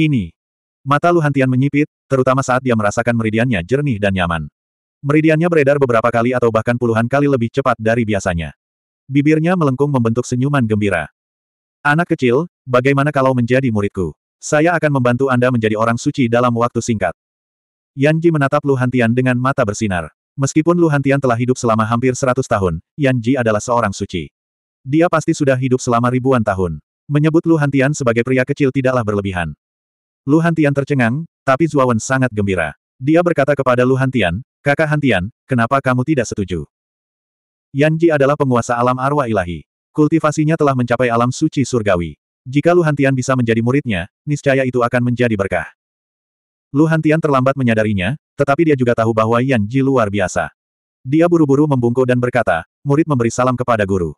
Ini. Mata Luhantian menyipit, terutama saat dia merasakan meridiannya jernih dan nyaman. Meridiannya beredar beberapa kali atau bahkan puluhan kali lebih cepat dari biasanya. Bibirnya melengkung membentuk senyuman gembira. Anak kecil, bagaimana kalau menjadi muridku? Saya akan membantu Anda menjadi orang suci dalam waktu singkat. Yanji menatap Lu Hantian dengan mata bersinar. Meskipun Lu Hantian telah hidup selama hampir 100 tahun, Yanji adalah seorang suci. Dia pasti sudah hidup selama ribuan tahun. Menyebut Lu Hantian sebagai pria kecil tidaklah berlebihan. Lu Hantian tercengang, tapi Zuawan sangat gembira. Dia berkata kepada Lu Hantian, kakak Hantian, kenapa kamu tidak setuju? Yan Ji adalah penguasa alam arwah ilahi. Kultivasinya telah mencapai alam suci surgawi. Jika Lu Hantian bisa menjadi muridnya, niscaya itu akan menjadi berkah. Lu Hantian terlambat menyadarinya, tetapi dia juga tahu bahwa Yan Ji luar biasa. Dia buru-buru membungkuk dan berkata, murid memberi salam kepada guru.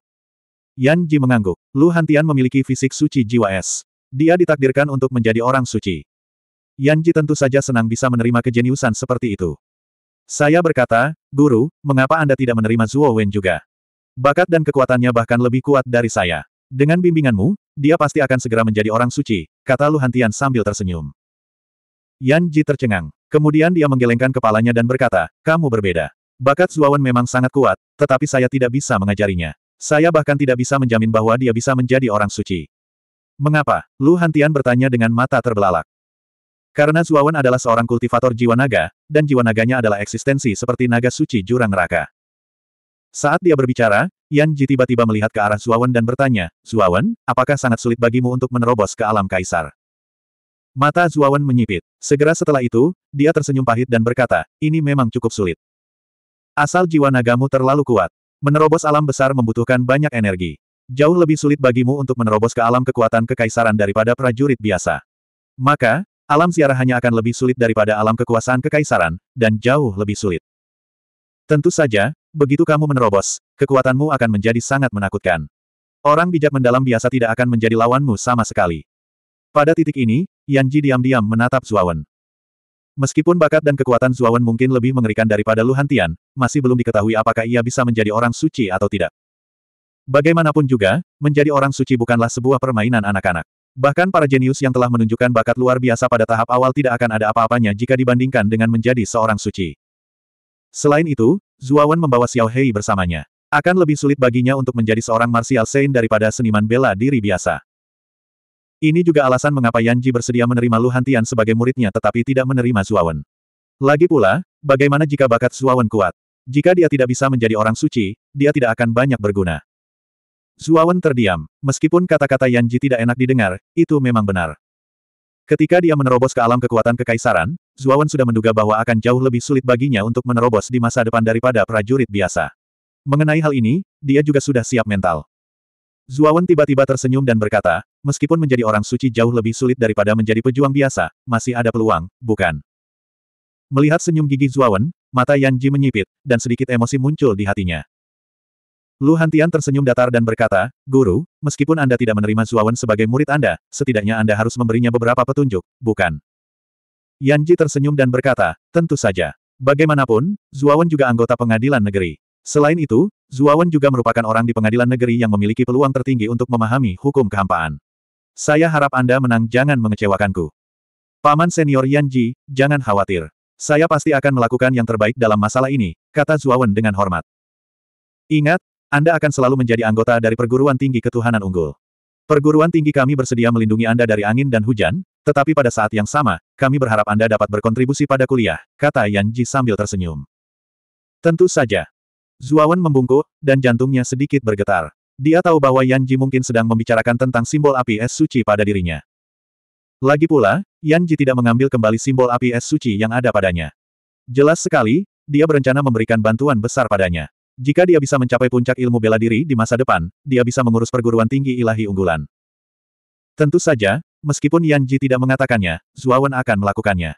Yan Ji mengangguk. Lu Hantian memiliki fisik suci jiwa es. Dia ditakdirkan untuk menjadi orang suci. Yanji tentu saja senang bisa menerima kejeniusan seperti itu. Saya berkata, Guru, mengapa Anda tidak menerima Zuo Wen juga? Bakat dan kekuatannya bahkan lebih kuat dari saya. Dengan bimbinganmu, dia pasti akan segera menjadi orang suci, kata Luhantian sambil tersenyum. Yan Ji tercengang. Kemudian dia menggelengkan kepalanya dan berkata, kamu berbeda. Bakat Wen memang sangat kuat, tetapi saya tidak bisa mengajarinya. Saya bahkan tidak bisa menjamin bahwa dia bisa menjadi orang suci. Mengapa? Lu Hantian bertanya dengan mata terbelalak. Karena Zuawan adalah seorang kultivator jiwa naga, dan jiwa naganya adalah eksistensi seperti naga suci jurang neraka. Saat dia berbicara, Yan Ji tiba-tiba melihat ke arah Zuawan dan bertanya, Zuawan, apakah sangat sulit bagimu untuk menerobos ke alam kaisar? Mata Zuawan menyipit. Segera setelah itu, dia tersenyum pahit dan berkata, ini memang cukup sulit. Asal jiwa nagamu terlalu kuat. Menerobos alam besar membutuhkan banyak energi. Jauh lebih sulit bagimu untuk menerobos ke alam kekuatan kekaisaran daripada prajurit biasa. Maka, alam siara hanya akan lebih sulit daripada alam kekuasaan kekaisaran, dan jauh lebih sulit. Tentu saja, begitu kamu menerobos, kekuatanmu akan menjadi sangat menakutkan. Orang bijak mendalam biasa tidak akan menjadi lawanmu sama sekali. Pada titik ini, Ji diam-diam menatap Zuawan. Meskipun bakat dan kekuatan Zuawan mungkin lebih mengerikan daripada Luhantian, masih belum diketahui apakah ia bisa menjadi orang suci atau tidak. Bagaimanapun juga, menjadi orang suci bukanlah sebuah permainan anak-anak. Bahkan para jenius yang telah menunjukkan bakat luar biasa pada tahap awal tidak akan ada apa-apanya jika dibandingkan dengan menjadi seorang suci. Selain itu, Zuawan membawa Xiao Hei bersamanya. Akan lebih sulit baginya untuk menjadi seorang martial saint daripada seniman bela diri biasa. Ini juga alasan mengapa Yan Ji bersedia menerima Lu Hantian sebagai muridnya tetapi tidak menerima Zuawan. Lagi pula, bagaimana jika bakat Zuawan kuat? Jika dia tidak bisa menjadi orang suci, dia tidak akan banyak berguna. Zuawan terdiam. Meskipun kata-kata Yanji tidak enak didengar, itu memang benar. Ketika dia menerobos ke alam kekuatan kekaisaran, Zuawan sudah menduga bahwa akan jauh lebih sulit baginya untuk menerobos di masa depan daripada prajurit biasa. Mengenai hal ini, dia juga sudah siap mental. Zuawan tiba-tiba tersenyum dan berkata, meskipun menjadi orang suci jauh lebih sulit daripada menjadi pejuang biasa, masih ada peluang, bukan? Melihat senyum gigi Zuawan, mata Yanji menyipit, dan sedikit emosi muncul di hatinya. Lu Hantian tersenyum datar dan berkata, Guru, meskipun Anda tidak menerima Zuawan sebagai murid Anda, setidaknya Anda harus memberinya beberapa petunjuk, bukan? Yanji tersenyum dan berkata, tentu saja. Bagaimanapun, Zuawan juga anggota pengadilan negeri. Selain itu, Zuawan juga merupakan orang di pengadilan negeri yang memiliki peluang tertinggi untuk memahami hukum kehampaan. Saya harap Anda menang jangan mengecewakanku. Paman senior Yanji, jangan khawatir. Saya pasti akan melakukan yang terbaik dalam masalah ini, kata Zuawan dengan hormat. Ingat, anda akan selalu menjadi anggota dari perguruan tinggi ketuhanan unggul. Perguruan tinggi kami bersedia melindungi Anda dari angin dan hujan, tetapi pada saat yang sama, kami berharap Anda dapat berkontribusi pada kuliah, kata Yan Ji sambil tersenyum. Tentu saja. Zuawan membungkuk, dan jantungnya sedikit bergetar. Dia tahu bahwa Yan Ji mungkin sedang membicarakan tentang simbol api es suci pada dirinya. Lagi pula, Yan Ji tidak mengambil kembali simbol api es suci yang ada padanya. Jelas sekali, dia berencana memberikan bantuan besar padanya. Jika dia bisa mencapai puncak ilmu bela diri di masa depan, dia bisa mengurus perguruan tinggi ilahi unggulan. Tentu saja, meskipun Yan Ji tidak mengatakannya, Zuawan akan melakukannya.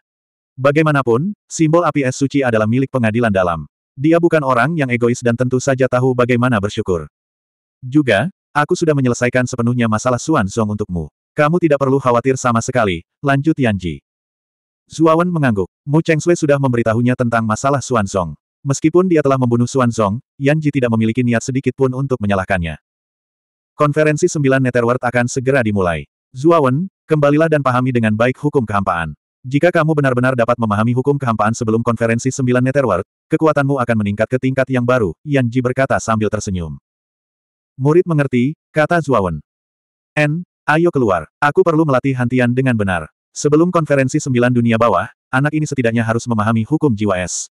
Bagaimanapun, simbol api es suci adalah milik pengadilan dalam. Dia bukan orang yang egois dan tentu saja tahu bagaimana bersyukur. Juga, aku sudah menyelesaikan sepenuhnya masalah Suan Song untukmu. Kamu tidak perlu khawatir sama sekali, lanjut Yan Ji. Zuawan mengangguk. Mu Cheng Sui sudah memberitahunya tentang masalah Suan Song. Meskipun dia telah membunuh Xuan Zong, Yan Ji tidak memiliki niat sedikit pun untuk menyalahkannya. Konferensi sembilan Netherworld akan segera dimulai. Wen, kembalilah dan pahami dengan baik hukum kehampaan. Jika kamu benar-benar dapat memahami hukum kehampaan sebelum konferensi sembilan Netherworld, kekuatanmu akan meningkat ke tingkat yang baru, Yan Ji berkata sambil tersenyum. Murid mengerti, kata Wen. N, ayo keluar, aku perlu melatih Hantian dengan benar. Sebelum konferensi sembilan dunia bawah, anak ini setidaknya harus memahami hukum jiwa es.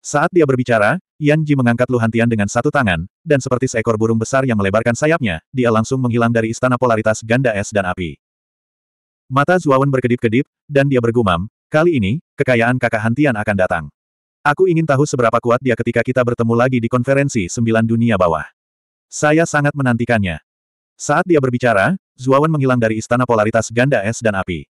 Saat dia berbicara, Yan Ji mengangkat Luhantian dengan satu tangan, dan seperti seekor burung besar yang melebarkan sayapnya, dia langsung menghilang dari istana polaritas ganda es dan api. Mata Zuawan berkedip-kedip, dan dia bergumam, kali ini, kekayaan kakak Hantian akan datang. Aku ingin tahu seberapa kuat dia ketika kita bertemu lagi di konferensi sembilan dunia bawah. Saya sangat menantikannya. Saat dia berbicara, Zuawan menghilang dari istana polaritas ganda es dan api.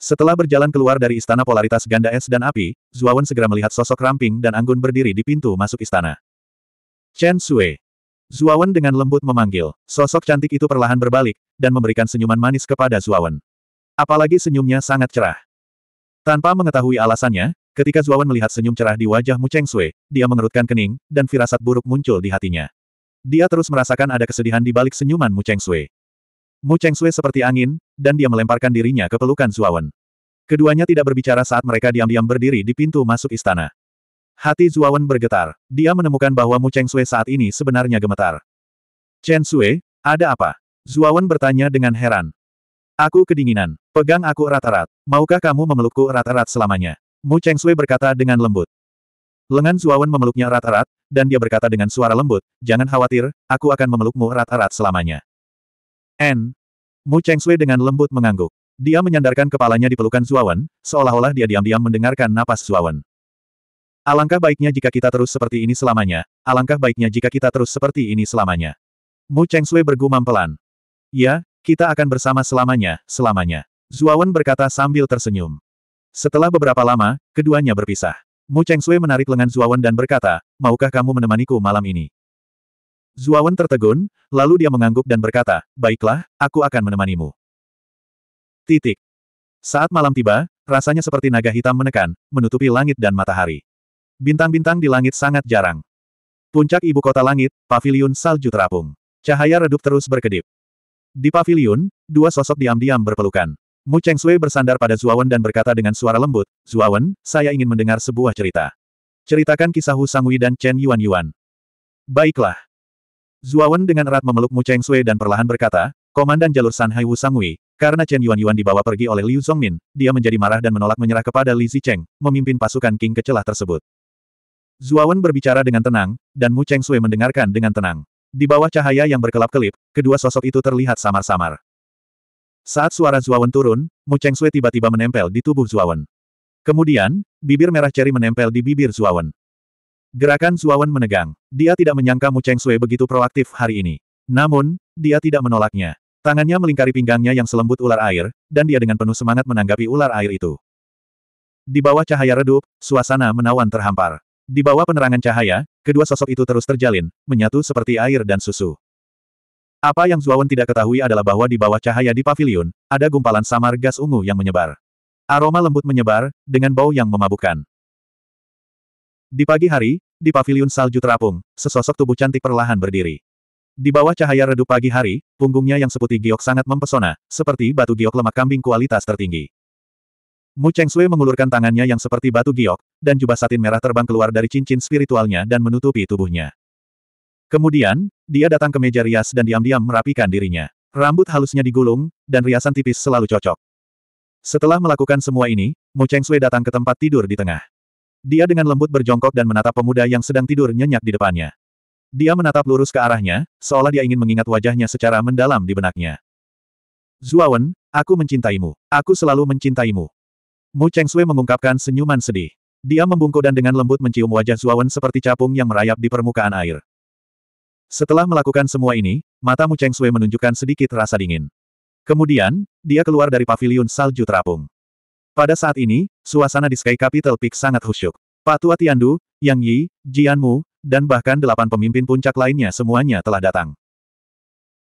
Setelah berjalan keluar dari istana polaritas ganda es dan api, Zuawan segera melihat sosok ramping dan anggun berdiri di pintu masuk istana. Chen Sui. Zuawan dengan lembut memanggil, sosok cantik itu perlahan berbalik, dan memberikan senyuman manis kepada Zuawan. Apalagi senyumnya sangat cerah. Tanpa mengetahui alasannya, ketika Zuawan melihat senyum cerah di wajah Mu Cheng Sui, dia mengerutkan kening, dan firasat buruk muncul di hatinya. Dia terus merasakan ada kesedihan di balik senyuman Mu Cheng Sui. Mu Sui seperti angin, dan dia melemparkan dirinya ke pelukan Zuawan. Keduanya tidak berbicara saat mereka diam-diam berdiri di pintu masuk istana. Hati Zuawan bergetar. Dia menemukan bahwa Mu Sui saat ini sebenarnya gemetar. Chen Sui, ada apa? Zuawan bertanya dengan heran. Aku kedinginan. Pegang aku erat-erat. Maukah kamu memelukku erat-erat selamanya? Mu Sui berkata dengan lembut. Lengan Zuawan memeluknya erat-erat, dan dia berkata dengan suara lembut, Jangan khawatir, aku akan memelukmu erat-erat selamanya. N. Mu Cheng Sui dengan lembut mengangguk. Dia menyandarkan kepalanya di pelukan Zuawan, seolah-olah dia diam-diam mendengarkan napas Zuawan. Alangkah baiknya jika kita terus seperti ini selamanya, alangkah baiknya jika kita terus seperti ini selamanya. Mu Cheng Sui bergumam pelan. Ya, kita akan bersama selamanya, selamanya. Zuawan berkata sambil tersenyum. Setelah beberapa lama, keduanya berpisah. Mu Cheng Sui menarik lengan Zuawan dan berkata, maukah kamu menemaniku malam ini? Zuawan tertegun, lalu dia mengangguk dan berkata, baiklah, aku akan menemanimu. Titik. Saat malam tiba, rasanya seperti naga hitam menekan, menutupi langit dan matahari. Bintang-bintang di langit sangat jarang. Puncak ibu kota langit, paviliun salju terapung. Cahaya redup terus berkedip. Di paviliun, dua sosok diam-diam berpelukan. Mu Cheng Sui bersandar pada Zuawan dan berkata dengan suara lembut, Zuawan, saya ingin mendengar sebuah cerita. Ceritakan kisah Hu Sangui dan Chen Yuan Yuan. Baiklah. Zuawan dengan erat memeluk Mu Cheng Sui dan perlahan berkata, Komandan Jalur Sanhai Wu Sangui, karena Chen Yuan Yuan dibawa pergi oleh Liu Zhongmin, dia menjadi marah dan menolak menyerah kepada Li Zicheng, memimpin pasukan King ke celah tersebut. Zuawan berbicara dengan tenang, dan Mu Cheng Sui mendengarkan dengan tenang. Di bawah cahaya yang berkelap-kelip, kedua sosok itu terlihat samar-samar. Saat suara Zuawan turun, Mu Cheng Sui tiba-tiba menempel di tubuh Zuawan. Kemudian, bibir merah ceri menempel di bibir Zuawan. Gerakan Suawan menegang. Dia tidak menyangka Mu Cheng Sui begitu proaktif hari ini. Namun, dia tidak menolaknya. Tangannya melingkari pinggangnya yang selembut ular air, dan dia dengan penuh semangat menanggapi ular air itu. Di bawah cahaya redup, suasana menawan terhampar. Di bawah penerangan cahaya, kedua sosok itu terus terjalin, menyatu seperti air dan susu. Apa yang Zuawan tidak ketahui adalah bahwa di bawah cahaya di pavilion, ada gumpalan samar gas ungu yang menyebar. Aroma lembut menyebar, dengan bau yang memabukkan. Di pagi hari, di pavilion salju terapung, sesosok tubuh cantik perlahan berdiri. Di bawah cahaya redup pagi hari, punggungnya yang seputih giok sangat mempesona, seperti batu giok lemak kambing kualitas tertinggi. Mu Cheng Sui mengulurkan tangannya yang seperti batu giok, dan jubah satin merah terbang keluar dari cincin spiritualnya dan menutupi tubuhnya. Kemudian, dia datang ke meja rias dan diam-diam merapikan dirinya. Rambut halusnya digulung, dan riasan tipis selalu cocok. Setelah melakukan semua ini, Mu Cheng Sui datang ke tempat tidur di tengah. Dia dengan lembut berjongkok dan menatap pemuda yang sedang tidur nyenyak di depannya. Dia menatap lurus ke arahnya, seolah dia ingin mengingat wajahnya secara mendalam di benaknya. Zuawan, aku mencintaimu. Aku selalu mencintaimu. Mu Chengsui mengungkapkan senyuman sedih. Dia membungkuk dan dengan lembut mencium wajah Zuawan seperti capung yang merayap di permukaan air. Setelah melakukan semua ini, mata Mu Chengsui menunjukkan sedikit rasa dingin. Kemudian, dia keluar dari paviliun salju terapung. Pada saat ini, suasana di Sky Capital Peak sangat khusyuk. Patua Tiandu, Yang Yi, Jianmu, dan bahkan delapan pemimpin puncak lainnya semuanya telah datang.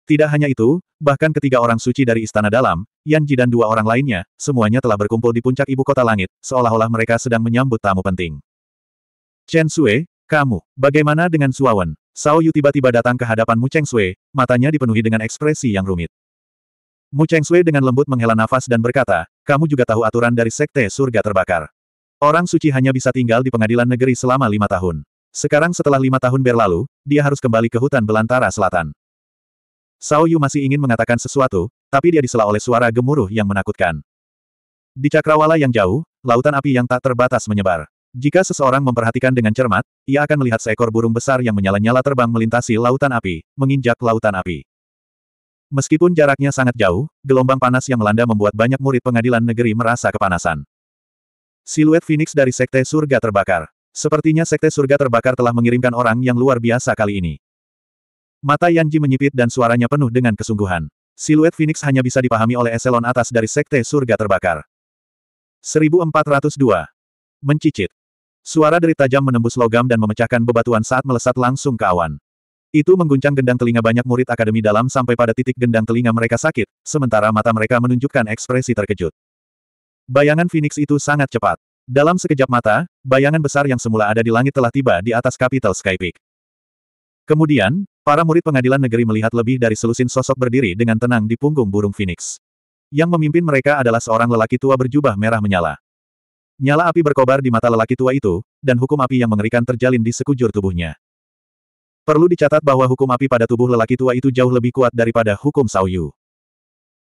Tidak hanya itu, bahkan ketiga orang suci dari Istana Dalam, Yan Ji dan dua orang lainnya, semuanya telah berkumpul di puncak ibu kota langit, seolah-olah mereka sedang menyambut tamu penting. Chen Sui, kamu, bagaimana dengan Suawen? Sao Yu tiba-tiba datang ke hadapan Mu Cheng Sui, matanya dipenuhi dengan ekspresi yang rumit. Mu Sui dengan lembut menghela nafas dan berkata, kamu juga tahu aturan dari Sekte Surga Terbakar. Orang suci hanya bisa tinggal di pengadilan negeri selama lima tahun. Sekarang setelah lima tahun berlalu, dia harus kembali ke hutan belantara selatan. Sao Yu masih ingin mengatakan sesuatu, tapi dia disela oleh suara gemuruh yang menakutkan. Di cakrawala yang jauh, lautan api yang tak terbatas menyebar. Jika seseorang memperhatikan dengan cermat, ia akan melihat seekor burung besar yang menyala-nyala terbang melintasi lautan api, menginjak lautan api. Meskipun jaraknya sangat jauh, gelombang panas yang melanda membuat banyak murid pengadilan negeri merasa kepanasan. Siluet Phoenix dari Sekte Surga Terbakar. Sepertinya Sekte Surga Terbakar telah mengirimkan orang yang luar biasa kali ini. Mata Yanji menyipit dan suaranya penuh dengan kesungguhan. Siluet Phoenix hanya bisa dipahami oleh eselon atas dari Sekte Surga Terbakar. 1402. Mencicit. Suara dari tajam menembus logam dan memecahkan bebatuan saat melesat langsung ke awan. Itu mengguncang gendang telinga banyak murid akademi dalam sampai pada titik gendang telinga mereka sakit, sementara mata mereka menunjukkan ekspresi terkejut. Bayangan Phoenix itu sangat cepat. Dalam sekejap mata, bayangan besar yang semula ada di langit telah tiba di atas Capital Sky Peak. Kemudian, para murid pengadilan negeri melihat lebih dari selusin sosok berdiri dengan tenang di punggung burung Phoenix. Yang memimpin mereka adalah seorang lelaki tua berjubah merah menyala. Nyala api berkobar di mata lelaki tua itu, dan hukum api yang mengerikan terjalin di sekujur tubuhnya. Perlu dicatat bahwa hukum api pada tubuh lelaki tua itu jauh lebih kuat daripada hukum Sauyu.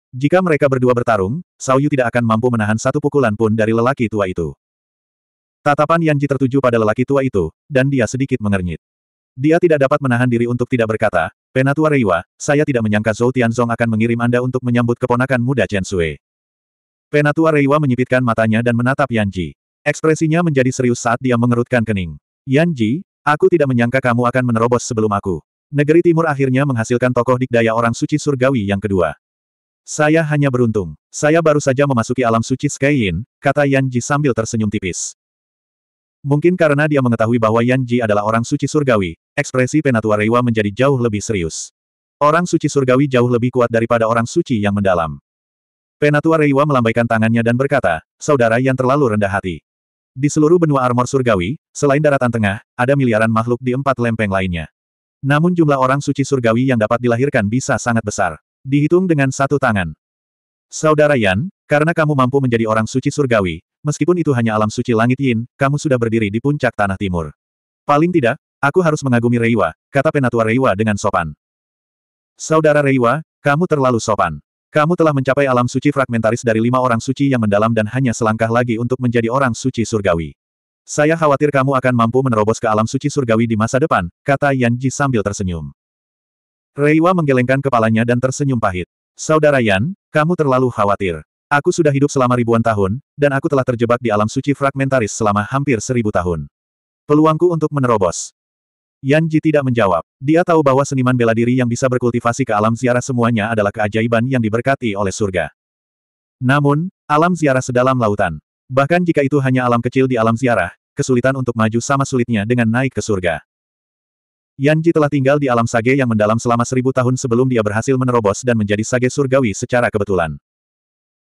Jika mereka berdua bertarung, Sauyu tidak akan mampu menahan satu pukulan pun dari lelaki tua itu. Tatapan Yanji tertuju pada lelaki tua itu, dan dia sedikit mengernyit. Dia tidak dapat menahan diri untuk tidak berkata, Penatua Reiwa, saya tidak menyangka Zhou Tianzong akan mengirim Anda untuk menyambut keponakan muda Chen Sui. Penatua Reiwa menyipitkan matanya dan menatap Yanji. Ekspresinya menjadi serius saat dia mengerutkan kening. Yanji, Aku tidak menyangka kamu akan menerobos sebelum aku. Negeri Timur akhirnya menghasilkan tokoh dikdaya orang suci surgawi yang kedua. Saya hanya beruntung. Saya baru saja memasuki alam suci Skyin, kata Yan Ji sambil tersenyum tipis. Mungkin karena dia mengetahui bahwa Yan Ji adalah orang suci surgawi, ekspresi Penatua Rewa menjadi jauh lebih serius. Orang suci surgawi jauh lebih kuat daripada orang suci yang mendalam. Penatua Rewa melambaikan tangannya dan berkata, Saudara yang terlalu rendah hati. Di seluruh benua armor surgawi, selain daratan tengah, ada miliaran makhluk di empat lempeng lainnya. Namun jumlah orang suci surgawi yang dapat dilahirkan bisa sangat besar. Dihitung dengan satu tangan. Saudara Yan, karena kamu mampu menjadi orang suci surgawi, meskipun itu hanya alam suci langit Yin, kamu sudah berdiri di puncak tanah timur. Paling tidak, aku harus mengagumi Reiwa, kata Penatua Reiwa dengan sopan. Saudara Reiwa, kamu terlalu sopan. Kamu telah mencapai alam suci fragmentaris dari lima orang suci yang mendalam dan hanya selangkah lagi untuk menjadi orang suci surgawi. Saya khawatir kamu akan mampu menerobos ke alam suci surgawi di masa depan, kata Yan Ji sambil tersenyum. Reiwa menggelengkan kepalanya dan tersenyum pahit. Saudara Yan, kamu terlalu khawatir. Aku sudah hidup selama ribuan tahun, dan aku telah terjebak di alam suci fragmentaris selama hampir seribu tahun. Peluangku untuk menerobos, Yan Ji tidak menjawab. Dia tahu bahwa seniman bela diri yang bisa berkultivasi ke alam ziarah semuanya adalah keajaiban yang diberkati oleh surga. Namun, alam ziarah sedalam lautan. Bahkan jika itu hanya alam kecil di alam ziarah, kesulitan untuk maju sama sulitnya dengan naik ke surga. Yan Ji telah tinggal di alam sage yang mendalam selama seribu tahun sebelum dia berhasil menerobos dan menjadi sage surgawi secara kebetulan.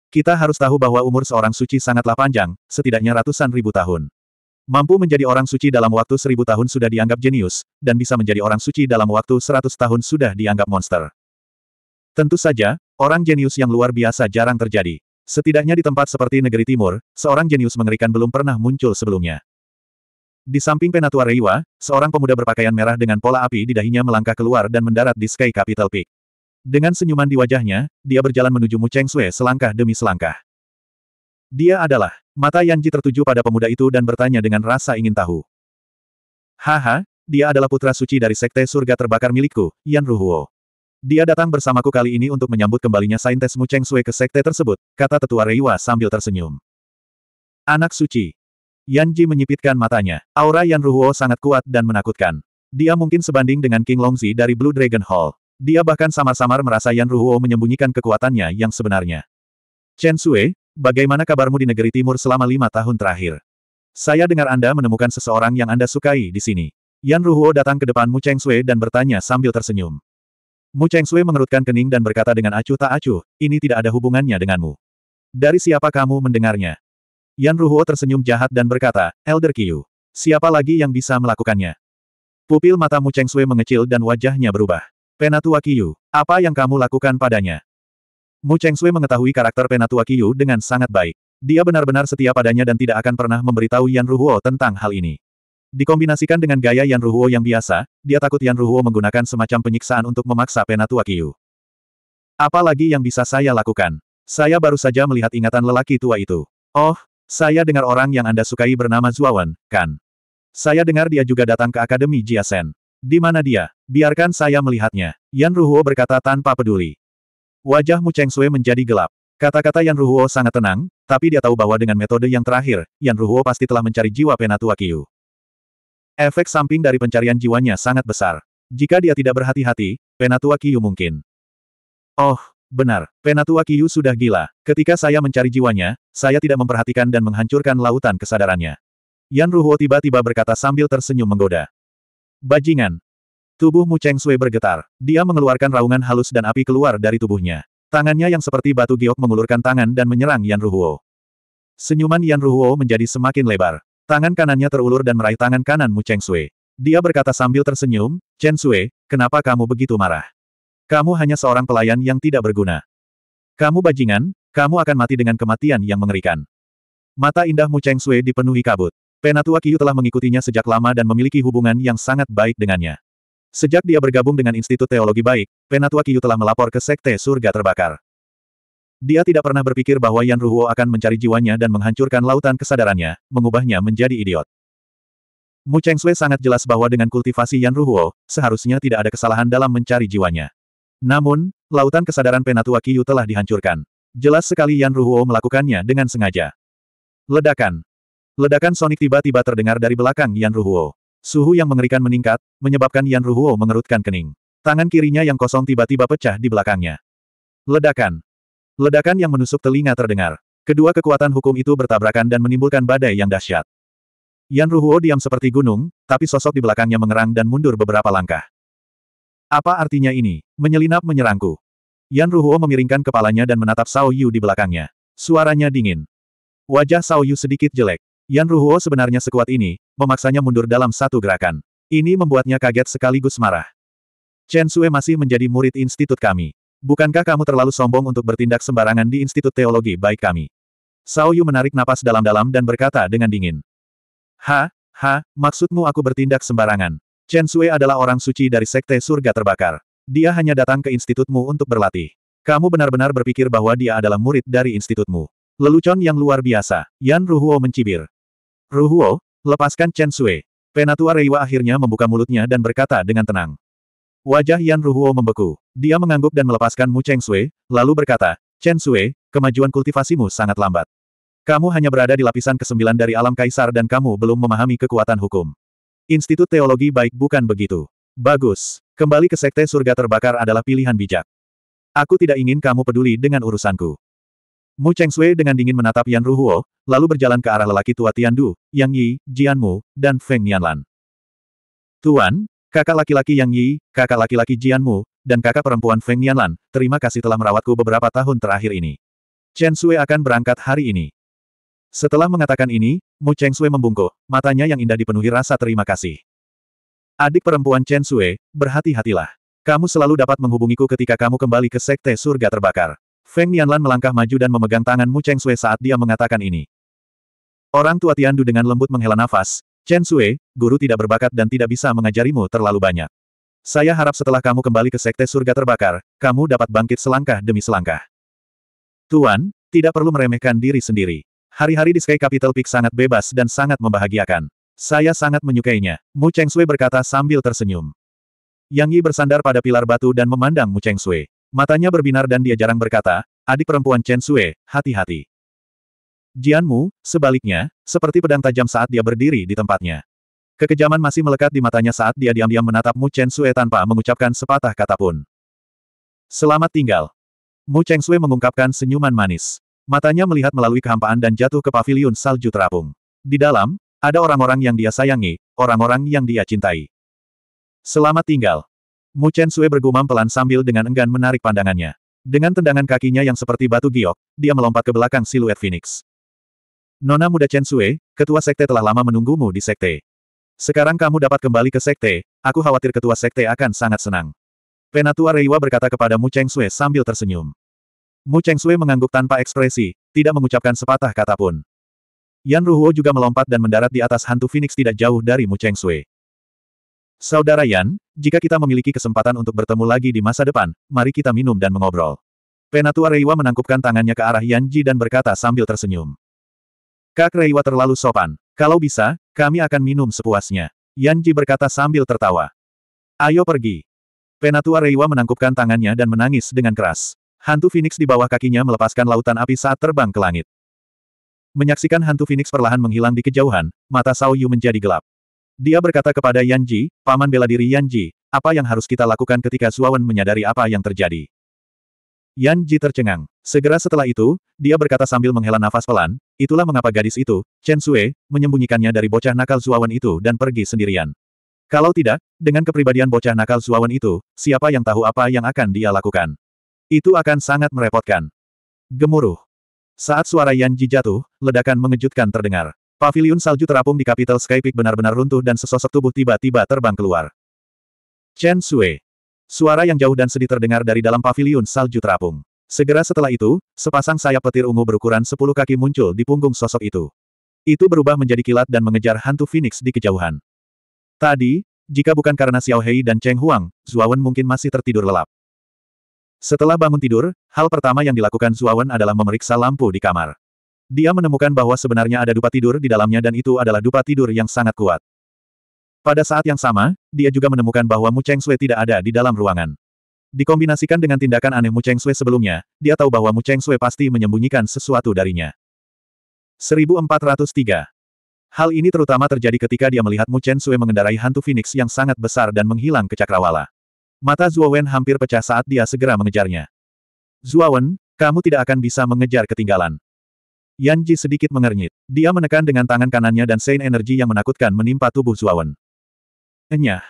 Kita harus tahu bahwa umur seorang suci sangatlah panjang, setidaknya ratusan ribu tahun. Mampu menjadi orang suci dalam waktu seribu tahun sudah dianggap jenius, dan bisa menjadi orang suci dalam waktu seratus tahun sudah dianggap monster. Tentu saja, orang jenius yang luar biasa jarang terjadi. Setidaknya di tempat seperti negeri timur, seorang jenius mengerikan belum pernah muncul sebelumnya. Di samping Penatua Reiwa, seorang pemuda berpakaian merah dengan pola api di dahinya melangkah keluar dan mendarat di Sky Capital Peak. Dengan senyuman di wajahnya, dia berjalan menuju Mu Cheng Sui selangkah demi selangkah. Dia adalah Mata Yanji tertuju pada pemuda itu dan bertanya dengan rasa ingin tahu. Haha, dia adalah putra suci dari Sekte Surga Terbakar milikku, Yan Ruhuo. Dia datang bersamaku kali ini untuk menyambut kembalinya Saintes Mu Cheng Sui ke Sekte tersebut, kata Tetua Reiwa sambil tersenyum. Anak suci. Yanji menyipitkan matanya. Aura Yan Ruhuo sangat kuat dan menakutkan. Dia mungkin sebanding dengan King Longzi dari Blue Dragon Hall. Dia bahkan samar-samar merasa Yan Ruhuo menyembunyikan kekuatannya yang sebenarnya. Chen Sui, Bagaimana kabarmu di negeri timur selama lima tahun terakhir? Saya dengar Anda menemukan seseorang yang Anda sukai di sini. Yan Ruhuo datang ke depan Mu Cheng Sui dan bertanya sambil tersenyum. Mu Cheng Sui mengerutkan kening dan berkata dengan acuh tak acuh, ini tidak ada hubungannya denganmu. Dari siapa kamu mendengarnya? Yan Ruhuo tersenyum jahat dan berkata, Elder Qiu. Siapa lagi yang bisa melakukannya? Pupil mata Mu Cheng Sui mengecil dan wajahnya berubah. Penatua Qiu, apa yang kamu lakukan padanya? Mu Sui mengetahui karakter Penatua Qiyu dengan sangat baik. Dia benar-benar setia padanya dan tidak akan pernah memberitahu Yan Ruhuo tentang hal ini. Dikombinasikan dengan gaya Yan Ruhuo yang biasa, dia takut Yan Ruhuo menggunakan semacam penyiksaan untuk memaksa Penatua Qiyu. Apalagi yang bisa saya lakukan? Saya baru saja melihat ingatan lelaki tua itu. Oh, saya dengar orang yang Anda sukai bernama Zuawan, kan? Saya dengar dia juga datang ke Akademi Jiasen. Di mana dia? Biarkan saya melihatnya. Yan Ruhuo berkata tanpa peduli. Wajah Mu Cheng Sui menjadi gelap. Kata-kata Yan Ruhuo sangat tenang, tapi dia tahu bahwa dengan metode yang terakhir, Yan Ruhuo pasti telah mencari jiwa Penatua Qiu. Efek samping dari pencarian jiwanya sangat besar. Jika dia tidak berhati-hati, Penatua Qiu mungkin. Oh, benar, Penatua Qiu sudah gila. Ketika saya mencari jiwanya, saya tidak memperhatikan dan menghancurkan lautan kesadarannya. Yan Ruhuo tiba-tiba berkata sambil tersenyum menggoda. Bajingan, Tubuh Mu Cheng Sui bergetar. Dia mengeluarkan raungan halus dan api keluar dari tubuhnya. Tangannya yang seperti batu giok mengulurkan tangan dan menyerang Yan Ruhuo. Senyuman Yan Ruhuo menjadi semakin lebar. Tangan kanannya terulur dan meraih tangan kanan Mu Cheng Sui. Dia berkata sambil tersenyum, Chen Sui, kenapa kamu begitu marah? Kamu hanya seorang pelayan yang tidak berguna. Kamu bajingan, kamu akan mati dengan kematian yang mengerikan. Mata indah Mu Cheng Sui dipenuhi kabut. Penatua Kiyu telah mengikutinya sejak lama dan memiliki hubungan yang sangat baik dengannya. Sejak dia bergabung dengan Institut Teologi Baik, Penatua Kiyu telah melapor ke Sekte Surga Terbakar. Dia tidak pernah berpikir bahwa Yan Ruhuo akan mencari jiwanya dan menghancurkan lautan kesadarannya, mengubahnya menjadi idiot. Mu Cheng Sui sangat jelas bahwa dengan kultivasi Yan Ruhuo, seharusnya tidak ada kesalahan dalam mencari jiwanya. Namun, lautan kesadaran Penatua Kiyu telah dihancurkan. Jelas sekali Yan Ruhuo melakukannya dengan sengaja. Ledakan. Ledakan sonik tiba-tiba terdengar dari belakang Yan Ruhuo. Suhu yang mengerikan meningkat, menyebabkan Yan Ruhuo mengerutkan kening. Tangan kirinya yang kosong tiba-tiba pecah di belakangnya. Ledakan. Ledakan yang menusuk telinga terdengar. Kedua kekuatan hukum itu bertabrakan dan menimbulkan badai yang dahsyat. Yan Ruhuo diam seperti gunung, tapi sosok di belakangnya mengerang dan mundur beberapa langkah. Apa artinya ini? Menyelinap menyerangku. Yan Ruhuo memiringkan kepalanya dan menatap Sao Yu di belakangnya. Suaranya dingin. Wajah Sao Yu sedikit jelek. Yan Ruhuo sebenarnya sekuat ini, memaksanya mundur dalam satu gerakan. Ini membuatnya kaget sekaligus marah. Chen Sue masih menjadi murid institut kami. Bukankah kamu terlalu sombong untuk bertindak sembarangan di Institut Teologi baik kami? Sao Yu menarik napas dalam-dalam dan berkata dengan dingin. Ha, ha, maksudmu aku bertindak sembarangan. Chen Sue adalah orang suci dari Sekte Surga Terbakar. Dia hanya datang ke institutmu untuk berlatih. Kamu benar-benar berpikir bahwa dia adalah murid dari institutmu. Lelucon yang luar biasa. Yan Ruhuo mencibir. Ruhuo, lepaskan Chen Sui. Penatua Reiwa akhirnya membuka mulutnya dan berkata dengan tenang. Wajah Yan Ruhuo membeku. Dia mengangguk dan melepaskan Mu Cheng Sui, lalu berkata, Chen Sui, kemajuan kultivasimu sangat lambat. Kamu hanya berada di lapisan ke-9 dari alam kaisar dan kamu belum memahami kekuatan hukum. Institut Teologi baik bukan begitu. Bagus. Kembali ke Sekte Surga Terbakar adalah pilihan bijak. Aku tidak ingin kamu peduli dengan urusanku. Mu Cheng Sui dengan dingin menatap Yan Ruhuo, lalu berjalan ke arah lelaki tua Tian Du, Yang Yi, Jian Mu, dan Feng Nianlan. Tuan, kakak laki-laki Yang Yi, kakak laki-laki Jian Mu, dan kakak perempuan Feng Nianlan, terima kasih telah merawatku beberapa tahun terakhir ini. Chen Sui akan berangkat hari ini. Setelah mengatakan ini, Mu Cheng Sui membungkuk, matanya yang indah dipenuhi rasa terima kasih. Adik perempuan Chen Sui, berhati-hatilah. Kamu selalu dapat menghubungiku ketika kamu kembali ke Sekte Surga Terbakar. Feng Nianlan melangkah maju dan memegang tangan Mu Cheng Sui saat dia mengatakan ini. Orang tua Tian Du dengan lembut menghela nafas, Chen Sui, guru tidak berbakat dan tidak bisa mengajarimu terlalu banyak. Saya harap setelah kamu kembali ke Sekte Surga Terbakar, kamu dapat bangkit selangkah demi selangkah. Tuan, tidak perlu meremehkan diri sendiri. Hari-hari di Sky Capital Peak sangat bebas dan sangat membahagiakan. Saya sangat menyukainya, Mu Cheng Sui berkata sambil tersenyum. Yang Yi bersandar pada pilar batu dan memandang Mu Cheng Sui. Matanya berbinar dan dia jarang berkata, adik perempuan Chen Sue, hati-hati. Jianmu, sebaliknya, seperti pedang tajam saat dia berdiri di tempatnya. Kekejaman masih melekat di matanya saat dia diam-diam menatap Mu Chen Sue tanpa mengucapkan sepatah kata pun. Selamat tinggal. Mu Chen Sue mengungkapkan senyuman manis. Matanya melihat melalui kehampaan dan jatuh ke pavilion salju terapung. Di dalam, ada orang-orang yang dia sayangi, orang-orang yang dia cintai. Selamat tinggal. Mu Chen Sui bergumam pelan sambil dengan enggan menarik pandangannya. Dengan tendangan kakinya yang seperti batu giok, dia melompat ke belakang siluet Phoenix. Nona muda Chen Sui, ketua sekte telah lama menunggumu di sekte. Sekarang kamu dapat kembali ke sekte, aku khawatir ketua sekte akan sangat senang. Penatua Reiwa berkata kepada Mu Cheng Sui sambil tersenyum. Mu Cheng Sui mengangguk tanpa ekspresi, tidak mengucapkan sepatah kata pun. Yan Ruhuo juga melompat dan mendarat di atas hantu Phoenix tidak jauh dari Mu Cheng Sui. Saudara Yan, jika kita memiliki kesempatan untuk bertemu lagi di masa depan, mari kita minum dan mengobrol. Penatua Reiwa menangkupkan tangannya ke arah Yan Ji dan berkata sambil tersenyum. Kak Reiwa terlalu sopan. Kalau bisa, kami akan minum sepuasnya. Yan Ji berkata sambil tertawa. Ayo pergi. Penatua Reiwa menangkupkan tangannya dan menangis dengan keras. Hantu Phoenix di bawah kakinya melepaskan lautan api saat terbang ke langit. Menyaksikan hantu Phoenix perlahan menghilang di kejauhan, mata Sao Yu menjadi gelap. Dia berkata kepada Yan Ji, paman bela diri Yan Ji, apa yang harus kita lakukan ketika Suawan menyadari apa yang terjadi? Yan Ji tercengang. Segera setelah itu, dia berkata sambil menghela nafas pelan, itulah mengapa gadis itu, Chen Sue, menyembunyikannya dari bocah nakal Suawan itu dan pergi sendirian. Kalau tidak, dengan kepribadian bocah nakal Suawan itu, siapa yang tahu apa yang akan dia lakukan? Itu akan sangat merepotkan. Gemuruh. Saat suara Yan Ji jatuh, ledakan mengejutkan terdengar. Pavilion salju terapung di Capital Sky Peak benar-benar runtuh dan sesosok tubuh tiba-tiba terbang keluar. Chen Sui. Suara yang jauh dan sedih terdengar dari dalam Pavilion salju terapung. Segera setelah itu, sepasang sayap petir ungu berukuran 10 kaki muncul di punggung sosok itu. Itu berubah menjadi kilat dan mengejar hantu Phoenix di kejauhan. Tadi, jika bukan karena Xiao Hei dan Cheng Huang, Zuawan mungkin masih tertidur lelap. Setelah bangun tidur, hal pertama yang dilakukan Zuawan adalah memeriksa lampu di kamar. Dia menemukan bahwa sebenarnya ada dupa tidur di dalamnya dan itu adalah dupa tidur yang sangat kuat. Pada saat yang sama, dia juga menemukan bahwa Mu Cheng Sui tidak ada di dalam ruangan. Dikombinasikan dengan tindakan aneh Mu Cheng Sui sebelumnya, dia tahu bahwa Mu Cheng Sui pasti menyembunyikan sesuatu darinya. 1403 Hal ini terutama terjadi ketika dia melihat Mu Chen Sui mengendarai hantu Phoenix yang sangat besar dan menghilang ke cakrawala. Mata Wen hampir pecah saat dia segera mengejarnya. Wen, kamu tidak akan bisa mengejar ketinggalan. Yan Ji sedikit mengernyit. Dia menekan dengan tangan kanannya dan sein energi yang menakutkan menimpa tubuh Zuawan. Enyah.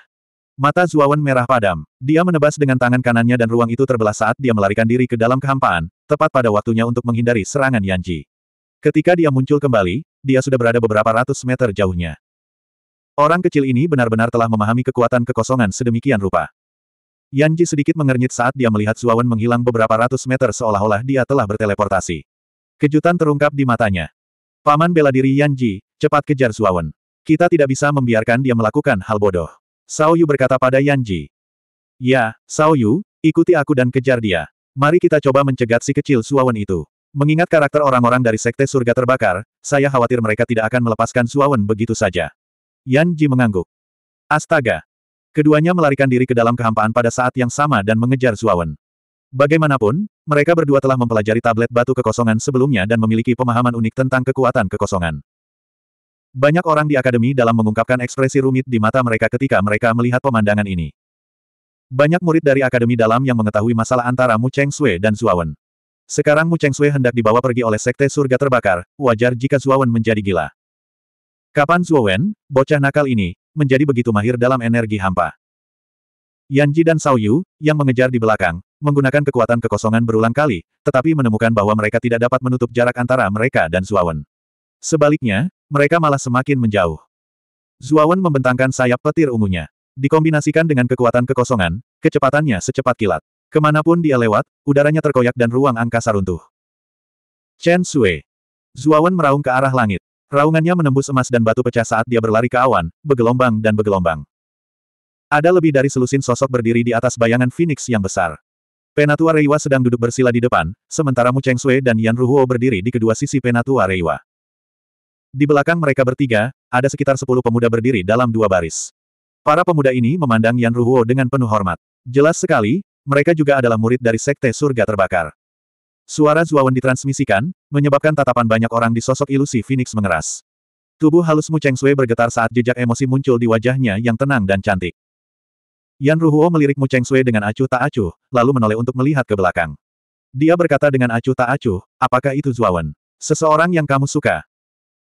Mata Zuawan merah padam. Dia menebas dengan tangan kanannya dan ruang itu terbelah saat dia melarikan diri ke dalam kehampaan, tepat pada waktunya untuk menghindari serangan Yan Ji. Ketika dia muncul kembali, dia sudah berada beberapa ratus meter jauhnya. Orang kecil ini benar-benar telah memahami kekuatan kekosongan sedemikian rupa. Yan Ji sedikit mengernyit saat dia melihat Zuawan menghilang beberapa ratus meter seolah-olah dia telah berteleportasi. Kejutan terungkap di matanya. Paman bela diri Yan Ji, cepat kejar Suawen. Kita tidak bisa membiarkan dia melakukan hal bodoh. Sao Yu berkata pada Yan Ji. Ya, Sao Yu, ikuti aku dan kejar dia. Mari kita coba mencegat si kecil Suawen itu. Mengingat karakter orang-orang dari Sekte Surga Terbakar, saya khawatir mereka tidak akan melepaskan Suawen begitu saja. Yan Ji mengangguk. Astaga! Keduanya melarikan diri ke dalam kehampaan pada saat yang sama dan mengejar Suawen. Bagaimanapun, mereka berdua telah mempelajari tablet batu kekosongan sebelumnya dan memiliki pemahaman unik tentang kekuatan kekosongan. Banyak orang di akademi dalam mengungkapkan ekspresi rumit di mata mereka ketika mereka melihat pemandangan ini. Banyak murid dari akademi dalam yang mengetahui masalah antara Mu Cheng Sui dan Zuawan. Sekarang Mu Cheng Sui hendak dibawa pergi oleh sekte surga terbakar, wajar jika Zuawan menjadi gila. Kapan Zuawan, bocah nakal ini, menjadi begitu mahir dalam energi hampa? Yanji dan Sao Yu, yang mengejar di belakang, menggunakan kekuatan kekosongan berulang kali, tetapi menemukan bahwa mereka tidak dapat menutup jarak antara mereka dan Zuawan. Sebaliknya, mereka malah semakin menjauh. Zuawan membentangkan sayap petir ungunya. Dikombinasikan dengan kekuatan kekosongan, kecepatannya secepat kilat. Kemanapun dia lewat, udaranya terkoyak dan ruang angkasa runtuh. Chen Sui. Zuawan meraung ke arah langit. Raungannya menembus emas dan batu pecah saat dia berlari ke awan, bergelombang dan bergelombang. Ada lebih dari selusin sosok berdiri di atas bayangan Phoenix yang besar. Penatua Reiwa sedang duduk bersila di depan, sementara Mu Cheng Sui dan Yan Ruhuo berdiri di kedua sisi Penatua Reiwa. Di belakang mereka bertiga, ada sekitar sepuluh pemuda berdiri dalam dua baris. Para pemuda ini memandang Yan Ruhuo dengan penuh hormat. Jelas sekali, mereka juga adalah murid dari Sekte Surga Terbakar. Suara Zuawan ditransmisikan, menyebabkan tatapan banyak orang di sosok ilusi Phoenix mengeras. Tubuh halus Mu Cheng Sui bergetar saat jejak emosi muncul di wajahnya yang tenang dan cantik. Yan Ruhuo melirik Mu Cheng Sui dengan acuh tak acuh, lalu menoleh untuk melihat ke belakang. Dia berkata dengan acuh tak acuh, apakah itu Zuawan? Seseorang yang kamu suka.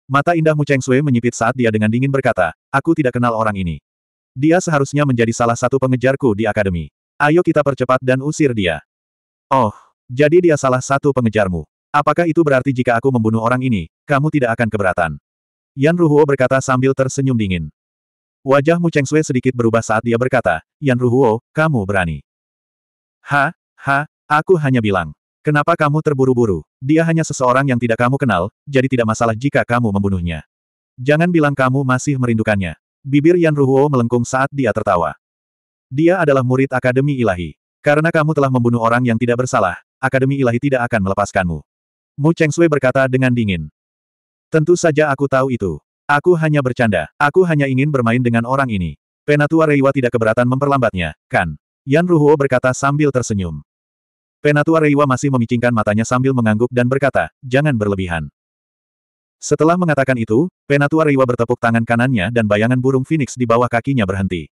Mata indah Mu Cheng Sui menyipit saat dia dengan dingin berkata, aku tidak kenal orang ini. Dia seharusnya menjadi salah satu pengejarku di akademi. Ayo kita percepat dan usir dia. Oh, jadi dia salah satu pengejarmu. Apakah itu berarti jika aku membunuh orang ini, kamu tidak akan keberatan? Yan Ruhuo berkata sambil tersenyum dingin. Wajah Mu Cheng Sui sedikit berubah saat dia berkata, Yan Ruhuo, kamu berani. Ha, ha, aku hanya bilang. Kenapa kamu terburu-buru? Dia hanya seseorang yang tidak kamu kenal, jadi tidak masalah jika kamu membunuhnya. Jangan bilang kamu masih merindukannya. Bibir Yan Ruhuo melengkung saat dia tertawa. Dia adalah murid Akademi Ilahi. Karena kamu telah membunuh orang yang tidak bersalah, Akademi Ilahi tidak akan melepaskanmu. Mu Cheng Sui berkata dengan dingin. Tentu saja aku tahu itu. Aku hanya bercanda. Aku hanya ingin bermain dengan orang ini. Penatua Reiwa tidak keberatan memperlambatnya, kan? Yan Ruhuo berkata sambil tersenyum. Penatua Reiwa masih memicingkan matanya sambil mengangguk dan berkata, jangan berlebihan. Setelah mengatakan itu, Penatua Reiwa bertepuk tangan kanannya dan bayangan burung Phoenix di bawah kakinya berhenti.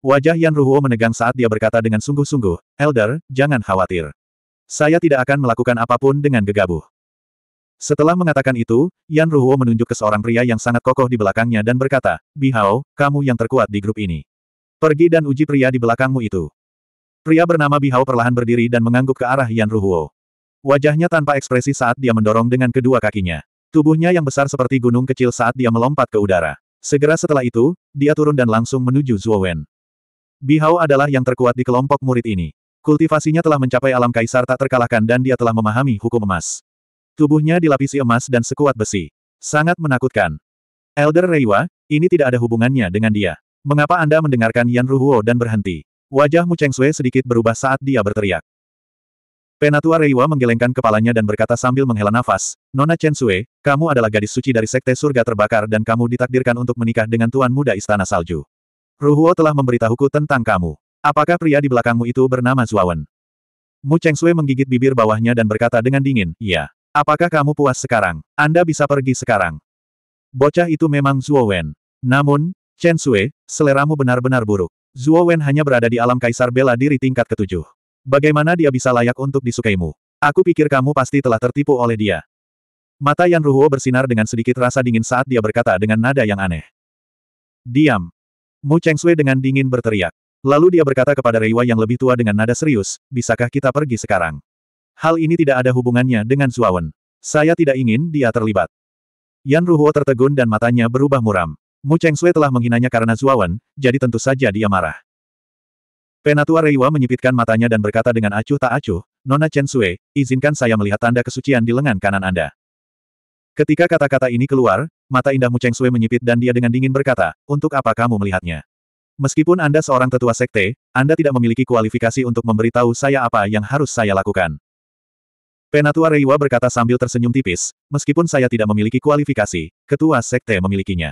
Wajah Yan Ruhuo menegang saat dia berkata dengan sungguh-sungguh, Elder, jangan khawatir. Saya tidak akan melakukan apapun dengan gegabah. Setelah mengatakan itu, Yan Ruo menunjuk ke seorang pria yang sangat kokoh di belakangnya dan berkata, Bihao, kamu yang terkuat di grup ini. Pergi dan uji pria di belakangmu itu. Pria bernama Bihao perlahan berdiri dan mengangguk ke arah Yan Ruo. Wajahnya tanpa ekspresi saat dia mendorong dengan kedua kakinya. Tubuhnya yang besar seperti gunung kecil saat dia melompat ke udara. Segera setelah itu, dia turun dan langsung menuju Zuowen. Bihao adalah yang terkuat di kelompok murid ini. Kultivasinya telah mencapai alam kaisar tak terkalahkan dan dia telah memahami hukum emas. Tubuhnya dilapisi emas dan sekuat besi. Sangat menakutkan. Elder Reiwa, ini tidak ada hubungannya dengan dia. Mengapa Anda mendengarkan Yan Ruhuo dan berhenti? Wajah Mu Cheng Sui sedikit berubah saat dia berteriak. Penatua Reiwa menggelengkan kepalanya dan berkata sambil menghela nafas, Nona Chen Sui, kamu adalah gadis suci dari Sekte Surga Terbakar dan kamu ditakdirkan untuk menikah dengan Tuan Muda Istana Salju. Ruhuo telah memberitahuku tentang kamu. Apakah pria di belakangmu itu bernama Zuawan? Mu Cheng Sui menggigit bibir bawahnya dan berkata dengan dingin, Iya. Apakah kamu puas sekarang? Anda bisa pergi sekarang. Bocah itu memang Zhuo Wen. Namun, Chen Sui, seleramu benar-benar buruk. Zhuo Wen hanya berada di alam kaisar bela diri tingkat ketujuh. Bagaimana dia bisa layak untuk disukaimu? Aku pikir kamu pasti telah tertipu oleh dia. Mata Yan Ruhuo bersinar dengan sedikit rasa dingin saat dia berkata dengan nada yang aneh. Diam. Mu Cheng Sui dengan dingin berteriak. Lalu dia berkata kepada Reiwa yang lebih tua dengan nada serius, bisakah kita pergi sekarang? Hal ini tidak ada hubungannya dengan Suawen. Saya tidak ingin dia terlibat. Yan Ruhuo tertegun dan matanya berubah muram. Mu Cheng Sui telah menghinanya karena Suawen, jadi tentu saja dia marah. Penatua Reiwa menyipitkan matanya dan berkata dengan acuh tak acuh, Nona Chen Sui, izinkan saya melihat tanda kesucian di lengan kanan Anda. Ketika kata-kata ini keluar, mata indah Mu Cheng Sui menyipit dan dia dengan dingin berkata, untuk apa kamu melihatnya? Meskipun Anda seorang tetua sekte, Anda tidak memiliki kualifikasi untuk memberitahu saya apa yang harus saya lakukan. Penatua Reiwa berkata sambil tersenyum tipis, meskipun saya tidak memiliki kualifikasi, ketua sekte memilikinya.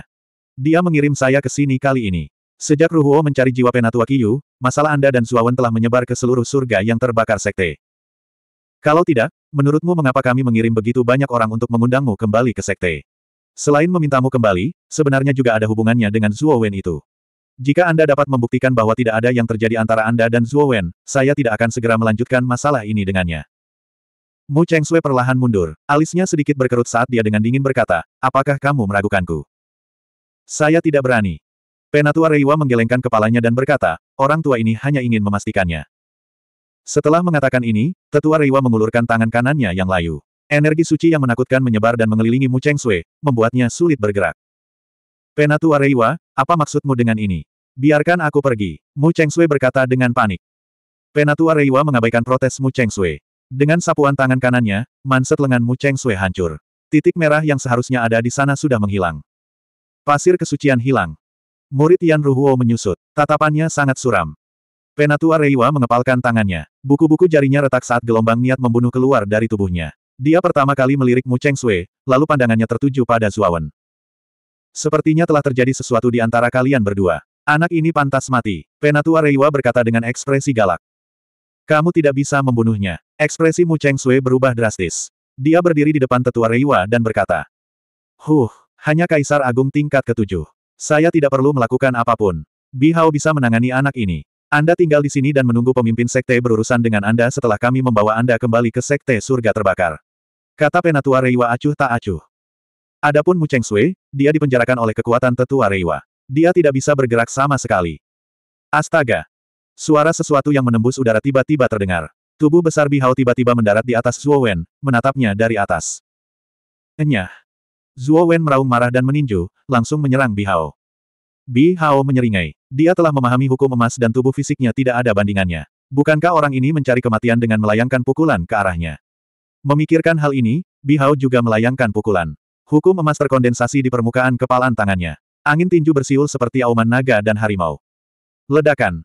Dia mengirim saya ke sini kali ini. Sejak Ruhuo mencari jiwa Penatua Kiyu, masalah Anda dan Zuawan telah menyebar ke seluruh surga yang terbakar sekte. Kalau tidak, menurutmu mengapa kami mengirim begitu banyak orang untuk mengundangmu kembali ke sekte? Selain memintamu kembali, sebenarnya juga ada hubungannya dengan Zuowen itu. Jika Anda dapat membuktikan bahwa tidak ada yang terjadi antara Anda dan Zuowen, saya tidak akan segera melanjutkan masalah ini dengannya. Mu Cheng Sui perlahan mundur, alisnya sedikit berkerut saat dia dengan dingin berkata, apakah kamu meragukanku? Saya tidak berani. Penatua Reiwa menggelengkan kepalanya dan berkata, orang tua ini hanya ingin memastikannya. Setelah mengatakan ini, tetua Reiwa mengulurkan tangan kanannya yang layu. Energi suci yang menakutkan menyebar dan mengelilingi Mu Cheng Sui, membuatnya sulit bergerak. Penatua Reiwa, apa maksudmu dengan ini? Biarkan aku pergi, Mu Cheng Sui berkata dengan panik. Penatua Reiwa mengabaikan protes Mu Cheng Sui. Dengan sapuan tangan kanannya, manset lengan Mu Cheng Sui hancur. Titik merah yang seharusnya ada di sana sudah menghilang. Pasir kesucian hilang. Murid Yan Ruhuo menyusut. Tatapannya sangat suram. Penatua Reiwa mengepalkan tangannya. Buku-buku jarinya retak saat gelombang niat membunuh keluar dari tubuhnya. Dia pertama kali melirik Mu Cheng Sui, lalu pandangannya tertuju pada Zuawan. Sepertinya telah terjadi sesuatu di antara kalian berdua. Anak ini pantas mati. Penatua Reiwa berkata dengan ekspresi galak. Kamu tidak bisa membunuhnya. Ekspresi Mu Cheng Sui berubah drastis. Dia berdiri di depan tetua Reiwa dan berkata. Huh, hanya Kaisar Agung tingkat ketujuh. Saya tidak perlu melakukan apapun. Bi Hao bisa menangani anak ini. Anda tinggal di sini dan menunggu pemimpin sekte berurusan dengan Anda setelah kami membawa Anda kembali ke sekte surga terbakar. Kata penatua Reiwa acuh tak acuh. Adapun Mu Cheng Sui, dia dipenjarakan oleh kekuatan tetua Reiwa. Dia tidak bisa bergerak sama sekali. Astaga, Suara sesuatu yang menembus udara tiba-tiba terdengar. Tubuh besar Bihao tiba-tiba mendarat di atas Zhuo Wen, menatapnya dari atas. Enyah. Zhuo Wen meraung marah dan meninju, langsung menyerang Bihao. Bihao menyeringai. Dia telah memahami hukum emas dan tubuh fisiknya tidak ada bandingannya. Bukankah orang ini mencari kematian dengan melayangkan pukulan ke arahnya? Memikirkan hal ini, Bihao juga melayangkan pukulan. Hukum emas terkondensasi di permukaan kepalan tangannya. Angin tinju bersiul seperti auman naga dan harimau. Ledakan.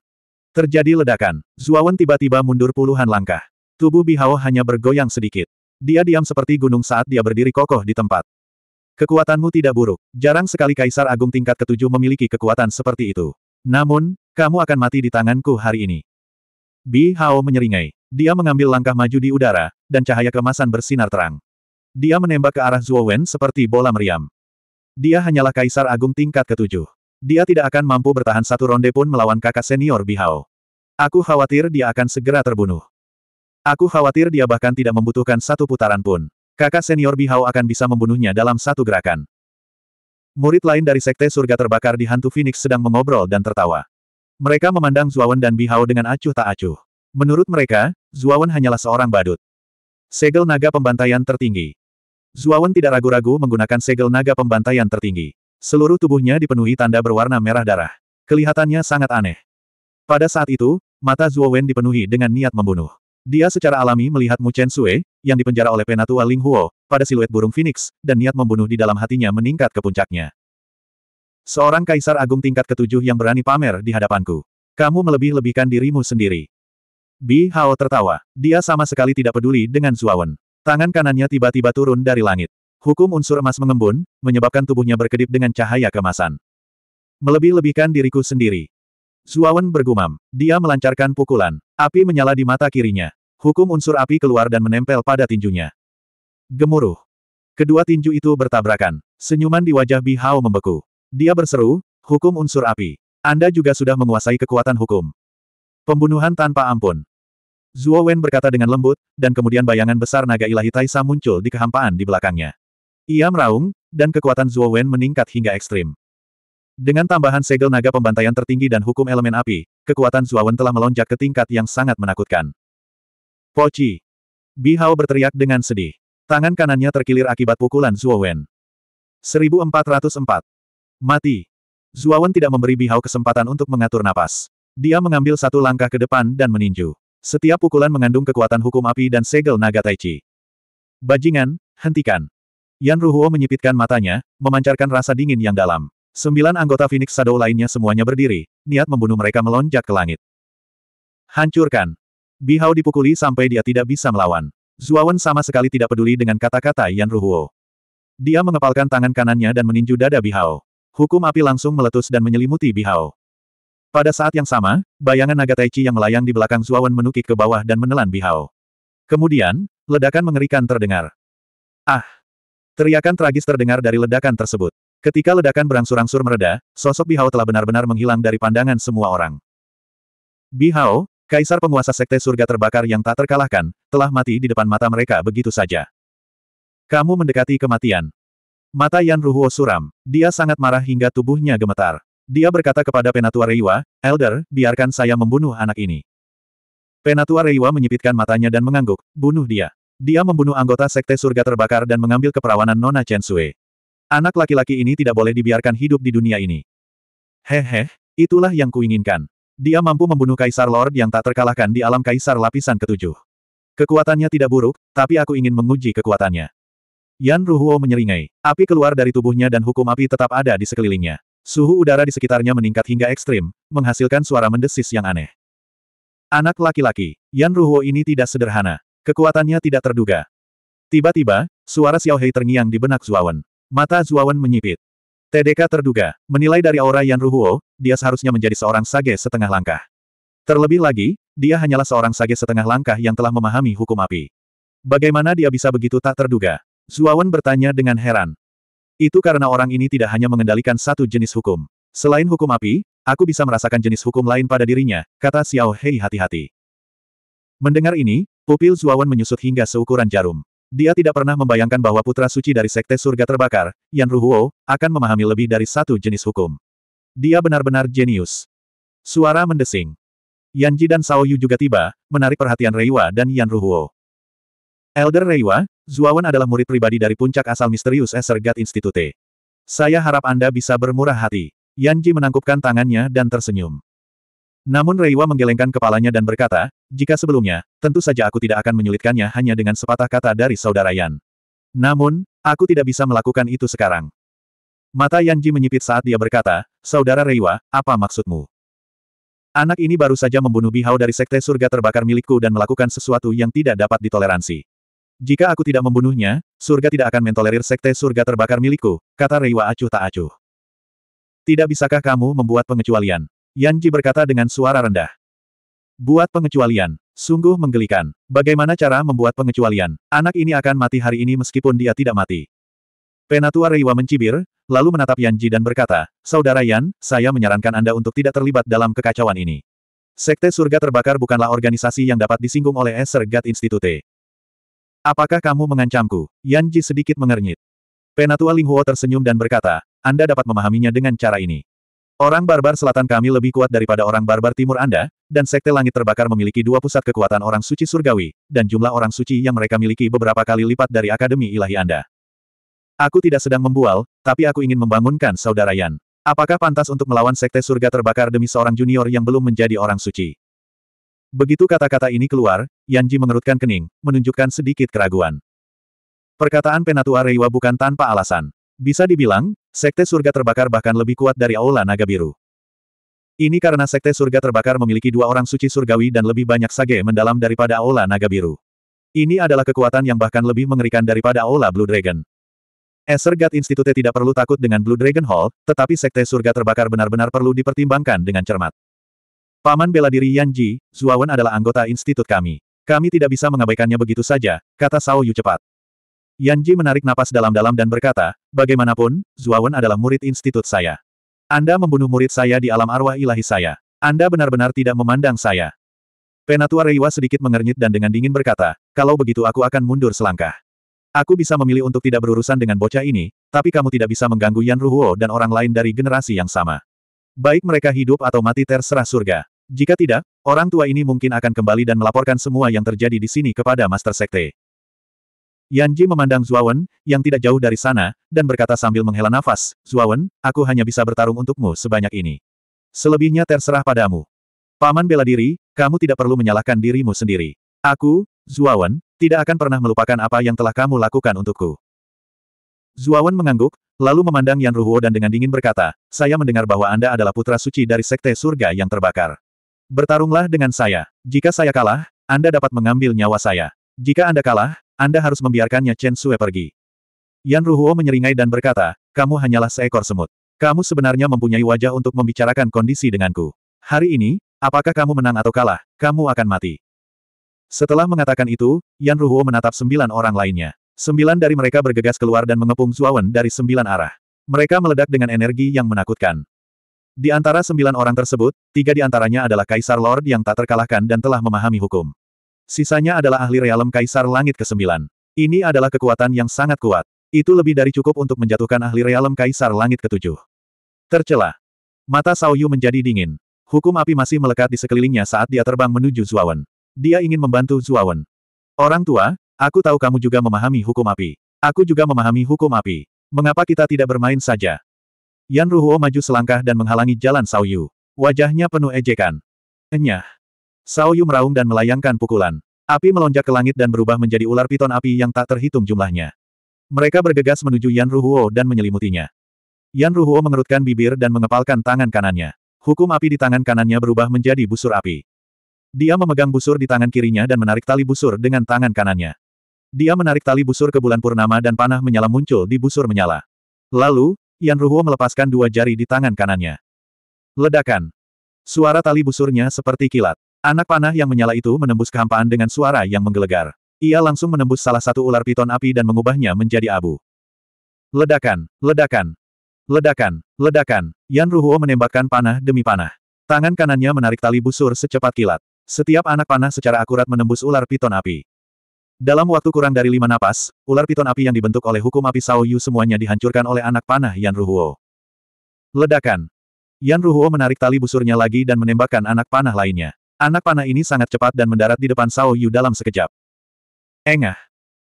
Terjadi ledakan. Zuawan tiba-tiba mundur puluhan langkah. Tubuh Bihao hanya bergoyang sedikit. Dia diam seperti gunung saat dia berdiri kokoh di tempat. Kekuatanmu tidak buruk. Jarang sekali Kaisar Agung tingkat ketujuh memiliki kekuatan seperti itu. Namun, kamu akan mati di tanganku hari ini. Bi Hao menyeringai. Dia mengambil langkah maju di udara, dan cahaya kemasan bersinar terang. Dia menembak ke arah Zuo Wen seperti bola meriam. Dia hanyalah Kaisar Agung tingkat ketujuh. Dia tidak akan mampu bertahan satu ronde pun melawan kakak senior Bihao. Aku khawatir dia akan segera terbunuh. Aku khawatir dia bahkan tidak membutuhkan satu putaran pun. Kakak senior Bihao akan bisa membunuhnya dalam satu gerakan. Murid lain dari Sekte Surga Terbakar di Hantu Phoenix sedang mengobrol dan tertawa. Mereka memandang Zuawan dan Bihao dengan acuh tak acuh. Menurut mereka, Zuawan hanyalah seorang badut. Segel naga pembantaian tertinggi. Zuawan tidak ragu-ragu menggunakan segel naga pembantaian tertinggi. Seluruh tubuhnya dipenuhi tanda berwarna merah darah. Kelihatannya sangat aneh. Pada saat itu, mata Zuo Wen dipenuhi dengan niat membunuh. Dia secara alami melihat Mu Chen Sue, yang dipenjara oleh penatua Ling Huo, pada siluet burung phoenix, dan niat membunuh di dalam hatinya meningkat ke puncaknya. Seorang kaisar agung tingkat ketujuh yang berani pamer di hadapanku. Kamu melebih-lebihkan dirimu sendiri. Bi Hao tertawa. Dia sama sekali tidak peduli dengan Wen. Tangan kanannya tiba-tiba turun dari langit. Hukum unsur emas mengembun, menyebabkan tubuhnya berkedip dengan cahaya kemasan. Melebih-lebihkan diriku sendiri. Zuawan bergumam. Dia melancarkan pukulan. Api menyala di mata kirinya. Hukum unsur api keluar dan menempel pada tinjunya. Gemuruh. Kedua tinju itu bertabrakan. Senyuman di wajah Bi Hao membeku. Dia berseru, hukum unsur api. Anda juga sudah menguasai kekuatan hukum. Pembunuhan tanpa ampun. Zuo Wen berkata dengan lembut, dan kemudian bayangan besar naga ilahi Taisa muncul di kehampaan di belakangnya. Ia meraung, dan kekuatan Zhuo Wen meningkat hingga ekstrim. Dengan tambahan segel naga pembantaian tertinggi dan hukum elemen api, kekuatan Zhuo Wen telah melonjak ke tingkat yang sangat menakutkan. Poci! Bihao berteriak dengan sedih. Tangan kanannya terkilir akibat pukulan Zhuo Wen. 1404. Mati. Zhuo Wen tidak memberi Bihao kesempatan untuk mengatur napas. Dia mengambil satu langkah ke depan dan meninju. Setiap pukulan mengandung kekuatan hukum api dan segel naga tai chi. Bajingan, hentikan. Yan Ruhuo menyipitkan matanya, memancarkan rasa dingin yang dalam. Sembilan anggota Phoenix Shadow lainnya semuanya berdiri, niat membunuh mereka melonjak ke langit. Hancurkan. Bihao dipukuli sampai dia tidak bisa melawan. Zuawan sama sekali tidak peduli dengan kata-kata Yan Ruhuo. Dia mengepalkan tangan kanannya dan meninju dada Bihao. Hukum api langsung meletus dan menyelimuti Bihao. Pada saat yang sama, bayangan naga Taichi yang melayang di belakang Zuawan menukik ke bawah dan menelan Bihao. Kemudian, ledakan mengerikan terdengar. Ah! Teriakan tragis terdengar dari ledakan tersebut. Ketika ledakan berangsur-angsur mereda, sosok Bihao telah benar-benar menghilang dari pandangan semua orang. Bihao, kaisar penguasa sekte surga terbakar yang tak terkalahkan, telah mati di depan mata mereka begitu saja. Kamu mendekati kematian. Mata Yan Ruhuo suram. Dia sangat marah hingga tubuhnya gemetar. Dia berkata kepada Penatua Reiwa, Elder, biarkan saya membunuh anak ini. Penatua Reiwa menyipitkan matanya dan mengangguk, bunuh dia. Dia membunuh anggota Sekte Surga Terbakar dan mengambil keperawanan Nona Chen Sui. Anak laki-laki ini tidak boleh dibiarkan hidup di dunia ini. Hehe, itulah yang kuinginkan. Dia mampu membunuh Kaisar Lord yang tak terkalahkan di alam Kaisar Lapisan Ketujuh. Kekuatannya tidak buruk, tapi aku ingin menguji kekuatannya. Yan Ruhuo menyeringai. Api keluar dari tubuhnya dan hukum api tetap ada di sekelilingnya. Suhu udara di sekitarnya meningkat hingga ekstrim, menghasilkan suara mendesis yang aneh. Anak laki-laki, Yan Ruhuo ini tidak sederhana. Kekuatannya tidak terduga. Tiba-tiba, suara Xiao Hei terngiang di benak Zuawan. Mata Zuawan menyipit. TDK terduga, menilai dari aura Yan Ruhuo, dia seharusnya menjadi seorang sage setengah langkah. Terlebih lagi, dia hanyalah seorang sage setengah langkah yang telah memahami hukum api. Bagaimana dia bisa begitu tak terduga? Zuawan bertanya dengan heran. Itu karena orang ini tidak hanya mengendalikan satu jenis hukum. Selain hukum api, aku bisa merasakan jenis hukum lain pada dirinya, kata Xiao Hei hati-hati. Mendengar ini, Pupil Zuawan menyusut hingga seukuran jarum. Dia tidak pernah membayangkan bahwa putra suci dari Sekte Surga Terbakar, Yan Ruhuo, akan memahami lebih dari satu jenis hukum. Dia benar-benar jenius. Suara mendesing. Yanji dan Sao Yu juga tiba, menarik perhatian Reiwa dan Yan Ruhuo. Elder Reiwa, Zuawan adalah murid pribadi dari puncak asal misterius Esergat Institute. Saya harap Anda bisa bermurah hati. Yanji menangkupkan tangannya dan tersenyum. Namun Reiwa menggelengkan kepalanya dan berkata, jika sebelumnya, tentu saja aku tidak akan menyulitkannya hanya dengan sepatah kata dari saudara Yan. Namun, aku tidak bisa melakukan itu sekarang. Mata Yanji menyipit saat dia berkata, Saudara Reiwa, apa maksudmu? Anak ini baru saja membunuh Bihau dari Sekte Surga Terbakar milikku dan melakukan sesuatu yang tidak dapat ditoleransi. Jika aku tidak membunuhnya, surga tidak akan mentolerir Sekte Surga Terbakar milikku, kata Reiwa acuh tak acuh. Tidak bisakah kamu membuat pengecualian? Yan Ji berkata dengan suara rendah. Buat pengecualian. Sungguh menggelikan. Bagaimana cara membuat pengecualian? Anak ini akan mati hari ini meskipun dia tidak mati. Penatua Reiwa mencibir, lalu menatap Yan Ji dan berkata, Saudara Yan, saya menyarankan Anda untuk tidak terlibat dalam kekacauan ini. Sekte Surga Terbakar bukanlah organisasi yang dapat disinggung oleh Eser Gat Institute. Apakah kamu mengancamku? Yan Ji sedikit mengernyit. Penatua Linghuo tersenyum dan berkata, Anda dapat memahaminya dengan cara ini. Orang barbar selatan kami lebih kuat daripada orang barbar timur Anda, dan Sekte Langit Terbakar memiliki dua pusat kekuatan orang suci surgawi, dan jumlah orang suci yang mereka miliki beberapa kali lipat dari Akademi Ilahi Anda. Aku tidak sedang membual, tapi aku ingin membangunkan Saudara Yan. Apakah pantas untuk melawan Sekte Surga Terbakar demi seorang junior yang belum menjadi orang suci? Begitu kata-kata ini keluar, Yanji mengerutkan kening, menunjukkan sedikit keraguan. Perkataan Penatua Reiwa bukan tanpa alasan. Bisa dibilang, sekte surga terbakar bahkan lebih kuat dari Aula Naga Biru. Ini karena sekte surga terbakar memiliki dua orang suci surgawi dan lebih banyak sage mendalam daripada Aula Naga Biru. Ini adalah kekuatan yang bahkan lebih mengerikan daripada Aula Blue Dragon. Esergat God Institute tidak perlu takut dengan Blue Dragon Hall, tetapi sekte surga terbakar benar-benar perlu dipertimbangkan dengan cermat. Paman bela diri Yan Ji, Zuawan adalah anggota institut kami. Kami tidak bisa mengabaikannya begitu saja, kata Sao Yu cepat. Yanji menarik napas dalam-dalam dan berkata, bagaimanapun, Zuawan adalah murid institut saya. Anda membunuh murid saya di alam arwah ilahi saya. Anda benar-benar tidak memandang saya. Penatua Reiwa sedikit mengernyit dan dengan dingin berkata, kalau begitu aku akan mundur selangkah. Aku bisa memilih untuk tidak berurusan dengan bocah ini, tapi kamu tidak bisa mengganggu Yan Ruhuo dan orang lain dari generasi yang sama. Baik mereka hidup atau mati terserah surga. Jika tidak, orang tua ini mungkin akan kembali dan melaporkan semua yang terjadi di sini kepada Master Sekte. Yanji memandang Zuawan, yang tidak jauh dari sana, dan berkata sambil menghela nafas, Zuawan, aku hanya bisa bertarung untukmu sebanyak ini. Selebihnya terserah padamu. Paman bela diri, kamu tidak perlu menyalahkan dirimu sendiri. Aku, Zuawan, tidak akan pernah melupakan apa yang telah kamu lakukan untukku. Zuawan mengangguk, lalu memandang Yan Ruhuo dan dengan dingin berkata, saya mendengar bahwa Anda adalah putra suci dari sekte surga yang terbakar. Bertarunglah dengan saya. Jika saya kalah, Anda dapat mengambil nyawa saya. Jika Anda kalah, anda harus membiarkannya Chen Sue pergi. Yan Ruhuo menyeringai dan berkata, kamu hanyalah seekor semut. Kamu sebenarnya mempunyai wajah untuk membicarakan kondisi denganku. Hari ini, apakah kamu menang atau kalah, kamu akan mati. Setelah mengatakan itu, Yan Ruhuo menatap sembilan orang lainnya. Sembilan dari mereka bergegas keluar dan mengepung Zuawan dari sembilan arah. Mereka meledak dengan energi yang menakutkan. Di antara sembilan orang tersebut, tiga di antaranya adalah Kaisar Lord yang tak terkalahkan dan telah memahami hukum. Sisanya adalah ahli realem Kaisar Langit ke-9. Ini adalah kekuatan yang sangat kuat. Itu lebih dari cukup untuk menjatuhkan ahli realem Kaisar Langit ke-7. Tercela. Mata Yu menjadi dingin. Hukum api masih melekat di sekelilingnya saat dia terbang menuju Zuawan. Dia ingin membantu Zuawan. Orang tua, aku tahu kamu juga memahami hukum api. Aku juga memahami hukum api. Mengapa kita tidak bermain saja? Yan Ruhuo maju selangkah dan menghalangi jalan Yu. Wajahnya penuh ejekan. Enyah. Sao Yu meraung dan melayangkan pukulan. Api melonjak ke langit dan berubah menjadi ular piton api yang tak terhitung jumlahnya. Mereka bergegas menuju Yan Ruhuo dan menyelimutinya. Yan Ruhuo mengerutkan bibir dan mengepalkan tangan kanannya. Hukum api di tangan kanannya berubah menjadi busur api. Dia memegang busur di tangan kirinya dan menarik tali busur dengan tangan kanannya. Dia menarik tali busur ke bulan purnama dan panah menyala muncul di busur menyala. Lalu, Yan Ruhuo melepaskan dua jari di tangan kanannya. Ledakan. Suara tali busurnya seperti kilat. Anak panah yang menyala itu menembus kehampaan dengan suara yang menggelegar. Ia langsung menembus salah satu ular piton api dan mengubahnya menjadi abu. Ledakan, ledakan, ledakan, ledakan. Yan Ruhuo menembakkan panah demi panah. Tangan kanannya menarik tali busur secepat kilat. Setiap anak panah secara akurat menembus ular piton api. Dalam waktu kurang dari lima napas, ular piton api yang dibentuk oleh hukum api Sao Yu semuanya dihancurkan oleh anak panah Yan Ruhuo. Ledakan. Yan Ruhuo menarik tali busurnya lagi dan menembakkan anak panah lainnya. Anak panah ini sangat cepat dan mendarat di depan Sao Yu dalam sekejap. Engah.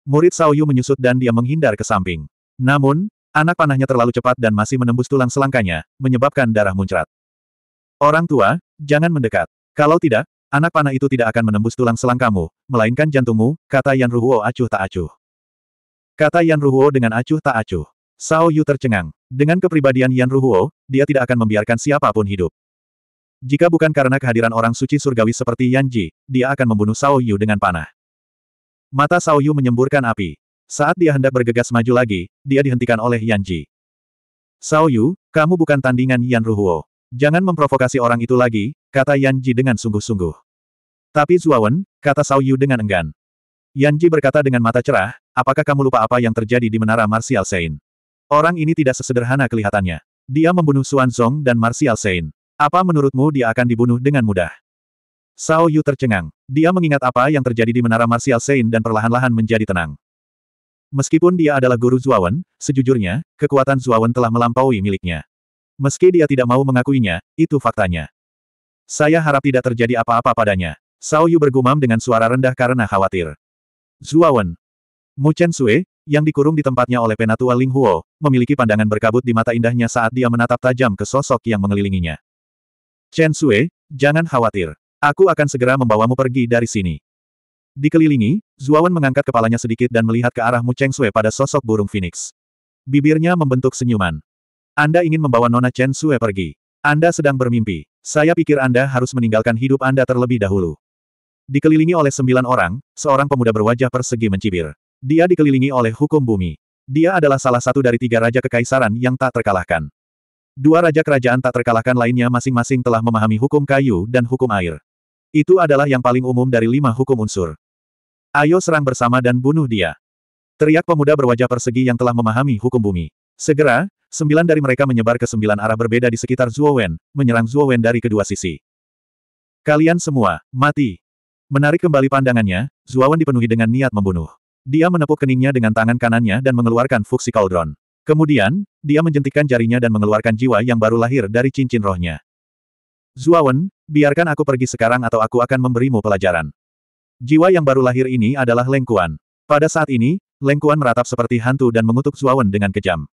Murid Sao Yu menyusut dan dia menghindar ke samping. Namun, anak panahnya terlalu cepat dan masih menembus tulang selangkanya, menyebabkan darah muncrat. Orang tua, jangan mendekat. Kalau tidak, anak panah itu tidak akan menembus tulang selangkamu, melainkan jantungmu, kata Yan Ruhuo acuh tak acuh. Kata Yan Ruhuo dengan acuh tak acuh. Sao Yu tercengang. Dengan kepribadian Yan Ruhuo, dia tidak akan membiarkan siapapun hidup. Jika bukan karena kehadiran orang suci surgawi seperti Yan Ji, dia akan membunuh Sao Yu dengan panah. Mata Sao Yu menyemburkan api. Saat dia hendak bergegas maju lagi, dia dihentikan oleh Yan Ji. Sao Yu, kamu bukan tandingan Yan Ruhuo. Jangan memprovokasi orang itu lagi, kata Yan Ji dengan sungguh-sungguh. Tapi Zuawan, kata Sao Yu dengan enggan. Yan Ji berkata dengan mata cerah, apakah kamu lupa apa yang terjadi di menara Martial Sein? Orang ini tidak sesederhana kelihatannya. Dia membunuh Xuan Zong dan Martial Sein. Apa menurutmu dia akan dibunuh dengan mudah? Sao Yu tercengang. Dia mengingat apa yang terjadi di menara Martial Sein dan perlahan-lahan menjadi tenang. Meskipun dia adalah guru Zuawan, sejujurnya, kekuatan Zuawan telah melampaui miliknya. Meski dia tidak mau mengakuinya, itu faktanya. Saya harap tidak terjadi apa-apa padanya. Sao Yu bergumam dengan suara rendah karena khawatir. Zuawan. Mu Chen Sui, yang dikurung di tempatnya oleh penatua Ling Huo, memiliki pandangan berkabut di mata indahnya saat dia menatap tajam ke sosok yang mengelilinginya. Chen Sue, jangan khawatir. Aku akan segera membawamu pergi dari sini. Dikelilingi, Zuawan mengangkat kepalanya sedikit dan melihat ke arah Mu Cheng Sue pada sosok burung phoenix. Bibirnya membentuk senyuman. Anda ingin membawa Nona Chen Sue pergi. Anda sedang bermimpi. Saya pikir Anda harus meninggalkan hidup Anda terlebih dahulu. Dikelilingi oleh sembilan orang, seorang pemuda berwajah persegi mencibir. Dia dikelilingi oleh hukum bumi. Dia adalah salah satu dari tiga raja kekaisaran yang tak terkalahkan. Dua raja kerajaan tak terkalahkan lainnya masing-masing telah memahami hukum kayu dan hukum air. Itu adalah yang paling umum dari lima hukum unsur. Ayo serang bersama dan bunuh dia. Teriak pemuda berwajah persegi yang telah memahami hukum bumi. Segera, sembilan dari mereka menyebar ke sembilan arah berbeda di sekitar Zuowen, menyerang Zuowen dari kedua sisi. Kalian semua, mati. Menarik kembali pandangannya, Zuowen dipenuhi dengan niat membunuh. Dia menepuk keningnya dengan tangan kanannya dan mengeluarkan fuksi cauldron. Kemudian, dia menjentikkan jarinya dan mengeluarkan jiwa yang baru lahir dari cincin rohnya. Zuawan, biarkan aku pergi sekarang atau aku akan memberimu pelajaran. Jiwa yang baru lahir ini adalah Lengkuan. Pada saat ini, Lengkuan meratap seperti hantu dan mengutuk Zuawan dengan kejam.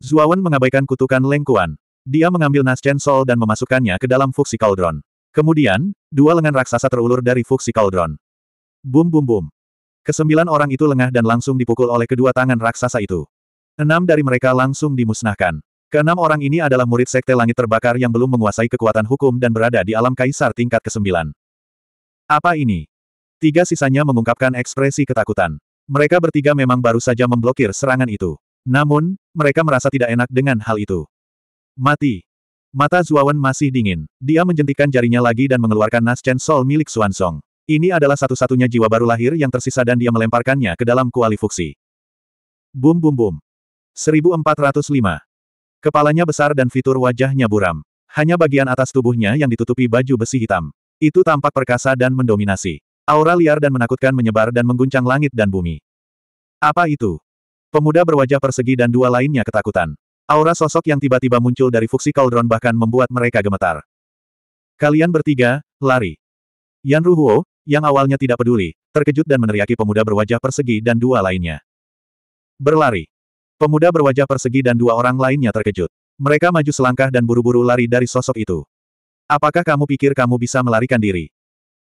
Zuawan mengabaikan kutukan Lengkuan. Dia mengambil Naschen Sol dan memasukkannya ke dalam Fuxi Cauldron. Kemudian, dua lengan raksasa terulur dari Fuxi Cauldron. Bum bum bum. Kesembilan orang itu lengah dan langsung dipukul oleh kedua tangan raksasa itu. Enam dari mereka langsung dimusnahkan. Keenam orang ini adalah murid Sekte Langit Terbakar yang belum menguasai kekuatan hukum dan berada di alam kaisar tingkat ke-9. Apa ini? Tiga sisanya mengungkapkan ekspresi ketakutan. Mereka bertiga memang baru saja memblokir serangan itu. Namun, mereka merasa tidak enak dengan hal itu. Mati. Mata Zuawan masih dingin. Dia menjentikan jarinya lagi dan mengeluarkan naschen sol milik Song. Ini adalah satu-satunya jiwa baru lahir yang tersisa dan dia melemparkannya ke dalam Kuali fuksi. Bum bum bum. 1405. Kepalanya besar dan fitur wajahnya buram. Hanya bagian atas tubuhnya yang ditutupi baju besi hitam. Itu tampak perkasa dan mendominasi. Aura liar dan menakutkan menyebar dan mengguncang langit dan bumi. Apa itu? Pemuda berwajah persegi dan dua lainnya ketakutan. Aura sosok yang tiba-tiba muncul dari fuksi kaldron bahkan membuat mereka gemetar. Kalian bertiga, lari. Yan Ruhuo, yang awalnya tidak peduli, terkejut dan meneriaki pemuda berwajah persegi dan dua lainnya. Berlari. Pemuda berwajah persegi dan dua orang lainnya terkejut. Mereka maju selangkah dan buru-buru lari dari sosok itu. Apakah kamu pikir kamu bisa melarikan diri?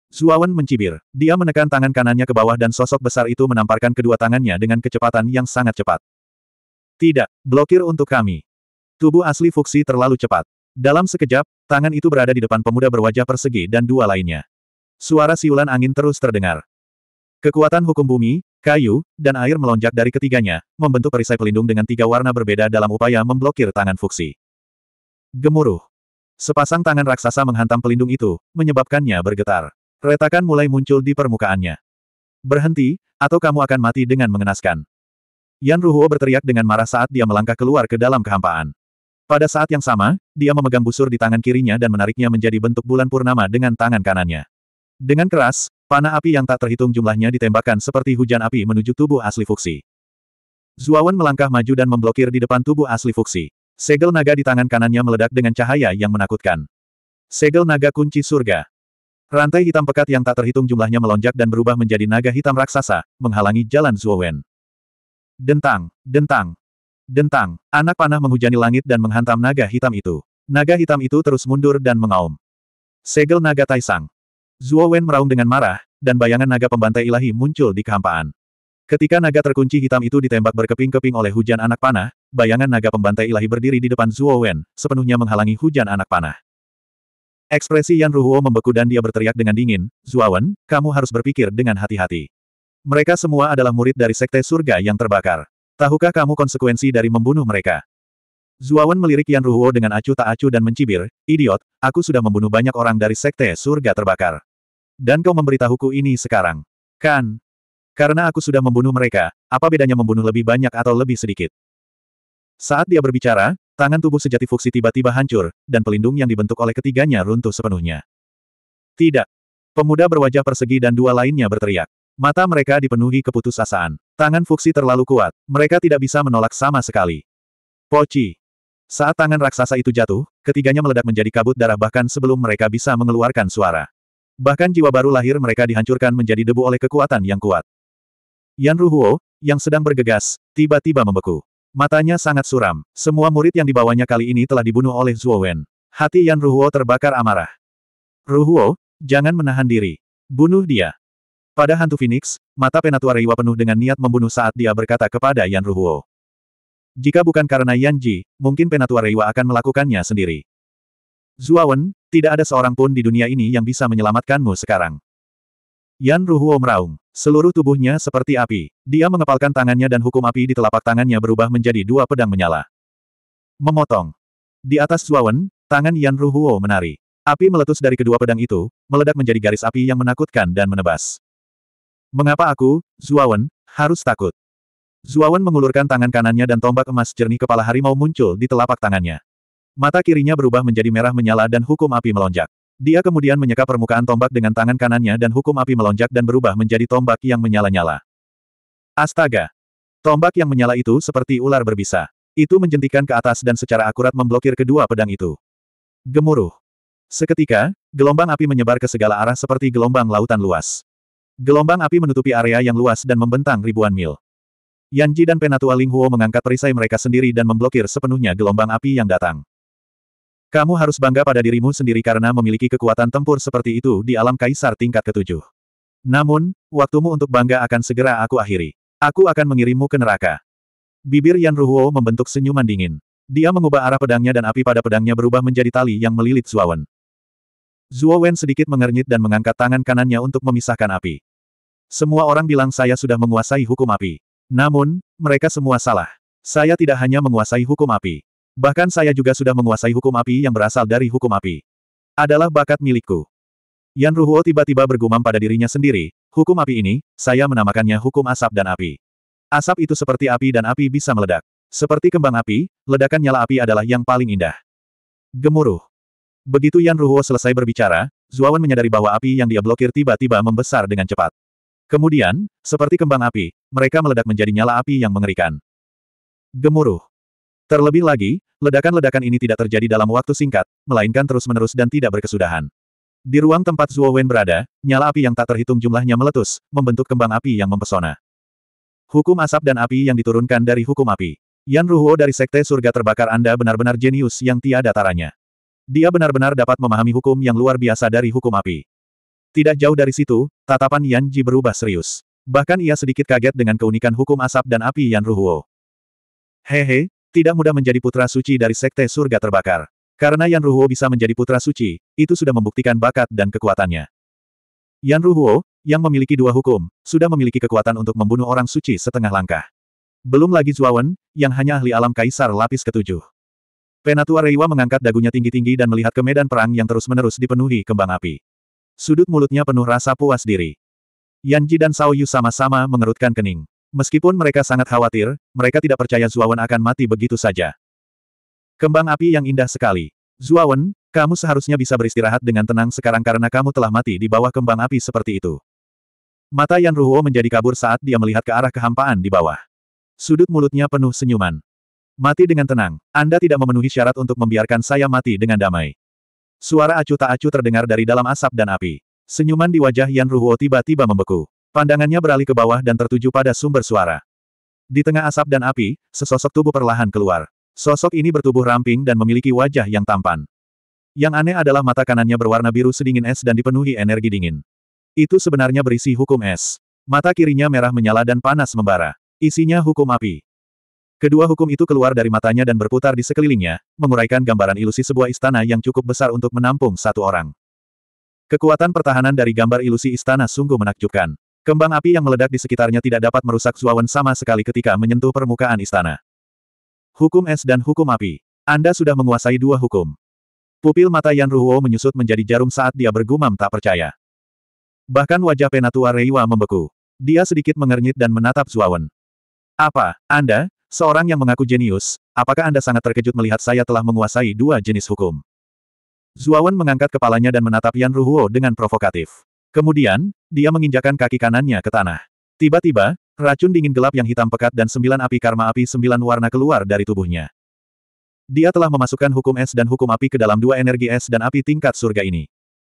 Zuawan mencibir. Dia menekan tangan kanannya ke bawah dan sosok besar itu menamparkan kedua tangannya dengan kecepatan yang sangat cepat. Tidak, blokir untuk kami. Tubuh asli Fuxi terlalu cepat. Dalam sekejap, tangan itu berada di depan pemuda berwajah persegi dan dua lainnya. Suara siulan angin terus terdengar. Kekuatan hukum bumi, kayu, dan air melonjak dari ketiganya, membentuk perisai pelindung dengan tiga warna berbeda dalam upaya memblokir tangan fuksi. Gemuruh. Sepasang tangan raksasa menghantam pelindung itu, menyebabkannya bergetar. Retakan mulai muncul di permukaannya. Berhenti, atau kamu akan mati dengan mengenaskan. Yan Ruhuo berteriak dengan marah saat dia melangkah keluar ke dalam kehampaan. Pada saat yang sama, dia memegang busur di tangan kirinya dan menariknya menjadi bentuk bulan purnama dengan tangan kanannya. Dengan keras, Panah api yang tak terhitung jumlahnya ditembakkan seperti hujan api menuju tubuh asli fuksi. Zuawan melangkah maju dan memblokir di depan tubuh asli fuksi. Segel naga di tangan kanannya meledak dengan cahaya yang menakutkan. Segel naga kunci surga. Rantai hitam pekat yang tak terhitung jumlahnya melonjak dan berubah menjadi naga hitam raksasa, menghalangi jalan Zuowen. Dentang, dentang, dentang, anak panah menghujani langit dan menghantam naga hitam itu. Naga hitam itu terus mundur dan mengaum. Segel naga Taisang. Zuo Wen meraung dengan marah, dan bayangan naga pembantai ilahi muncul di kehampaan. Ketika naga terkunci hitam itu ditembak berkeping-keping oleh hujan anak panah, bayangan naga pembantai ilahi berdiri di depan Zuo Wen, sepenuhnya menghalangi hujan anak panah. Ekspresi Yan Ruhuo membeku dan dia berteriak dengan dingin, Zuo Wen, kamu harus berpikir dengan hati-hati. Mereka semua adalah murid dari Sekte Surga yang terbakar. Tahukah kamu konsekuensi dari membunuh mereka? Zuo Wen melirik Yan Ruhuo dengan acuh tak acuh dan mencibir, Idiot, aku sudah membunuh banyak orang dari Sekte Surga terbakar. Dan kau memberitahuku ini sekarang. Kan? Karena aku sudah membunuh mereka, apa bedanya membunuh lebih banyak atau lebih sedikit? Saat dia berbicara, tangan tubuh sejati Fuxi tiba-tiba hancur, dan pelindung yang dibentuk oleh ketiganya runtuh sepenuhnya. Tidak. Pemuda berwajah persegi dan dua lainnya berteriak. Mata mereka dipenuhi keputusasaan. Tangan Fuxi terlalu kuat, mereka tidak bisa menolak sama sekali. Poci. Saat tangan raksasa itu jatuh, ketiganya meledak menjadi kabut darah bahkan sebelum mereka bisa mengeluarkan suara. Bahkan jiwa baru lahir mereka dihancurkan menjadi debu oleh kekuatan yang kuat. Yan Ruhuo, yang sedang bergegas, tiba-tiba membeku. Matanya sangat suram. Semua murid yang dibawanya kali ini telah dibunuh oleh Zhuo Wen. Hati Yan Ruhuo terbakar amarah. Ruhuo, jangan menahan diri. Bunuh dia. Pada hantu Phoenix, mata penatua Reiwa penuh dengan niat membunuh saat dia berkata kepada Yan Ruhuo. Jika bukan karena Yan Ji, mungkin penatua Reiwa akan melakukannya sendiri. Zuawan, tidak ada seorang pun di dunia ini yang bisa menyelamatkanmu sekarang. Yan Ruhuo meraung. Seluruh tubuhnya seperti api. Dia mengepalkan tangannya dan hukum api di telapak tangannya berubah menjadi dua pedang menyala. Memotong. Di atas Zuawan, tangan Yan Ruhuo menari. Api meletus dari kedua pedang itu, meledak menjadi garis api yang menakutkan dan menebas. Mengapa aku, Zuawan, harus takut? Zuawan mengulurkan tangan kanannya dan tombak emas jernih kepala harimau muncul di telapak tangannya. Mata kirinya berubah menjadi merah menyala dan hukum api melonjak. Dia kemudian menyeka permukaan tombak dengan tangan kanannya dan hukum api melonjak dan berubah menjadi tombak yang menyala-nyala. Astaga! Tombak yang menyala itu seperti ular berbisa. Itu menjentikan ke atas dan secara akurat memblokir kedua pedang itu. Gemuruh. Seketika, gelombang api menyebar ke segala arah seperti gelombang lautan luas. Gelombang api menutupi area yang luas dan membentang ribuan mil. Yanji dan Penatua Linghuo mengangkat perisai mereka sendiri dan memblokir sepenuhnya gelombang api yang datang. Kamu harus bangga pada dirimu sendiri karena memiliki kekuatan tempur seperti itu di alam kaisar tingkat ketujuh. Namun, waktumu untuk bangga akan segera aku akhiri. Aku akan mengirimmu ke neraka. Bibir Yan Ruhuo membentuk senyuman dingin. Dia mengubah arah pedangnya dan api pada pedangnya berubah menjadi tali yang melilit Zuo Wen sedikit mengernyit dan mengangkat tangan kanannya untuk memisahkan api. Semua orang bilang saya sudah menguasai hukum api. Namun, mereka semua salah. Saya tidak hanya menguasai hukum api. Bahkan saya juga sudah menguasai hukum api yang berasal dari hukum api. Adalah bakat milikku. Yan Ruhuo tiba-tiba bergumam pada dirinya sendiri, hukum api ini, saya menamakannya hukum asap dan api. Asap itu seperti api dan api bisa meledak. Seperti kembang api, ledakan nyala api adalah yang paling indah. Gemuruh. Begitu Yan Ruhuo selesai berbicara, Zuawan menyadari bahwa api yang dia blokir tiba-tiba membesar dengan cepat. Kemudian, seperti kembang api, mereka meledak menjadi nyala api yang mengerikan. Gemuruh. Terlebih lagi, ledakan-ledakan ini tidak terjadi dalam waktu singkat, melainkan terus-menerus dan tidak berkesudahan. Di ruang tempat Zhuo Wen berada, nyala api yang tak terhitung jumlahnya meletus, membentuk kembang api yang mempesona. Hukum asap dan api yang diturunkan dari hukum api. Yan Ruhuo dari Sekte Surga Terbakar Anda benar-benar jenius yang tiada taranya. Dia benar-benar dapat memahami hukum yang luar biasa dari hukum api. Tidak jauh dari situ, tatapan Yan Ji berubah serius. Bahkan ia sedikit kaget dengan keunikan hukum asap dan api Yan Ruhuo. Hehe, tidak mudah menjadi putra suci dari sekte surga terbakar. Karena Yan Ruhuo bisa menjadi putra suci, itu sudah membuktikan bakat dan kekuatannya. Yan Ruhuo, yang memiliki dua hukum, sudah memiliki kekuatan untuk membunuh orang suci setengah langkah. Belum lagi Zuawan, yang hanya ahli alam kaisar lapis ketujuh. Penatua Reiwa mengangkat dagunya tinggi-tinggi dan melihat ke medan perang yang terus-menerus dipenuhi kembang api. Sudut mulutnya penuh rasa puas diri. Yan Ji dan Sao Yu sama-sama mengerutkan kening. Meskipun mereka sangat khawatir, mereka tidak percaya Zuawan akan mati begitu saja. Kembang api yang indah sekali. Zuawan, kamu seharusnya bisa beristirahat dengan tenang sekarang karena kamu telah mati di bawah kembang api seperti itu. Mata Yan Ruo menjadi kabur saat dia melihat ke arah kehampaan di bawah. Sudut mulutnya penuh senyuman. Mati dengan tenang, Anda tidak memenuhi syarat untuk membiarkan saya mati dengan damai. Suara acu tak acu terdengar dari dalam asap dan api. Senyuman di wajah Yan Ruo tiba-tiba membeku. Pandangannya beralih ke bawah dan tertuju pada sumber suara. Di tengah asap dan api, sesosok tubuh perlahan keluar. Sosok ini bertubuh ramping dan memiliki wajah yang tampan. Yang aneh adalah mata kanannya berwarna biru sedingin es dan dipenuhi energi dingin. Itu sebenarnya berisi hukum es. Mata kirinya merah menyala dan panas membara. Isinya hukum api. Kedua hukum itu keluar dari matanya dan berputar di sekelilingnya, menguraikan gambaran ilusi sebuah istana yang cukup besar untuk menampung satu orang. Kekuatan pertahanan dari gambar ilusi istana sungguh menakjubkan. Kembang api yang meledak di sekitarnya tidak dapat merusak Zuawan sama sekali ketika menyentuh permukaan istana. Hukum es dan hukum api. Anda sudah menguasai dua hukum. Pupil mata Yan Ruhuo menyusut menjadi jarum saat dia bergumam tak percaya. Bahkan wajah Penatua Reiwa membeku. Dia sedikit mengernyit dan menatap Zuawan. Apa, Anda, seorang yang mengaku jenius, apakah Anda sangat terkejut melihat saya telah menguasai dua jenis hukum? Zuawan mengangkat kepalanya dan menatap Yan Ruhuo dengan provokatif. Kemudian, dia menginjakan kaki kanannya ke tanah. Tiba-tiba, racun dingin gelap yang hitam pekat dan sembilan api karma api sembilan warna keluar dari tubuhnya. Dia telah memasukkan hukum es dan hukum api ke dalam dua energi es dan api tingkat surga ini.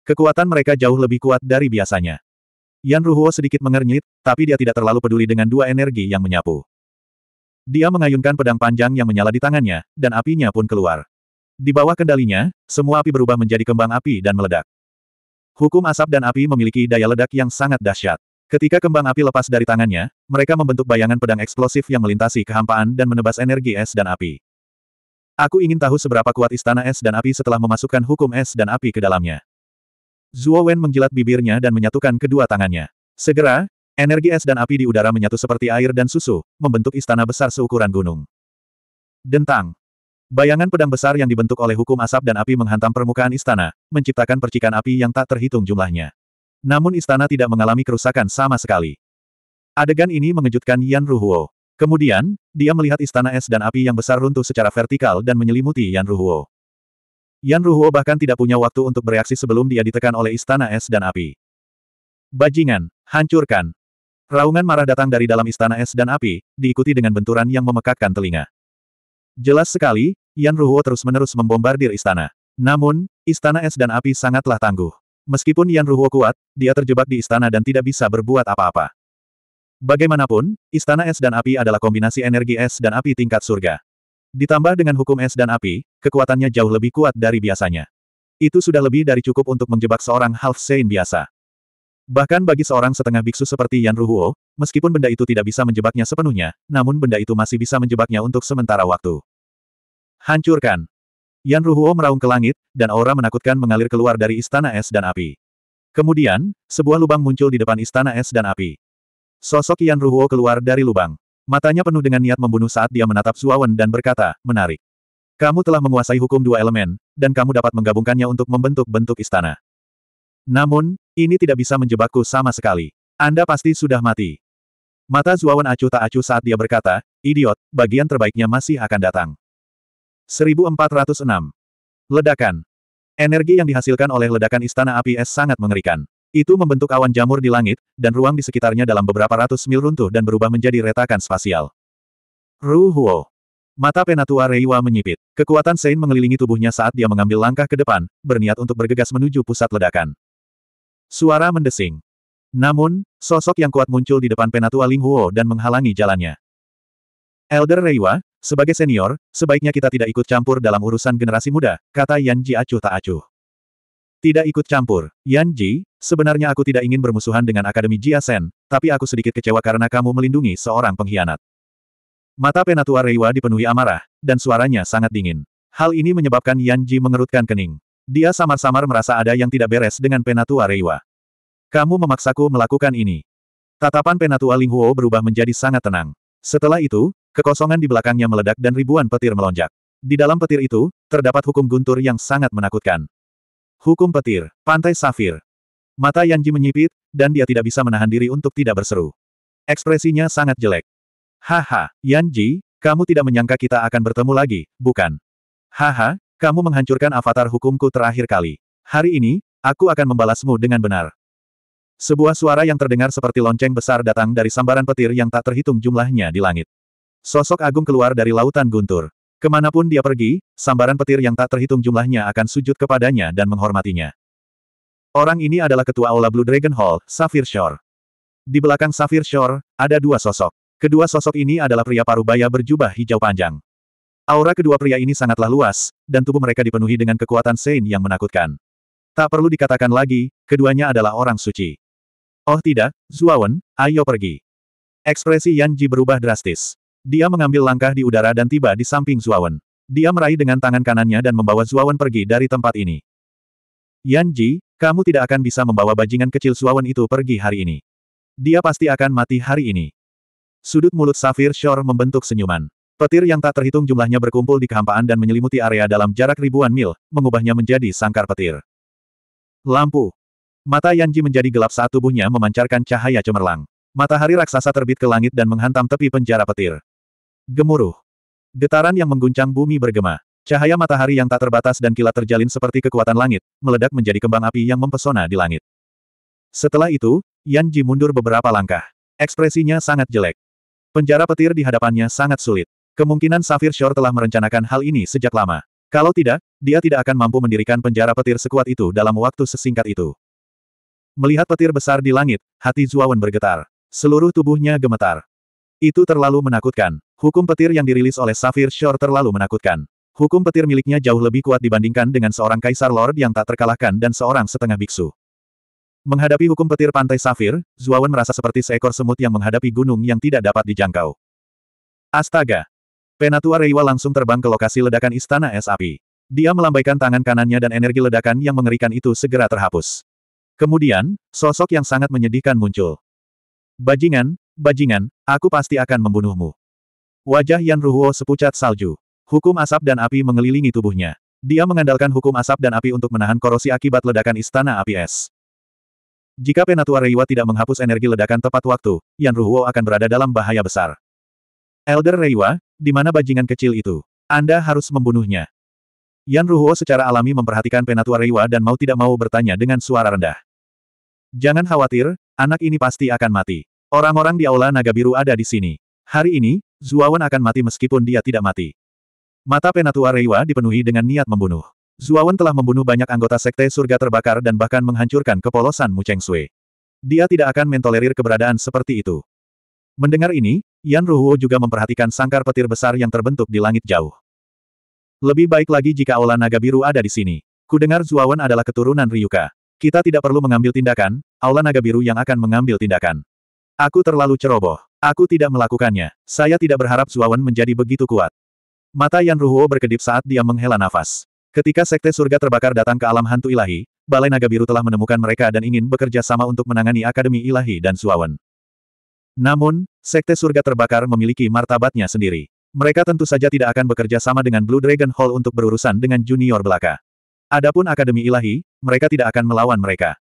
Kekuatan mereka jauh lebih kuat dari biasanya. Yan Ruhuo sedikit mengernyit, tapi dia tidak terlalu peduli dengan dua energi yang menyapu. Dia mengayunkan pedang panjang yang menyala di tangannya, dan apinya pun keluar. Di bawah kendalinya, semua api berubah menjadi kembang api dan meledak. Hukum asap dan api memiliki daya ledak yang sangat dahsyat. Ketika kembang api lepas dari tangannya, mereka membentuk bayangan pedang eksplosif yang melintasi kehampaan dan menebas energi es dan api. Aku ingin tahu seberapa kuat istana es dan api setelah memasukkan hukum es dan api ke dalamnya. Zuo Wen menjilat bibirnya dan menyatukan kedua tangannya. Segera, energi es dan api di udara menyatu seperti air dan susu, membentuk istana besar seukuran gunung. Dentang. Bayangan pedang besar yang dibentuk oleh hukum asap dan api menghantam permukaan istana, menciptakan percikan api yang tak terhitung jumlahnya. Namun istana tidak mengalami kerusakan sama sekali. Adegan ini mengejutkan Yan Ruhuo. Kemudian, dia melihat istana es dan api yang besar runtuh secara vertikal dan menyelimuti Yan Ruhuo. Yan Ruhuo bahkan tidak punya waktu untuk bereaksi sebelum dia ditekan oleh istana es dan api. Bajingan, hancurkan. Raungan marah datang dari dalam istana es dan api, diikuti dengan benturan yang memekakkan telinga. Jelas sekali, Yan Ruo terus-menerus membombardir istana. Namun, istana es dan api sangatlah tangguh. Meskipun Yan Ruo kuat, dia terjebak di istana dan tidak bisa berbuat apa-apa. Bagaimanapun, istana es dan api adalah kombinasi energi es dan api tingkat surga. Ditambah dengan hukum es dan api, kekuatannya jauh lebih kuat dari biasanya. Itu sudah lebih dari cukup untuk menjebak seorang half sane biasa. Bahkan bagi seorang setengah biksu seperti Yan Ruhuo, meskipun benda itu tidak bisa menjebaknya sepenuhnya, namun benda itu masih bisa menjebaknya untuk sementara waktu. Hancurkan! Yan Ruhuo meraung ke langit, dan aura menakutkan mengalir keluar dari istana es dan api. Kemudian, sebuah lubang muncul di depan istana es dan api. Sosok Yan Ruhuo keluar dari lubang. Matanya penuh dengan niat membunuh saat dia menatap Zuawan dan berkata, menarik. Kamu telah menguasai hukum dua elemen, dan kamu dapat menggabungkannya untuk membentuk bentuk istana. Namun, ini tidak bisa menjebakku sama sekali. Anda pasti sudah mati. Mata Zuawan acuh tak acuh saat dia berkata, idiot, bagian terbaiknya masih akan datang. 1406. Ledakan. Energi yang dihasilkan oleh ledakan Istana Api Es sangat mengerikan. Itu membentuk awan jamur di langit, dan ruang di sekitarnya dalam beberapa ratus mil runtuh dan berubah menjadi retakan spasial. Ruhuo. Mata penatua Reiwa menyipit. Kekuatan Sein mengelilingi tubuhnya saat dia mengambil langkah ke depan, berniat untuk bergegas menuju pusat ledakan. Suara mendesing. Namun, sosok yang kuat muncul di depan Penatua Ling Huo dan menghalangi jalannya. Elder Reiwa, sebagai senior, sebaiknya kita tidak ikut campur dalam urusan generasi muda, kata Yan Ji acuh tak acuh. Tidak ikut campur, Yan Ji, sebenarnya aku tidak ingin bermusuhan dengan Akademi Jia Sen, tapi aku sedikit kecewa karena kamu melindungi seorang pengkhianat. Mata Penatua Reiwa dipenuhi amarah, dan suaranya sangat dingin. Hal ini menyebabkan Yan Ji mengerutkan kening. Dia samar-samar merasa ada yang tidak beres dengan Penatua Reiwa. Kamu memaksaku melakukan ini. Tatapan Penatua Linghuo berubah menjadi sangat tenang. Setelah itu, kekosongan di belakangnya meledak dan ribuan petir melonjak. Di dalam petir itu, terdapat hukum guntur yang sangat menakutkan. Hukum petir, Pantai Safir. Mata Yanji menyipit, dan dia tidak bisa menahan diri untuk tidak berseru. Ekspresinya sangat jelek. Haha, Yanji, kamu tidak menyangka kita akan bertemu lagi, bukan? Haha, kamu menghancurkan avatar hukumku terakhir kali. Hari ini, aku akan membalasmu dengan benar. Sebuah suara yang terdengar seperti lonceng besar datang dari sambaran petir yang tak terhitung jumlahnya di langit. Sosok agung keluar dari lautan guntur. Kemanapun dia pergi, sambaran petir yang tak terhitung jumlahnya akan sujud kepadanya dan menghormatinya. Orang ini adalah ketua Aula Blue Dragon Hall, Safir Shore. Di belakang Safir Shore, ada dua sosok. Kedua sosok ini adalah pria parubaya berjubah hijau panjang. Aura kedua pria ini sangatlah luas, dan tubuh mereka dipenuhi dengan kekuatan Sein yang menakutkan. Tak perlu dikatakan lagi, keduanya adalah orang suci. Oh tidak, Zuawan, ayo pergi. Ekspresi Yan Ji berubah drastis. Dia mengambil langkah di udara dan tiba di samping Zuawan. Dia meraih dengan tangan kanannya dan membawa Zuawan pergi dari tempat ini. Yan Ji, kamu tidak akan bisa membawa bajingan kecil Zuawan itu pergi hari ini. Dia pasti akan mati hari ini. Sudut mulut Safir Shore membentuk senyuman. Petir yang tak terhitung jumlahnya berkumpul di kehampaan dan menyelimuti area dalam jarak ribuan mil, mengubahnya menjadi sangkar petir. Lampu. Mata Yanji menjadi gelap saat tubuhnya memancarkan cahaya cemerlang. Matahari raksasa terbit ke langit dan menghantam tepi penjara petir. Gemuruh. Getaran yang mengguncang bumi bergema. Cahaya matahari yang tak terbatas dan kilat terjalin seperti kekuatan langit, meledak menjadi kembang api yang mempesona di langit. Setelah itu, Yanji mundur beberapa langkah. Ekspresinya sangat jelek. Penjara petir di hadapannya sangat sulit. Kemungkinan Safir Shore telah merencanakan hal ini sejak lama. Kalau tidak, dia tidak akan mampu mendirikan penjara petir sekuat itu dalam waktu sesingkat itu. Melihat petir besar di langit, hati Zuawan bergetar. Seluruh tubuhnya gemetar. Itu terlalu menakutkan. Hukum petir yang dirilis oleh Safir Shore terlalu menakutkan. Hukum petir miliknya jauh lebih kuat dibandingkan dengan seorang kaisar lord yang tak terkalahkan dan seorang setengah biksu. Menghadapi hukum petir pantai Safir, Zuawan merasa seperti seekor semut yang menghadapi gunung yang tidak dapat dijangkau. Astaga, Penatua Reiwa langsung terbang ke lokasi ledakan istana es api. Dia melambaikan tangan kanannya dan energi ledakan yang mengerikan itu segera terhapus. Kemudian, sosok yang sangat menyedihkan muncul. Bajingan, bajingan, aku pasti akan membunuhmu. Wajah Yan Ruhuo sepucat salju. Hukum asap dan api mengelilingi tubuhnya. Dia mengandalkan hukum asap dan api untuk menahan korosi akibat ledakan istana api es. Jika Penatua Reiwa tidak menghapus energi ledakan tepat waktu, Yan Ruhuo akan berada dalam bahaya besar. Elder Reiwa, di mana bajingan kecil itu? Anda harus membunuhnya. Yan Ruhuo secara alami memperhatikan Penatua Reiwa dan mau tidak mau bertanya dengan suara rendah. Jangan khawatir, anak ini pasti akan mati. Orang-orang di Aula Naga Biru ada di sini. Hari ini, Zuawan akan mati meskipun dia tidak mati. Mata Penatua Reiwa dipenuhi dengan niat membunuh. Zuawan telah membunuh banyak anggota Sekte Surga Terbakar dan bahkan menghancurkan kepolosan Mu Cheng Sui. Dia tidak akan mentolerir keberadaan seperti itu. Mendengar ini, Yan Ruhuo juga memperhatikan sangkar petir besar yang terbentuk di langit jauh. Lebih baik lagi jika Aula Naga Biru ada di sini. Kudengar Zuawan adalah keturunan Ryuka. Kita tidak perlu mengambil tindakan, Aula Naga Biru yang akan mengambil tindakan. Aku terlalu ceroboh. Aku tidak melakukannya. Saya tidak berharap Zuawan menjadi begitu kuat. Mata Yan Ruhuo berkedip saat dia menghela nafas. Ketika Sekte Surga terbakar datang ke alam hantu ilahi, Balai Naga Biru telah menemukan mereka dan ingin bekerja sama untuk menangani Akademi Ilahi dan Zuawan. Namun, Sekte Surga Terbakar memiliki martabatnya sendiri. Mereka tentu saja tidak akan bekerja sama dengan Blue Dragon Hall untuk berurusan dengan junior belaka. Adapun Akademi Ilahi, mereka tidak akan melawan mereka.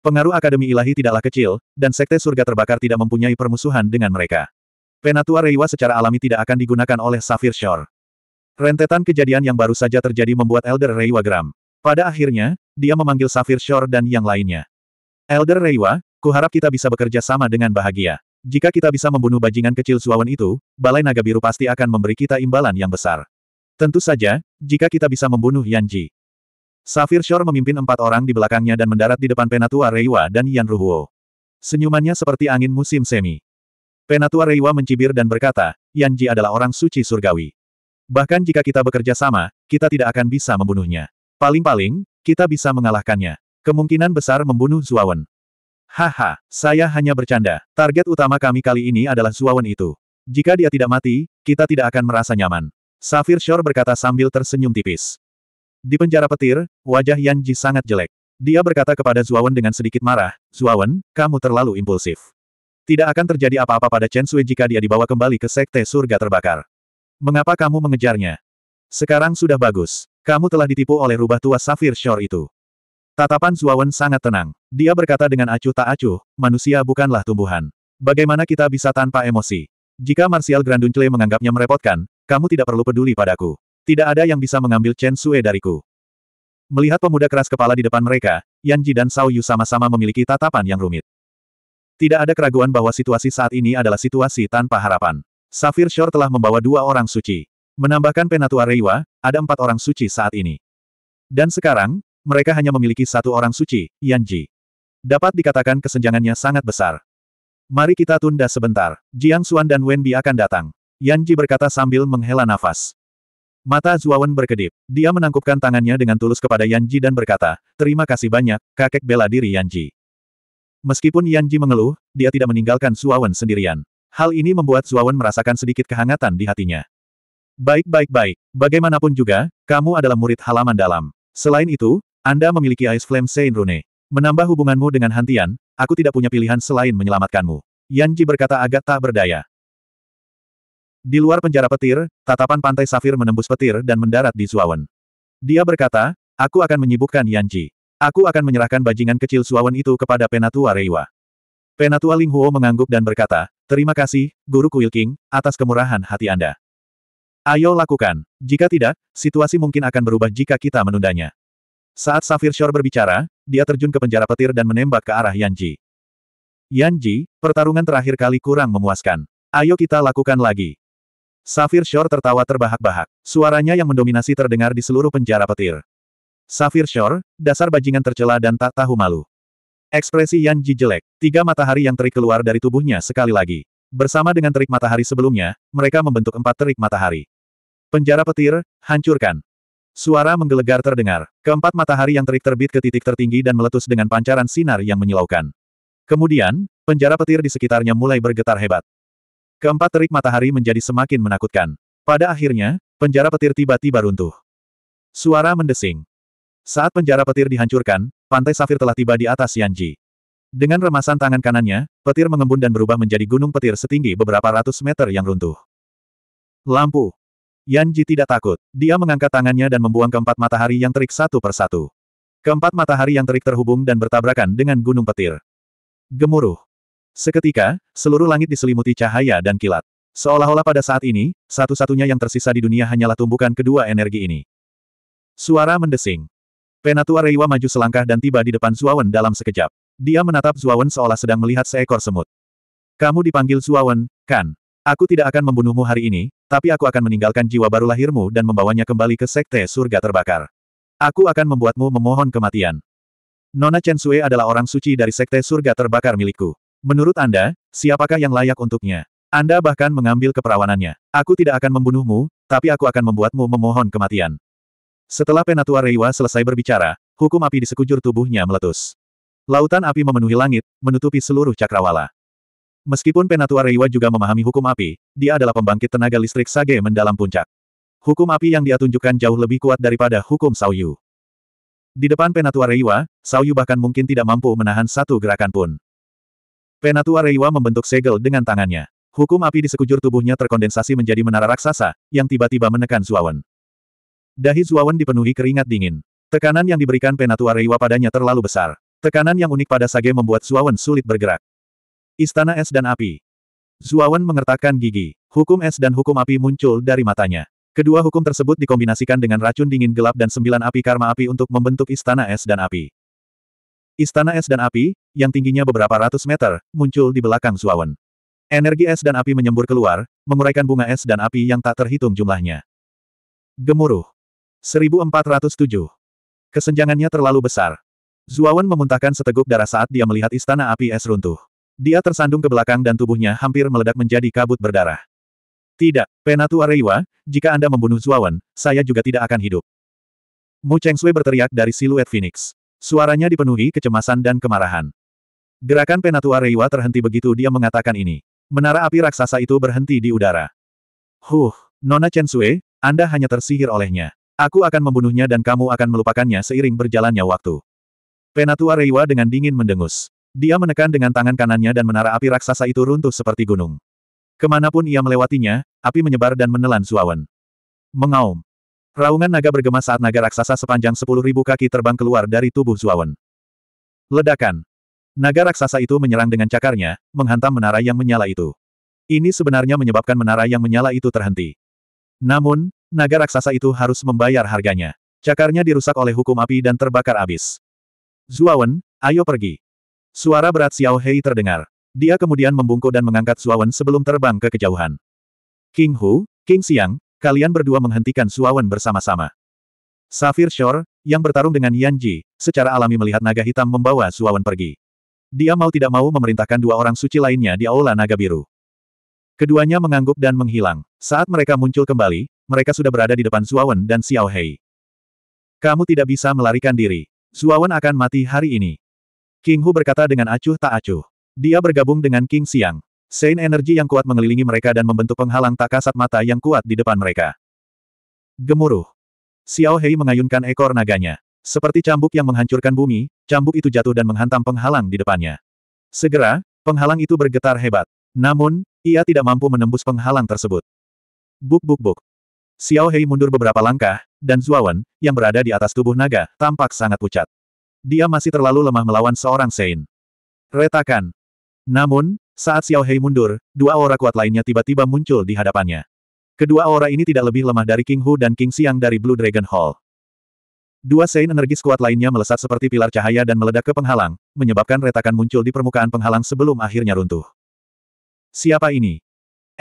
Pengaruh Akademi Ilahi tidaklah kecil, dan Sekte Surga Terbakar tidak mempunyai permusuhan dengan mereka. Penatua Reiwa secara alami tidak akan digunakan oleh Safir Shore. Rentetan kejadian yang baru saja terjadi membuat Elder Reiwa geram. Pada akhirnya, dia memanggil Safir Shore dan yang lainnya. Elder Reiwa, kuharap kita bisa bekerja sama dengan bahagia. Jika kita bisa membunuh bajingan kecil Suawan itu, Balai Naga Biru pasti akan memberi kita imbalan yang besar. Tentu saja, jika kita bisa membunuh Yan Ji. Safir Shore memimpin empat orang di belakangnya dan mendarat di depan Penatua Reiwa dan Yan Ruhuo. Senyumannya seperti angin musim semi. Penatua Reiwa mencibir dan berkata, Yan Ji adalah orang suci surgawi. Bahkan jika kita bekerja sama, kita tidak akan bisa membunuhnya. Paling-paling, kita bisa mengalahkannya. Kemungkinan besar membunuh Zuawan. Haha, saya hanya bercanda. Target utama kami kali ini adalah Zuawan itu. Jika dia tidak mati, kita tidak akan merasa nyaman. Safir Shore berkata sambil tersenyum tipis. Di penjara petir, wajah Yan Ji sangat jelek. Dia berkata kepada Zuawan dengan sedikit marah, Zuawan, kamu terlalu impulsif. Tidak akan terjadi apa-apa pada Chen Sui jika dia dibawa kembali ke sekte surga terbakar. Mengapa kamu mengejarnya? Sekarang sudah bagus. Kamu telah ditipu oleh rubah tua Safir Shore itu. Tatapan Zuawan sangat tenang. Dia berkata dengan acuh tak acuh, manusia bukanlah tumbuhan. Bagaimana kita bisa tanpa emosi? Jika Martial Granduncle menganggapnya merepotkan, kamu tidak perlu peduli padaku. Tidak ada yang bisa mengambil Chen Sue dariku. Melihat pemuda keras kepala di depan mereka, Yan Ji dan Sao Yu sama-sama memiliki tatapan yang rumit. Tidak ada keraguan bahwa situasi saat ini adalah situasi tanpa harapan. Safir Shore telah membawa dua orang suci. Menambahkan Penatua Reiwa, ada empat orang suci saat ini. Dan sekarang, mereka hanya memiliki satu orang suci, Yan Ji. Dapat dikatakan kesenjangannya sangat besar. Mari kita tunda sebentar. Jiang Xuan dan Wen Bi akan datang. Yan Ji berkata sambil menghela nafas. Mata Zuawan berkedip. Dia menangkupkan tangannya dengan tulus kepada Yan Ji dan berkata, Terima kasih banyak, kakek bela diri Yan Ji. Meskipun Yan Ji mengeluh, dia tidak meninggalkan Zuawan sendirian. Hal ini membuat Zuawan merasakan sedikit kehangatan di hatinya. Baik-baik-baik, bagaimanapun juga, kamu adalah murid halaman dalam. Selain itu, Anda memiliki Ice Flame Saint Rune. Menambah hubunganmu dengan Hantian, aku tidak punya pilihan selain menyelamatkanmu. Yanji berkata agak tak berdaya. Di luar penjara petir, tatapan pantai safir menembus petir dan mendarat di Zuawan. Dia berkata, aku akan menyibukkan Yanji. Aku akan menyerahkan bajingan kecil Suawan itu kepada Penatua Reiwa. Penatua Ling Huo mengangguk dan berkata, Terima kasih, Guru Kuil King, atas kemurahan hati Anda. Ayo lakukan. Jika tidak, situasi mungkin akan berubah jika kita menundanya. Saat Safir Shore berbicara, dia terjun ke penjara petir dan menembak ke arah Yanji. Yanji, pertarungan terakhir kali kurang memuaskan. Ayo kita lakukan lagi. Safir Shore tertawa terbahak-bahak. Suaranya yang mendominasi terdengar di seluruh penjara petir. Safir Shore, dasar bajingan tercela dan tak tahu malu. Ekspresi Yanji jelek, tiga matahari yang terik keluar dari tubuhnya sekali lagi. Bersama dengan terik matahari sebelumnya, mereka membentuk empat terik matahari. Penjara petir, hancurkan. Suara menggelegar terdengar. Keempat matahari yang terik terbit ke titik tertinggi dan meletus dengan pancaran sinar yang menyilaukan. Kemudian, penjara petir di sekitarnya mulai bergetar hebat. Keempat terik matahari menjadi semakin menakutkan. Pada akhirnya, penjara petir tiba-tiba runtuh. Suara mendesing. Saat penjara petir dihancurkan, pantai safir telah tiba di atas Yanji. Dengan remasan tangan kanannya, petir mengembun dan berubah menjadi gunung petir setinggi beberapa ratus meter yang runtuh. Lampu, Yan Ji tidak takut. Dia mengangkat tangannya dan membuang keempat matahari yang terik satu persatu. Keempat matahari yang terik terhubung dan bertabrakan dengan gunung petir. Gemuruh. Seketika, seluruh langit diselimuti cahaya dan kilat. Seolah-olah pada saat ini, satu-satunya yang tersisa di dunia hanyalah tumbukan kedua energi ini. Suara mendesing. Penatua Reiwa maju selangkah dan tiba di depan Zuawan dalam sekejap. Dia menatap Zuawan seolah sedang melihat seekor semut. Kamu dipanggil Zuawan, kan? Aku tidak akan membunuhmu hari ini, tapi aku akan meninggalkan jiwa baru lahirmu dan membawanya kembali ke sekte surga terbakar. Aku akan membuatmu memohon kematian. Nona Chen Sui adalah orang suci dari sekte surga terbakar milikku. Menurut Anda, siapakah yang layak untuknya? Anda bahkan mengambil keperawanannya. Aku tidak akan membunuhmu, tapi aku akan membuatmu memohon kematian. Setelah Penatua Reiwa selesai berbicara, hukum api di sekujur tubuhnya meletus. Lautan api memenuhi langit, menutupi seluruh cakrawala. Meskipun Penatua Reiwa juga memahami hukum api, dia adalah pembangkit tenaga listrik Sage mendalam puncak. Hukum api yang dia tunjukkan jauh lebih kuat daripada hukum Sauyu. Di depan Penatua Reiwa, Sauyu bahkan mungkin tidak mampu menahan satu gerakan pun. Penatua Reiwa membentuk segel dengan tangannya. Hukum api di sekujur tubuhnya terkondensasi menjadi menara raksasa, yang tiba-tiba menekan Zuawan. Dahi Zuawan dipenuhi keringat dingin. Tekanan yang diberikan Penatua Reiwa padanya terlalu besar. Tekanan yang unik pada Sage membuat Zuawan sulit bergerak. Istana Es dan Api. Zuawan mengertakkan gigi. Hukum es dan hukum api muncul dari matanya. Kedua hukum tersebut dikombinasikan dengan racun dingin gelap dan sembilan api karma api untuk membentuk istana es dan api. Istana es dan api, yang tingginya beberapa ratus meter, muncul di belakang Zuawan. Energi es dan api menyembur keluar, menguraikan bunga es dan api yang tak terhitung jumlahnya. Gemuruh. 1407. Kesenjangannya terlalu besar. Zuawan memuntahkan seteguk darah saat dia melihat istana api es runtuh. Dia tersandung ke belakang dan tubuhnya hampir meledak menjadi kabut berdarah. Tidak, Penatu Areiwa, jika Anda membunuh Zuawan, saya juga tidak akan hidup. Mu Cheng Sui berteriak dari siluet Phoenix. Suaranya dipenuhi kecemasan dan kemarahan. Gerakan Penatu Areiwa terhenti begitu dia mengatakan ini. Menara api raksasa itu berhenti di udara. Huh, Nona Chen Sui, Anda hanya tersihir olehnya. Aku akan membunuhnya dan kamu akan melupakannya seiring berjalannya waktu. Penatu Areiwa dengan dingin mendengus. Dia menekan dengan tangan kanannya dan menara api raksasa itu runtuh seperti gunung. Kemanapun ia melewatinya, api menyebar dan menelan Suawan. Mengaum. Raungan naga bergema saat naga raksasa sepanjang 10.000 kaki terbang keluar dari tubuh Zuawan. Ledakan. Naga raksasa itu menyerang dengan cakarnya, menghantam menara yang menyala itu. Ini sebenarnya menyebabkan menara yang menyala itu terhenti. Namun, naga raksasa itu harus membayar harganya. Cakarnya dirusak oleh hukum api dan terbakar abis. Zuawan, ayo pergi. Suara berat Xiao Hei terdengar. Dia kemudian membungkuk dan mengangkat Suawan sebelum terbang ke kejauhan. King Hu, King Xiang, kalian berdua menghentikan Suawan bersama-sama. Safir Shore, yang bertarung dengan Yan Ji, secara alami melihat naga hitam membawa Suawan pergi. Dia mau tidak mau memerintahkan dua orang suci lainnya di Aula Naga Biru. Keduanya mengangguk dan menghilang. Saat mereka muncul kembali, mereka sudah berada di depan Suawan dan Xiao Hei. Kamu tidak bisa melarikan diri. Suawan akan mati hari ini. King Hu berkata dengan acuh tak acuh. Dia bergabung dengan King Siang. Sein energi yang kuat mengelilingi mereka dan membentuk penghalang tak kasat mata yang kuat di depan mereka. Gemuruh. Xiao Hei mengayunkan ekor naganya. Seperti cambuk yang menghancurkan bumi, cambuk itu jatuh dan menghantam penghalang di depannya. Segera, penghalang itu bergetar hebat. Namun, ia tidak mampu menembus penghalang tersebut. Buk buk buk. Xiao Hei mundur beberapa langkah, dan Zuawan, yang berada di atas tubuh naga, tampak sangat pucat dia masih terlalu lemah melawan seorang Sein. Retakan. Namun, saat Xiao Hei mundur, dua aura kuat lainnya tiba-tiba muncul di hadapannya. Kedua aura ini tidak lebih lemah dari King Hu dan King Xiang dari Blue Dragon Hall. Dua Sein energi kuat lainnya melesat seperti pilar cahaya dan meledak ke penghalang, menyebabkan retakan muncul di permukaan penghalang sebelum akhirnya runtuh. Siapa ini?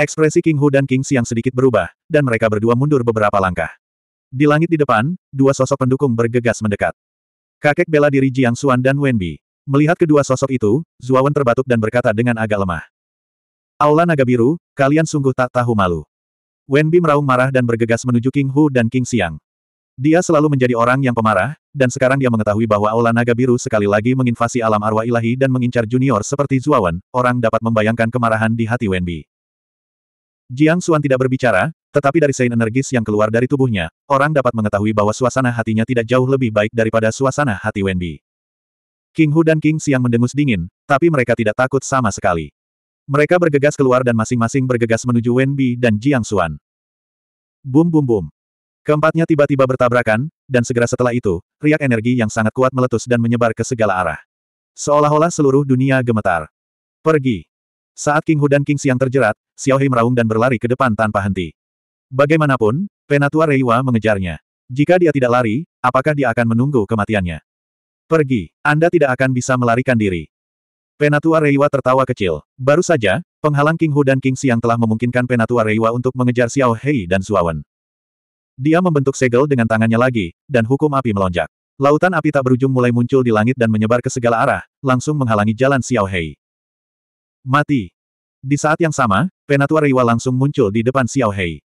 Ekspresi King Hu dan King Xiang sedikit berubah, dan mereka berdua mundur beberapa langkah. Di langit di depan, dua sosok pendukung bergegas mendekat. Kakek bela diri Jiang Xuan dan Wenbi. Melihat kedua sosok itu, Zuawan terbatuk dan berkata dengan agak lemah. Aula Naga Biru, kalian sungguh tak tahu malu. Wenbi meraung marah dan bergegas menuju King Hu dan King Xiang. Dia selalu menjadi orang yang pemarah, dan sekarang dia mengetahui bahwa Aula Naga Biru sekali lagi menginvasi alam arwah ilahi dan mengincar junior seperti Zuawan, orang dapat membayangkan kemarahan di hati Wenbi. Jiang Xuan tidak berbicara, tetapi dari sein energis yang keluar dari tubuhnya, orang dapat mengetahui bahwa suasana hatinya tidak jauh lebih baik daripada suasana hati Wenbi. King Hu dan King Siang mendengus dingin, tapi mereka tidak takut sama sekali. Mereka bergegas keluar dan masing-masing bergegas menuju Wenbi dan Jiang Xuan. Bum bum bum. Keempatnya tiba-tiba bertabrakan, dan segera setelah itu, riak energi yang sangat kuat meletus dan menyebar ke segala arah. Seolah-olah seluruh dunia gemetar. Pergi. Saat King Hu dan King Siang terjerat, Xiao Hei meraung dan berlari ke depan tanpa henti. Bagaimanapun, Penatua Reiwa mengejarnya. Jika dia tidak lari, apakah dia akan menunggu kematiannya? Pergi, Anda tidak akan bisa melarikan diri. Penatua Reiwa tertawa kecil. Baru saja, penghalang King Hu dan King Siang telah memungkinkan Penatua Reiwa untuk mengejar Xiao Hei dan Suawan. Dia membentuk segel dengan tangannya lagi, dan hukum api melonjak. Lautan api tak berujung mulai muncul di langit dan menyebar ke segala arah, langsung menghalangi jalan Xiao Hei. Mati. Di saat yang sama, Penatua Reiwa langsung muncul di depan Xiao Hei.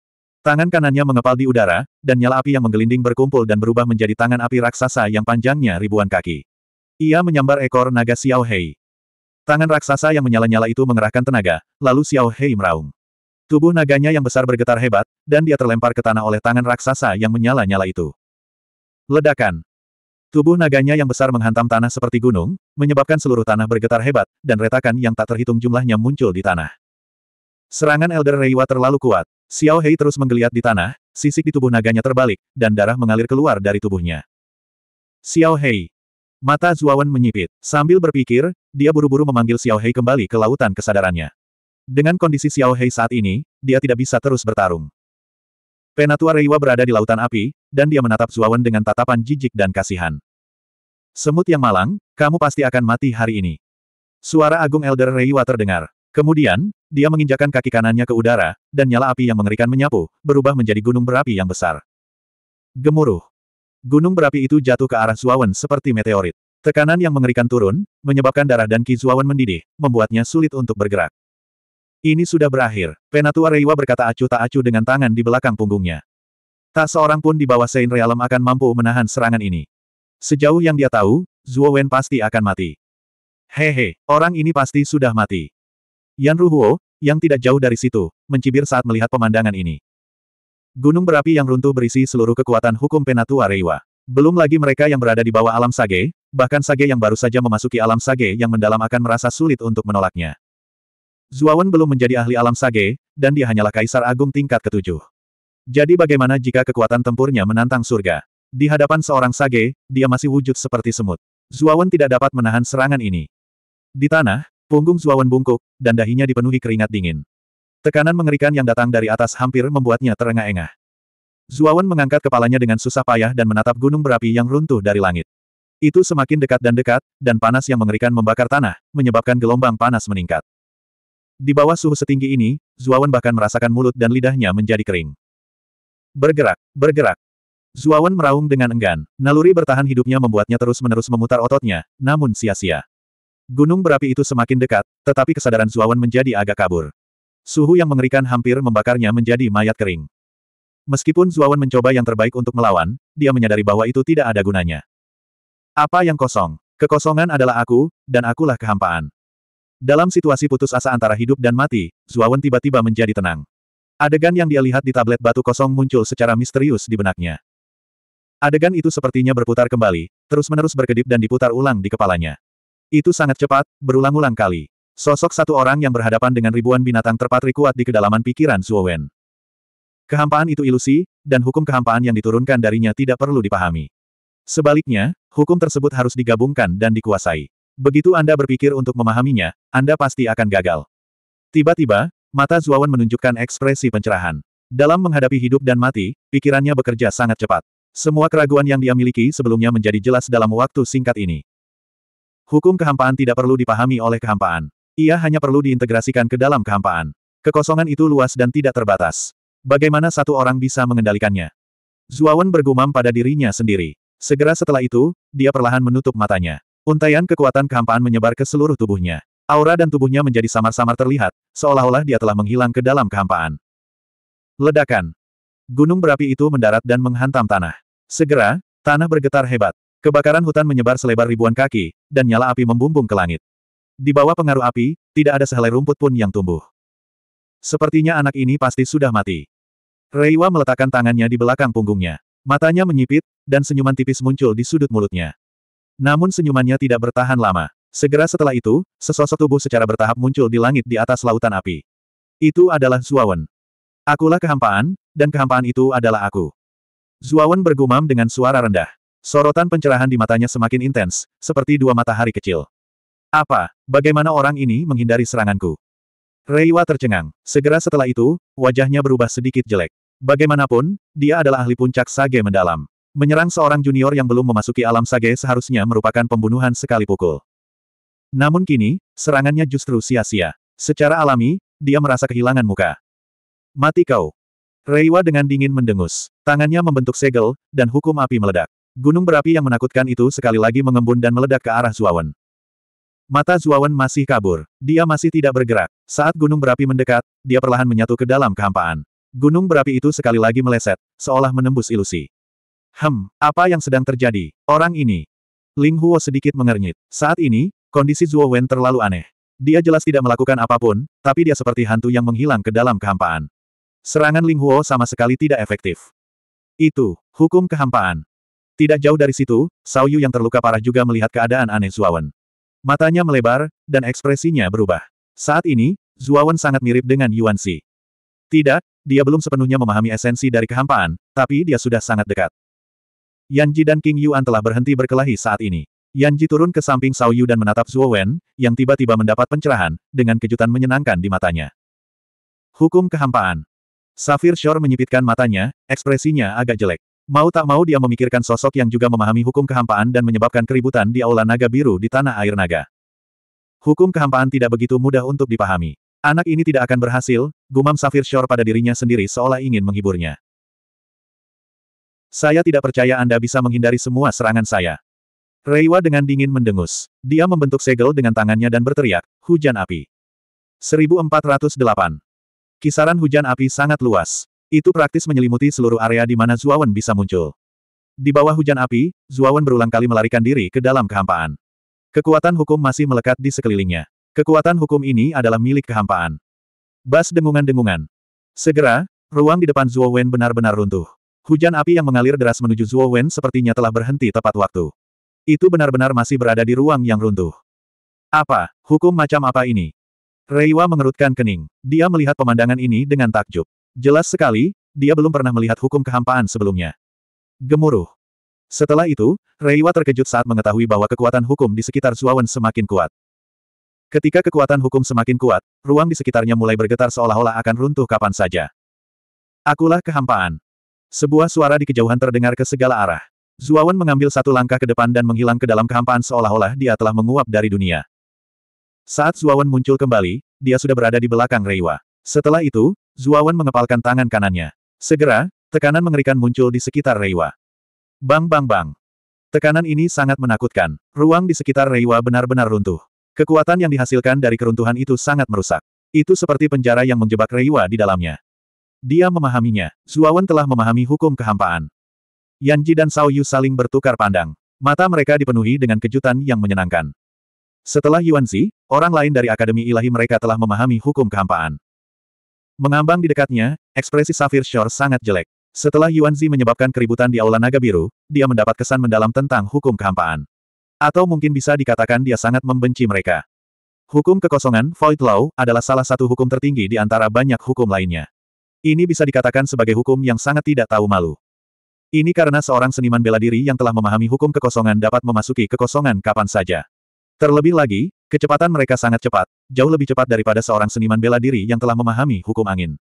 Tangan kanannya mengepal di udara, dan nyala api yang menggelinding berkumpul dan berubah menjadi tangan api raksasa yang panjangnya ribuan kaki. Ia menyambar ekor naga Xiao Hei. Tangan raksasa yang menyala-nyala itu mengerahkan tenaga, lalu Xiao Hei meraung. Tubuh naganya yang besar bergetar hebat, dan dia terlempar ke tanah oleh tangan raksasa yang menyala-nyala itu. Ledakan. Tubuh naganya yang besar menghantam tanah seperti gunung, menyebabkan seluruh tanah bergetar hebat, dan retakan yang tak terhitung jumlahnya muncul di tanah. Serangan Elder Reiwa terlalu kuat. Xiao Hei terus menggeliat di tanah, sisik di tubuh naganya terbalik, dan darah mengalir keluar dari tubuhnya. Xiao Hei. Mata Zuawan menyipit. Sambil berpikir, dia buru-buru memanggil Xiao Hei kembali ke lautan kesadarannya. Dengan kondisi Xiao Hei saat ini, dia tidak bisa terus bertarung. Penatua Reiwa berada di lautan api, dan dia menatap Zuawan dengan tatapan jijik dan kasihan. Semut yang malang, kamu pasti akan mati hari ini. Suara Agung Elder Reiwa terdengar. Kemudian, dia menginjakan kaki kanannya ke udara, dan nyala api yang mengerikan menyapu, berubah menjadi gunung berapi yang besar. Gemuruh. Gunung berapi itu jatuh ke arah Zuawan seperti meteorit. Tekanan yang mengerikan turun, menyebabkan darah dan Ki Zuawan mendidih, membuatnya sulit untuk bergerak. Ini sudah berakhir, Penatua Reiwa berkata acuh tak acuh dengan tangan di belakang punggungnya. Tak seorang pun di bawah Sein Realem akan mampu menahan serangan ini. Sejauh yang dia tahu, Zuowen pasti akan mati. Hehe, orang ini pasti sudah mati. Yan Ruhuo, yang tidak jauh dari situ, mencibir saat melihat pemandangan ini. Gunung berapi yang runtuh berisi seluruh kekuatan hukum Penatua Reiwa. Belum lagi mereka yang berada di bawah alam Sage, bahkan Sage yang baru saja memasuki alam Sage yang mendalam akan merasa sulit untuk menolaknya. Zuawan belum menjadi ahli alam Sage, dan dia hanyalah Kaisar Agung tingkat ketujuh. Jadi bagaimana jika kekuatan tempurnya menantang surga? Di hadapan seorang Sage, dia masih wujud seperti semut. Zuawan tidak dapat menahan serangan ini. Di tanah, Punggung Zuawan bungkuk, dan dahinya dipenuhi keringat dingin. Tekanan mengerikan yang datang dari atas hampir membuatnya terengah-engah. Zuawan mengangkat kepalanya dengan susah payah dan menatap gunung berapi yang runtuh dari langit. Itu semakin dekat dan dekat, dan panas yang mengerikan membakar tanah, menyebabkan gelombang panas meningkat. Di bawah suhu setinggi ini, Zuawan bahkan merasakan mulut dan lidahnya menjadi kering. Bergerak, bergerak, Zuawan meraung dengan enggan. Naluri bertahan hidupnya membuatnya terus-menerus memutar ototnya, namun sia-sia. Gunung berapi itu semakin dekat, tetapi kesadaran Zuawan menjadi agak kabur. Suhu yang mengerikan hampir membakarnya menjadi mayat kering. Meskipun Zuawan mencoba yang terbaik untuk melawan, dia menyadari bahwa itu tidak ada gunanya. Apa yang kosong? Kekosongan adalah aku, dan akulah kehampaan. Dalam situasi putus asa antara hidup dan mati, Zuawan tiba-tiba menjadi tenang. Adegan yang dia lihat di tablet batu kosong muncul secara misterius di benaknya. Adegan itu sepertinya berputar kembali, terus-menerus berkedip dan diputar ulang di kepalanya. Itu sangat cepat, berulang-ulang kali. Sosok satu orang yang berhadapan dengan ribuan binatang terpatri kuat di kedalaman pikiran Wen. Kehampaan itu ilusi, dan hukum kehampaan yang diturunkan darinya tidak perlu dipahami. Sebaliknya, hukum tersebut harus digabungkan dan dikuasai. Begitu Anda berpikir untuk memahaminya, Anda pasti akan gagal. Tiba-tiba, mata Wen menunjukkan ekspresi pencerahan. Dalam menghadapi hidup dan mati, pikirannya bekerja sangat cepat. Semua keraguan yang dia miliki sebelumnya menjadi jelas dalam waktu singkat ini. Hukum kehampaan tidak perlu dipahami oleh kehampaan. Ia hanya perlu diintegrasikan ke dalam kehampaan. Kekosongan itu luas dan tidak terbatas. Bagaimana satu orang bisa mengendalikannya? Zuawan bergumam pada dirinya sendiri. Segera setelah itu, dia perlahan menutup matanya. Untaian kekuatan kehampaan menyebar ke seluruh tubuhnya. Aura dan tubuhnya menjadi samar-samar terlihat, seolah-olah dia telah menghilang ke dalam kehampaan. Ledakan. Gunung berapi itu mendarat dan menghantam tanah. Segera, tanah bergetar hebat. Kebakaran hutan menyebar selebar ribuan kaki, dan nyala api membumbung ke langit. Di bawah pengaruh api, tidak ada sehelai rumput pun yang tumbuh. Sepertinya anak ini pasti sudah mati. Reiwa meletakkan tangannya di belakang punggungnya. Matanya menyipit, dan senyuman tipis muncul di sudut mulutnya. Namun senyumannya tidak bertahan lama. Segera setelah itu, sesosok tubuh secara bertahap muncul di langit di atas lautan api. Itu adalah Zuawan. Akulah kehampaan, dan kehampaan itu adalah aku. Zuawan bergumam dengan suara rendah. Sorotan pencerahan di matanya semakin intens, seperti dua matahari kecil. Apa? Bagaimana orang ini menghindari seranganku? Reiwa tercengang. Segera setelah itu, wajahnya berubah sedikit jelek. Bagaimanapun, dia adalah ahli puncak sage mendalam. Menyerang seorang junior yang belum memasuki alam sage seharusnya merupakan pembunuhan sekali pukul. Namun kini, serangannya justru sia-sia. Secara alami, dia merasa kehilangan muka. Mati kau. Reiwa dengan dingin mendengus. Tangannya membentuk segel, dan hukum api meledak. Gunung berapi yang menakutkan itu sekali lagi mengembun dan meledak ke arah Zuawan. Mata Zuawan masih kabur. Dia masih tidak bergerak. Saat gunung berapi mendekat, dia perlahan menyatu ke dalam kehampaan. Gunung berapi itu sekali lagi meleset, seolah menembus ilusi. Hem, apa yang sedang terjadi? Orang ini. Ling Huo sedikit mengernyit. Saat ini, kondisi Zuo terlalu aneh. Dia jelas tidak melakukan apapun, tapi dia seperti hantu yang menghilang ke dalam kehampaan. Serangan Ling Huo sama sekali tidak efektif. Itu, hukum kehampaan. Tidak jauh dari situ, Sao Yu yang terluka parah juga melihat keadaan aneh Zuawan. Matanya melebar, dan ekspresinya berubah. Saat ini, Zuawan sangat mirip dengan Yuan Xi. Tidak, dia belum sepenuhnya memahami esensi dari kehampaan, tapi dia sudah sangat dekat. Yan Ji dan King Yuan telah berhenti berkelahi saat ini. Yan Ji turun ke samping Sao Yu dan menatap Zuo Wen, yang tiba-tiba mendapat pencerahan, dengan kejutan menyenangkan di matanya. Hukum kehampaan. Safir Shore menyipitkan matanya, ekspresinya agak jelek. Mau tak mau dia memikirkan sosok yang juga memahami hukum kehampaan dan menyebabkan keributan di Aula Naga Biru di Tanah Air Naga. Hukum kehampaan tidak begitu mudah untuk dipahami. Anak ini tidak akan berhasil, gumam Safir Shore pada dirinya sendiri seolah ingin menghiburnya. Saya tidak percaya Anda bisa menghindari semua serangan saya. Reiwa dengan dingin mendengus. Dia membentuk segel dengan tangannya dan berteriak, hujan api. 1408. Kisaran hujan api sangat luas. Itu praktis menyelimuti seluruh area di mana Zuawan bisa muncul. Di bawah hujan api, Zuawan berulang kali melarikan diri ke dalam kehampaan. Kekuatan hukum masih melekat di sekelilingnya. Kekuatan hukum ini adalah milik kehampaan. Bas dengungan-dengungan. Segera, ruang di depan Zuowen benar-benar runtuh. Hujan api yang mengalir deras menuju Zuowen sepertinya telah berhenti tepat waktu. Itu benar-benar masih berada di ruang yang runtuh. Apa? Hukum macam apa ini? Reiwa mengerutkan kening. Dia melihat pemandangan ini dengan takjub. Jelas sekali, dia belum pernah melihat hukum kehampaan sebelumnya. Gemuruh. Setelah itu, Reiwa terkejut saat mengetahui bahwa kekuatan hukum di sekitar Zuawan semakin kuat. Ketika kekuatan hukum semakin kuat, ruang di sekitarnya mulai bergetar seolah-olah akan runtuh kapan saja. Akulah kehampaan. Sebuah suara di kejauhan terdengar ke segala arah. Zuawan mengambil satu langkah ke depan dan menghilang ke dalam kehampaan seolah-olah dia telah menguap dari dunia. Saat Zuawan muncul kembali, dia sudah berada di belakang Reiwa. Setelah itu, Zuawan mengepalkan tangan kanannya. Segera, tekanan mengerikan muncul di sekitar Reiwa. Bang bang bang. Tekanan ini sangat menakutkan. Ruang di sekitar Reiwa benar-benar runtuh. Kekuatan yang dihasilkan dari keruntuhan itu sangat merusak. Itu seperti penjara yang menjebak Reiwa di dalamnya. Dia memahaminya. Zuawan telah memahami hukum kehampaan. Yanji dan Sao Yu saling bertukar pandang. Mata mereka dipenuhi dengan kejutan yang menyenangkan. Setelah Yuanzi, orang lain dari Akademi Ilahi mereka telah memahami hukum kehampaan. Mengambang di dekatnya, ekspresi Safir Shore sangat jelek. Setelah Yuan Zi menyebabkan keributan di Aula Naga Biru, dia mendapat kesan mendalam tentang hukum kehampaan. Atau mungkin bisa dikatakan dia sangat membenci mereka. Hukum kekosongan, Void Law, adalah salah satu hukum tertinggi di antara banyak hukum lainnya. Ini bisa dikatakan sebagai hukum yang sangat tidak tahu malu. Ini karena seorang seniman bela diri yang telah memahami hukum kekosongan dapat memasuki kekosongan kapan saja. Terlebih lagi, kecepatan mereka sangat cepat, jauh lebih cepat daripada seorang seniman bela diri yang telah memahami hukum angin.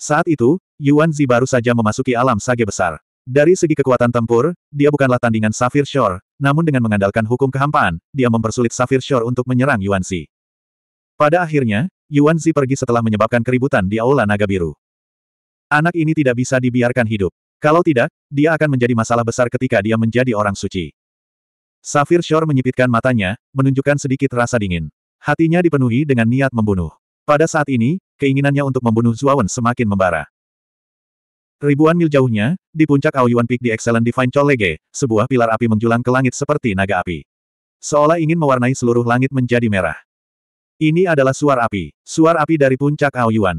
Saat itu, Yuan Zi baru saja memasuki alam sage besar. Dari segi kekuatan tempur, dia bukanlah tandingan Safir Shore, namun dengan mengandalkan hukum kehampaan, dia mempersulit Safir Shore untuk menyerang Yuan Zi. Pada akhirnya, Yuan Zi pergi setelah menyebabkan keributan di Aula Naga Biru. Anak ini tidak bisa dibiarkan hidup. Kalau tidak, dia akan menjadi masalah besar ketika dia menjadi orang suci. Safir Shore menyipitkan matanya, menunjukkan sedikit rasa dingin. Hatinya dipenuhi dengan niat membunuh. Pada saat ini, keinginannya untuk membunuh Zuawan semakin membara. Ribuan mil jauhnya, di puncak Aoyuan Peak di Excellent Divine Cholege, sebuah pilar api menjulang ke langit seperti naga api. Seolah ingin mewarnai seluruh langit menjadi merah. Ini adalah suar api, suar api dari puncak Aoyuan.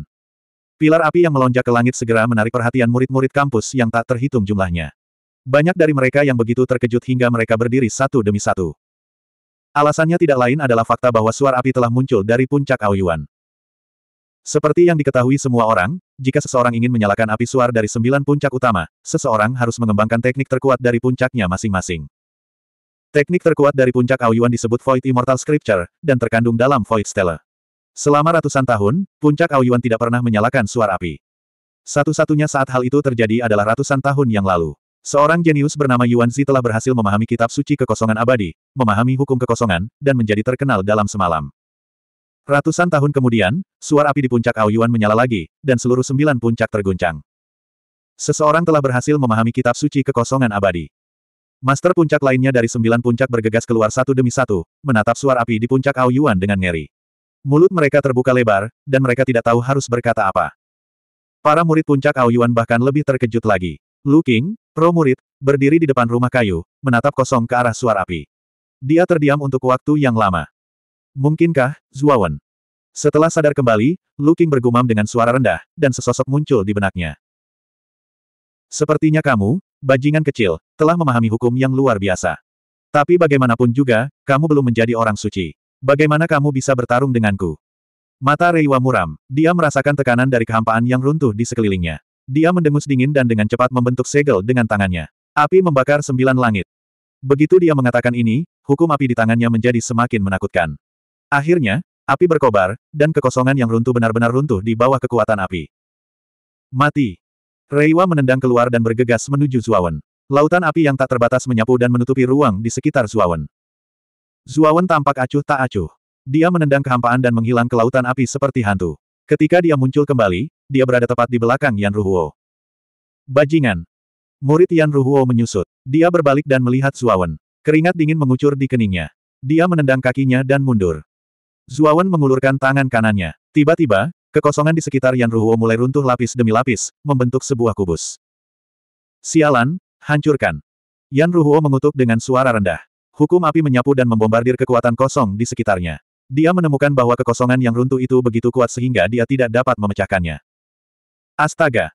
Pilar api yang melonjak ke langit segera menarik perhatian murid-murid kampus yang tak terhitung jumlahnya. Banyak dari mereka yang begitu terkejut hingga mereka berdiri satu demi satu. Alasannya tidak lain adalah fakta bahwa suara api telah muncul dari puncak Aoyuan. Seperti yang diketahui semua orang, jika seseorang ingin menyalakan api suar dari sembilan puncak utama, seseorang harus mengembangkan teknik terkuat dari puncaknya masing-masing. Teknik terkuat dari puncak Aoyuan disebut Void Immortal Scripture, dan terkandung dalam Void Stellar. Selama ratusan tahun, puncak Aoyuan tidak pernah menyalakan suar api. Satu-satunya saat hal itu terjadi adalah ratusan tahun yang lalu. Seorang jenius bernama Yuan Zi telah berhasil memahami kitab suci kekosongan abadi, memahami hukum kekosongan, dan menjadi terkenal dalam semalam. Ratusan tahun kemudian, suar api di puncak Ao Yuan menyala lagi, dan seluruh sembilan puncak terguncang. Seseorang telah berhasil memahami kitab suci kekosongan abadi. Master puncak lainnya dari sembilan puncak bergegas keluar satu demi satu, menatap suar api di puncak Ao Yuan dengan ngeri. Mulut mereka terbuka lebar, dan mereka tidak tahu harus berkata apa. Para murid puncak Ao Yuan bahkan lebih terkejut lagi. Lu King, Pro murid, berdiri di depan rumah kayu, menatap kosong ke arah suar api. Dia terdiam untuk waktu yang lama. Mungkinkah, Zuawan? Setelah sadar kembali, Lu bergumam dengan suara rendah, dan sesosok muncul di benaknya. Sepertinya kamu, bajingan kecil, telah memahami hukum yang luar biasa. Tapi bagaimanapun juga, kamu belum menjadi orang suci. Bagaimana kamu bisa bertarung denganku? Mata Reiwa muram, dia merasakan tekanan dari kehampaan yang runtuh di sekelilingnya. Dia mendengus dingin dan dengan cepat membentuk segel dengan tangannya. Api membakar sembilan langit. Begitu dia mengatakan ini, hukum api di tangannya menjadi semakin menakutkan. Akhirnya, api berkobar, dan kekosongan yang runtuh benar-benar runtuh di bawah kekuatan api. Mati. Reiwa menendang keluar dan bergegas menuju Zuawan. Lautan api yang tak terbatas menyapu dan menutupi ruang di sekitar Zuawan. Zuawan tampak acuh tak acuh. Dia menendang kehampaan dan menghilang ke lautan api seperti hantu. Ketika dia muncul kembali, dia berada tepat di belakang Yan Ruhuo. Bajingan. Murid Yan Ruhuo menyusut. Dia berbalik dan melihat Zuawan. Keringat dingin mengucur di keningnya. Dia menendang kakinya dan mundur. Zuawan mengulurkan tangan kanannya. Tiba-tiba, kekosongan di sekitar Yan Ruhuo mulai runtuh lapis demi lapis, membentuk sebuah kubus. Sialan, hancurkan. Yan Ruhuo mengutuk dengan suara rendah. Hukum api menyapu dan membombardir kekuatan kosong di sekitarnya. Dia menemukan bahwa kekosongan yang runtuh itu begitu kuat sehingga dia tidak dapat memecahkannya. Astaga!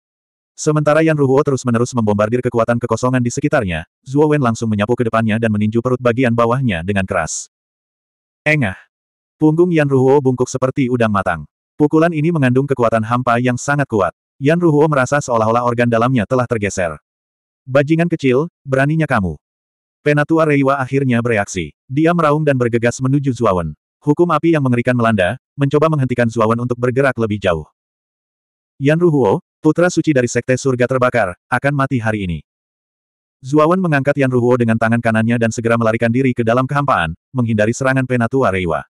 Sementara Yan Ruhuo terus-menerus membombardir kekuatan kekosongan di sekitarnya, Zhuo Wen langsung menyapu ke depannya dan meninju perut bagian bawahnya dengan keras. Engah! Punggung Yan Ruhuo bungkuk seperti udang matang. Pukulan ini mengandung kekuatan hampa yang sangat kuat. Yan Ruhuo merasa seolah-olah organ dalamnya telah tergeser. Bajingan kecil, beraninya kamu. Penatua Reiwa akhirnya bereaksi. Dia meraung dan bergegas menuju Zuawan. Hukum api yang mengerikan melanda, mencoba menghentikan Zuawan untuk bergerak lebih jauh. Yan Ruhuo, putra suci dari Sekte Surga Terbakar, akan mati hari ini. Zuawan mengangkat Yan Ruhuo dengan tangan kanannya dan segera melarikan diri ke dalam kehampaan, menghindari serangan Penatua Reiwa.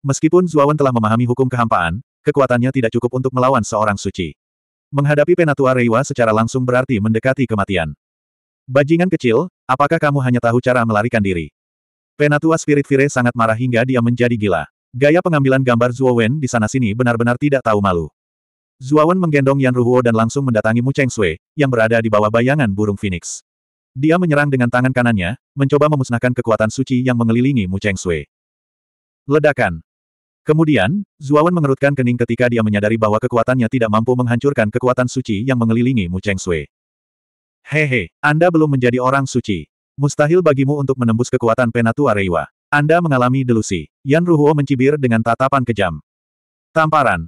Meskipun Zuawan telah memahami hukum kehampaan, kekuatannya tidak cukup untuk melawan seorang suci. Menghadapi Penatua Reiwa secara langsung berarti mendekati kematian. Bajingan kecil, apakah kamu hanya tahu cara melarikan diri? Penatua Spirit Fire sangat marah hingga dia menjadi gila. Gaya pengambilan gambar Zuowen di sana-sini benar-benar tidak tahu malu. Zuawan menggendong Yan Ruhuo dan langsung mendatangi Mu Cheng Sui, yang berada di bawah bayangan burung Phoenix. Dia menyerang dengan tangan kanannya, mencoba memusnahkan kekuatan suci yang mengelilingi Mu Cheng Sui. Ledakan. Kemudian, Zuawan mengerutkan kening ketika dia menyadari bahwa kekuatannya tidak mampu menghancurkan kekuatan suci yang mengelilingi Mu Cheng Sui. Hehe, Anda belum menjadi orang suci. Mustahil bagimu untuk menembus kekuatan Penatua Reiwa. Anda mengalami delusi. Yan Ruhuo mencibir dengan tatapan kejam. Tamparan.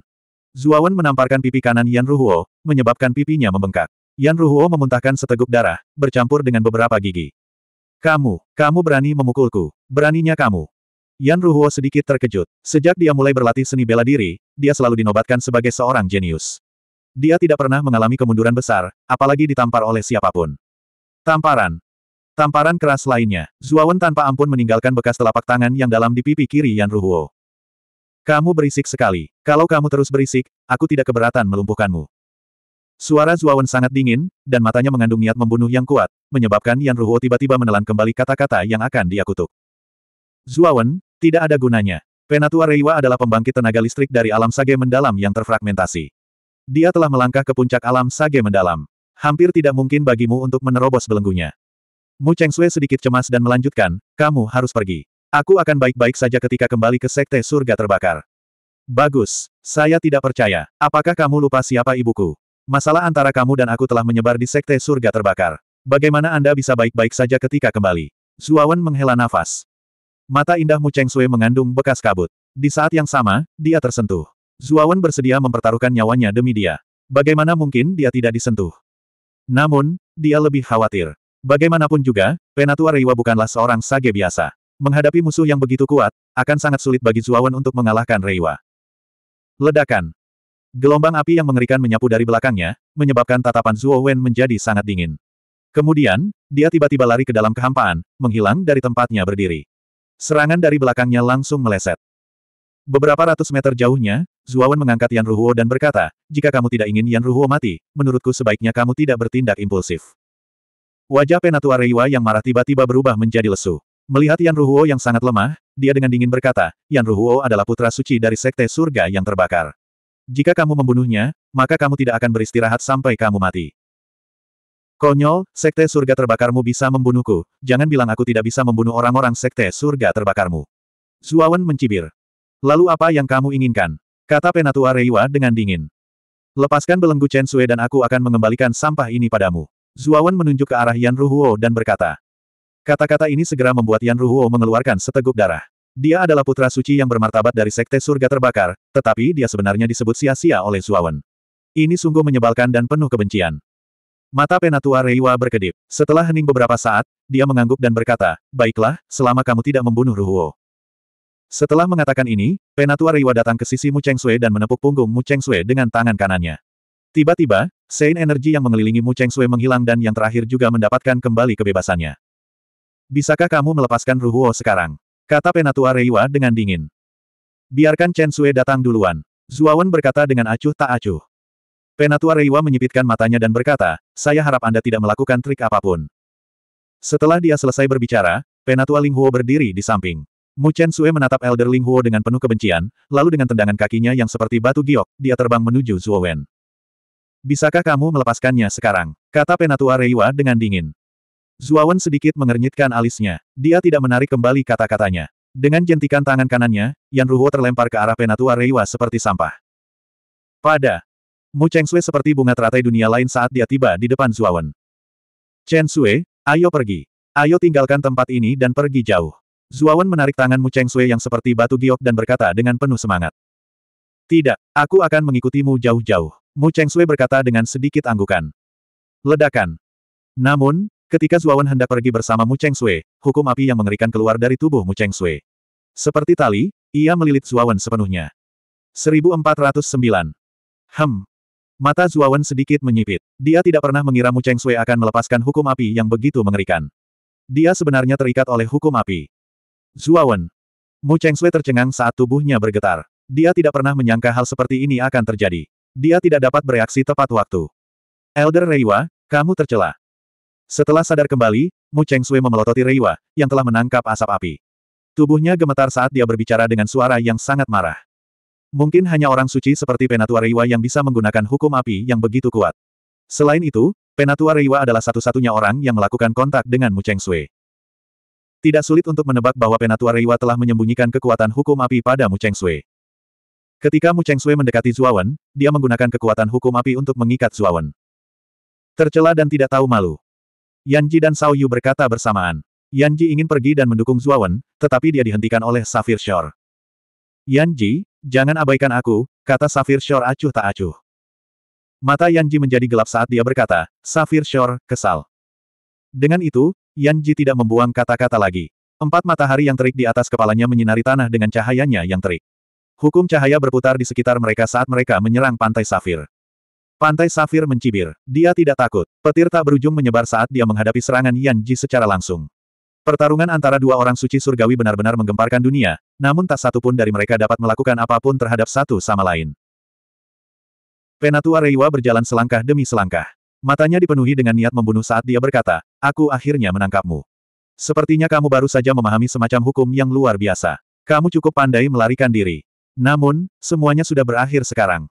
Zuawan menamparkan pipi kanan Yan Ruhuo, menyebabkan pipinya membengkak. Yan Ruhuo memuntahkan seteguk darah, bercampur dengan beberapa gigi. Kamu, kamu berani memukulku. Beraninya kamu. Yan Ruhuo sedikit terkejut. Sejak dia mulai berlatih seni bela diri, dia selalu dinobatkan sebagai seorang jenius. Dia tidak pernah mengalami kemunduran besar, apalagi ditampar oleh siapapun. Tamparan. Tamparan keras lainnya, Zuawan tanpa ampun meninggalkan bekas telapak tangan yang dalam di pipi kiri Yan Ruhuo. Kamu berisik sekali. Kalau kamu terus berisik, aku tidak keberatan melumpuhkanmu. Suara Zuawan sangat dingin, dan matanya mengandung niat membunuh yang kuat, menyebabkan Yan Ruo tiba-tiba menelan kembali kata-kata yang akan dia kutuk. Zuawan, tidak ada gunanya. Penatua Reiwa adalah pembangkit tenaga listrik dari alam sage mendalam yang terfragmentasi. Dia telah melangkah ke puncak alam sage mendalam. Hampir tidak mungkin bagimu untuk menerobos belenggunya. Mu Cheng Sui sedikit cemas dan melanjutkan, kamu harus pergi. Aku akan baik-baik saja ketika kembali ke Sekte Surga Terbakar. Bagus. Saya tidak percaya. Apakah kamu lupa siapa ibuku? Masalah antara kamu dan aku telah menyebar di Sekte Surga Terbakar. Bagaimana Anda bisa baik-baik saja ketika kembali? Zuawan menghela nafas. Mata indah Mu Cheng Sui mengandung bekas kabut. Di saat yang sama, dia tersentuh. Zuawan bersedia mempertaruhkan nyawanya demi dia. Bagaimana mungkin dia tidak disentuh? Namun, dia lebih khawatir. Bagaimanapun juga, Penatua Reiwa bukanlah seorang sage biasa. Menghadapi musuh yang begitu kuat, akan sangat sulit bagi Zuawan untuk mengalahkan Reiwa. Ledakan. Gelombang api yang mengerikan menyapu dari belakangnya, menyebabkan tatapan Zuo Wen menjadi sangat dingin. Kemudian, dia tiba-tiba lari ke dalam kehampaan, menghilang dari tempatnya berdiri. Serangan dari belakangnya langsung meleset. Beberapa ratus meter jauhnya, Zuawan mengangkat Yan Ruhuo dan berkata, jika kamu tidak ingin Yan Ruhuo mati, menurutku sebaiknya kamu tidak bertindak impulsif. Wajah Penatua Reiwa yang marah tiba-tiba berubah menjadi lesu. Melihat Yan Ruhuo yang sangat lemah, dia dengan dingin berkata, Yan Ruhuo adalah putra suci dari sekte surga yang terbakar. Jika kamu membunuhnya, maka kamu tidak akan beristirahat sampai kamu mati. Konyol, sekte surga terbakarmu bisa membunuhku, jangan bilang aku tidak bisa membunuh orang-orang sekte surga terbakarmu. Zuawan mencibir. Lalu apa yang kamu inginkan? Kata Penatua Reiwa dengan dingin. Lepaskan belenggu Chen Sui dan aku akan mengembalikan sampah ini padamu. Zuawan menunjuk ke arah Yan Ruhuo dan berkata. Kata-kata ini segera membuat Yan Ruhuo mengeluarkan seteguk darah. Dia adalah putra suci yang bermartabat dari Sekte Surga Terbakar, tetapi dia sebenarnya disebut sia-sia oleh Zuawan. Ini sungguh menyebalkan dan penuh kebencian. Mata penatua Reiwa berkedip. Setelah hening beberapa saat, dia mengangguk dan berkata, Baiklah, selama kamu tidak membunuh Ruhuo. Setelah mengatakan ini, penatua Reiwa datang ke sisi Mu Cheng Sui dan menepuk punggung Mu Cheng Sui dengan tangan kanannya. Tiba-tiba, sein energi yang mengelilingi Mu Cheng Sui menghilang dan yang terakhir juga mendapatkan kembali kebebasannya. Bisakah kamu melepaskan Ruhuo sekarang? Kata Penatua Reiwa dengan dingin. Biarkan Chen Sui datang duluan. Zuawan berkata dengan acuh tak acuh. Penatua Reiwa menyipitkan matanya dan berkata, saya harap Anda tidak melakukan trik apapun. Setelah dia selesai berbicara, Penatua Ling Huo berdiri di samping. Mu Chen Sui menatap Elder Ling Huo dengan penuh kebencian, lalu dengan tendangan kakinya yang seperti batu giok, dia terbang menuju Zuo Wen. Bisakah kamu melepaskannya sekarang? Kata Penatua Reiwa dengan dingin. Zuawan sedikit mengernyitkan alisnya. Dia tidak menarik kembali kata-katanya. Dengan jentikan tangan kanannya, Yan Ruho terlempar ke arah Penatua Reiwa seperti sampah. Pada. Mu Cheng Sui seperti bunga teratai dunia lain saat dia tiba di depan Zuawan. Chen Sui, ayo pergi. Ayo tinggalkan tempat ini dan pergi jauh. Zuawan menarik tangan Mu Cheng Sui yang seperti batu giok dan berkata dengan penuh semangat. Tidak, aku akan mengikutimu jauh-jauh. Mu Cheng Sui berkata dengan sedikit anggukan. Ledakan. Namun, Ketika Zuawan hendak pergi bersama Mu Cheng Sui, hukum api yang mengerikan keluar dari tubuh Mu Cheng Sui. Seperti tali, ia melilit Zuawan sepenuhnya. 1409. Hem. Mata Zuawan sedikit menyipit. Dia tidak pernah mengira Mu Cheng Sui akan melepaskan hukum api yang begitu mengerikan. Dia sebenarnya terikat oleh hukum api. Zuawan. Mu Cheng Sui tercengang saat tubuhnya bergetar. Dia tidak pernah menyangka hal seperti ini akan terjadi. Dia tidak dapat bereaksi tepat waktu. Elder Reiwa, kamu tercela. Setelah sadar kembali, Mu Cheng Sui memelototi Reiwa, yang telah menangkap asap api. Tubuhnya gemetar saat dia berbicara dengan suara yang sangat marah. Mungkin hanya orang suci seperti Penatua Reiwa yang bisa menggunakan hukum api yang begitu kuat. Selain itu, Penatua Reiwa adalah satu-satunya orang yang melakukan kontak dengan Mu Cheng Sui. Tidak sulit untuk menebak bahwa Penatua Reiwa telah menyembunyikan kekuatan hukum api pada Mu Cheng Sui. Ketika Mu Cheng Sui mendekati Zuawan, dia menggunakan kekuatan hukum api untuk mengikat Zuawan. Tercela dan tidak tahu malu. Yanji dan Sao Yu berkata bersamaan. Yanji ingin pergi dan mendukung Zuawan, tetapi dia dihentikan oleh Safir Shore. Yanji, jangan abaikan aku, kata Safir Shore acuh tak acuh. Mata Yanji menjadi gelap saat dia berkata, Safir Shore, kesal. Dengan itu, Yanji tidak membuang kata-kata lagi. Empat matahari yang terik di atas kepalanya menyinari tanah dengan cahayanya yang terik. Hukum cahaya berputar di sekitar mereka saat mereka menyerang pantai Safir. Pantai Safir mencibir. Dia tidak takut. Petir tak berujung menyebar saat dia menghadapi serangan Yan Ji secara langsung. Pertarungan antara dua orang suci surgawi benar-benar menggemparkan dunia, namun tak satu pun dari mereka dapat melakukan apapun terhadap satu sama lain. Penatua Reiwa berjalan selangkah demi selangkah. Matanya dipenuhi dengan niat membunuh saat dia berkata, Aku akhirnya menangkapmu. Sepertinya kamu baru saja memahami semacam hukum yang luar biasa. Kamu cukup pandai melarikan diri. Namun, semuanya sudah berakhir sekarang.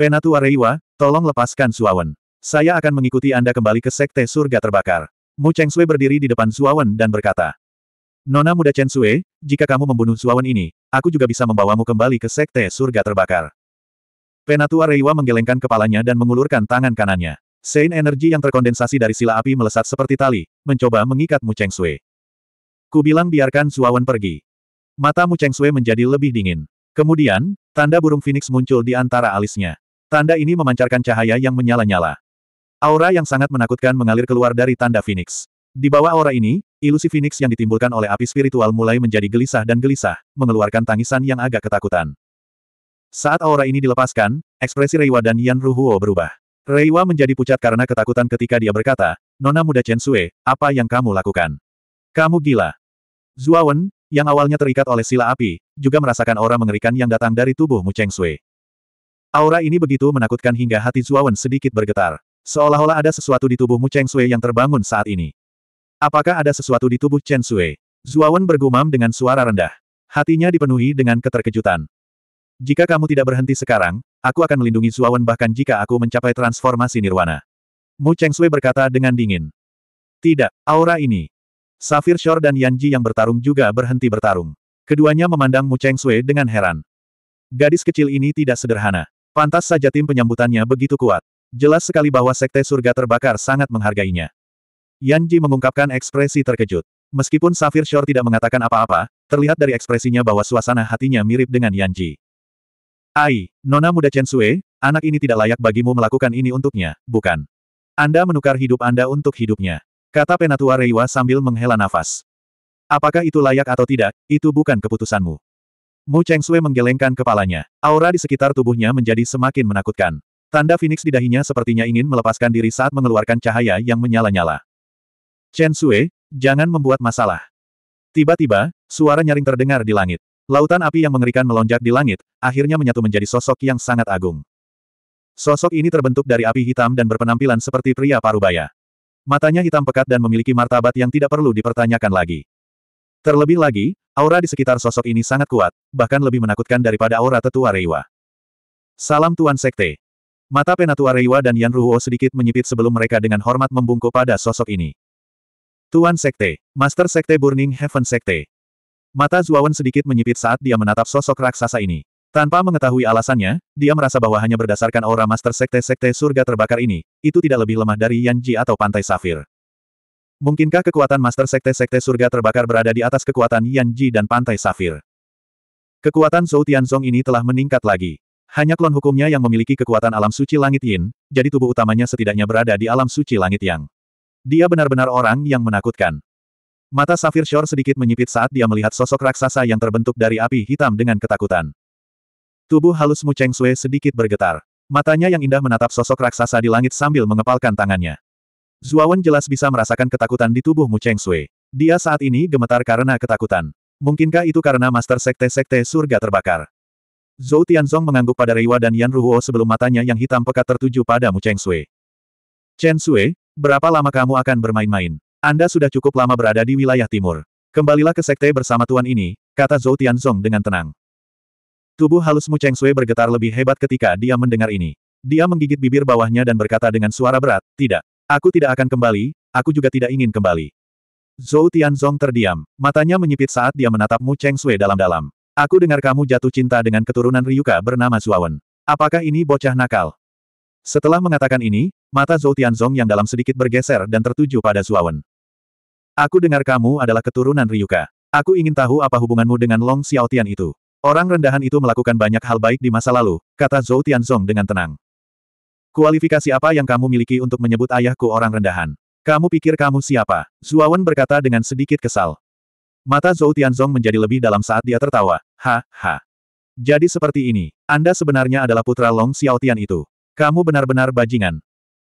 Penatua Reiwa, Tolong lepaskan Suawen. Saya akan mengikuti Anda kembali ke Sekte Surga Terbakar. Mu Cheng Sui berdiri di depan Suawen dan berkata. Nona muda Chen Sui, jika kamu membunuh Suawen ini, aku juga bisa membawamu kembali ke Sekte Surga Terbakar. Penatua Reiwa menggelengkan kepalanya dan mengulurkan tangan kanannya. Sein energi yang terkondensasi dari sila api melesat seperti tali, mencoba mengikat Mu Cheng Sui. Kubilang biarkan Suawen pergi. Mata Mu Cheng Sui menjadi lebih dingin. Kemudian, tanda burung phoenix muncul di antara alisnya. Tanda ini memancarkan cahaya yang menyala-nyala. Aura yang sangat menakutkan mengalir keluar dari tanda Phoenix. Di bawah aura ini, ilusi Phoenix yang ditimbulkan oleh api spiritual mulai menjadi gelisah dan gelisah, mengeluarkan tangisan yang agak ketakutan. Saat aura ini dilepaskan, ekspresi Reiwa dan Yan Ruhuo berubah. Reiwa menjadi pucat karena ketakutan ketika dia berkata, Nona muda Chen Sui, apa yang kamu lakukan? Kamu gila. Zuawan, yang awalnya terikat oleh sila api, juga merasakan aura mengerikan yang datang dari tubuh Mu Cheng Sui. Aura ini begitu menakutkan hingga hati Zuawan sedikit bergetar. Seolah-olah ada sesuatu di tubuh Mu Cheng Sui yang terbangun saat ini. Apakah ada sesuatu di tubuh Chen Sui? Zuawan bergumam dengan suara rendah. Hatinya dipenuhi dengan keterkejutan. Jika kamu tidak berhenti sekarang, aku akan melindungi Zuawan bahkan jika aku mencapai transformasi nirwana. Mu Cheng Sui berkata dengan dingin. Tidak, aura ini. Safir Shor dan Yanji yang bertarung juga berhenti bertarung. Keduanya memandang Mu Cheng Sui dengan heran. Gadis kecil ini tidak sederhana. Pantas saja tim penyambutannya begitu kuat. Jelas sekali bahwa Sekte Surga Terbakar sangat menghargainya. Yan Ji mengungkapkan ekspresi terkejut. Meskipun Safir Shore tidak mengatakan apa-apa, terlihat dari ekspresinya bahwa suasana hatinya mirip dengan Yan Ji. Ai, Nona muda Chen Sue, anak ini tidak layak bagimu melakukan ini untuknya, bukan? Anda menukar hidup Anda untuk hidupnya. Kata Penatua Reiwa sambil menghela nafas. Apakah itu layak atau tidak, itu bukan keputusanmu. Mu Sui menggelengkan kepalanya. Aura di sekitar tubuhnya menjadi semakin menakutkan. Tanda Phoenix di dahinya sepertinya ingin melepaskan diri saat mengeluarkan cahaya yang menyala-nyala. Chen Sui, jangan membuat masalah. Tiba-tiba, suara nyaring terdengar di langit. Lautan api yang mengerikan melonjak di langit, akhirnya menyatu menjadi sosok yang sangat agung. Sosok ini terbentuk dari api hitam dan berpenampilan seperti pria parubaya. Matanya hitam pekat dan memiliki martabat yang tidak perlu dipertanyakan lagi. Terlebih lagi, Aura di sekitar sosok ini sangat kuat, bahkan lebih menakutkan daripada aura tetua Reiwa. Salam Tuan Sekte. Mata penatua Reiwa dan Yan Ruo sedikit menyipit sebelum mereka dengan hormat membungkuk pada sosok ini. Tuan Sekte, Master Sekte Burning Heaven Sekte. Mata Zuawan sedikit menyipit saat dia menatap sosok raksasa ini. Tanpa mengetahui alasannya, dia merasa bahwa hanya berdasarkan aura Master Sekte-Sekte Surga Terbakar ini, itu tidak lebih lemah dari Yan Ji atau Pantai Safir. Mungkinkah kekuatan Master Sekte-Sekte Surga terbakar berada di atas kekuatan Yan Ji dan Pantai Safir? Kekuatan Zhou Tianzong ini telah meningkat lagi. Hanya klon hukumnya yang memiliki kekuatan alam suci langit Yin, jadi tubuh utamanya setidaknya berada di alam suci langit Yang. Dia benar-benar orang yang menakutkan. Mata Safir Shore sedikit menyipit saat dia melihat sosok raksasa yang terbentuk dari api hitam dengan ketakutan. Tubuh halus Mu Cheng Sui sedikit bergetar. Matanya yang indah menatap sosok raksasa di langit sambil mengepalkan tangannya. Zuawan jelas bisa merasakan ketakutan di tubuh Mu Cheng Sui. Dia saat ini gemetar karena ketakutan. Mungkinkah itu karena master sekte-sekte surga terbakar? Zhou Tianzong mengangguk pada Reiwa dan Yan Ruo sebelum matanya yang hitam pekat tertuju pada Mu Cheng Sui. Chen Sui, berapa lama kamu akan bermain-main? Anda sudah cukup lama berada di wilayah timur. Kembalilah ke sekte bersama tuan ini, kata Zhou Tianzong dengan tenang. Tubuh halus Mu Cheng Sui bergetar lebih hebat ketika dia mendengar ini. Dia menggigit bibir bawahnya dan berkata dengan suara berat, tidak. Aku tidak akan kembali, aku juga tidak ingin kembali. Zhou Tianzong terdiam. Matanya menyipit saat dia menatap Mu Cheng Sui dalam-dalam. Aku dengar kamu jatuh cinta dengan keturunan Ryuka bernama Zuawan. Apakah ini bocah nakal? Setelah mengatakan ini, mata Zhou Tianzong yang dalam sedikit bergeser dan tertuju pada Zuawan. Aku dengar kamu adalah keturunan Ryuka. Aku ingin tahu apa hubunganmu dengan Long Xiaotian itu. Orang rendahan itu melakukan banyak hal baik di masa lalu, kata Zhou Tianzong dengan tenang. Kualifikasi apa yang kamu miliki untuk menyebut ayahku orang rendahan? Kamu pikir kamu siapa? Zuawan berkata dengan sedikit kesal. Mata Zhou Tianzong menjadi lebih dalam saat dia tertawa. Ha, ha. Jadi seperti ini, Anda sebenarnya adalah putra Long Xiaotian itu. Kamu benar-benar bajingan.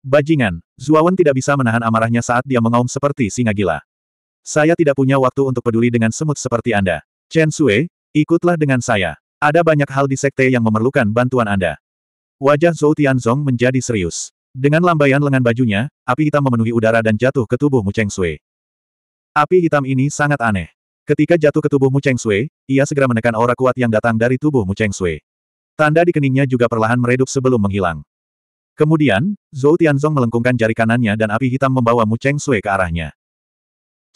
Bajingan, Zuawan tidak bisa menahan amarahnya saat dia mengaum seperti singa gila. Saya tidak punya waktu untuk peduli dengan semut seperti Anda. Chen Sui, ikutlah dengan saya. Ada banyak hal di sekte yang memerlukan bantuan Anda. Wajah Zhou Tianzong menjadi serius. Dengan lambaian lengan bajunya, api hitam memenuhi udara dan jatuh ke tubuh Mu Cheng Sui. Api hitam ini sangat aneh. Ketika jatuh ke tubuh Mu Cheng Sui, ia segera menekan aura kuat yang datang dari tubuh Mu Cheng Sui. Tanda di keningnya juga perlahan meredup sebelum menghilang. Kemudian, Zhou Tianzong melengkungkan jari kanannya dan api hitam membawa Mu Cheng Sui ke arahnya.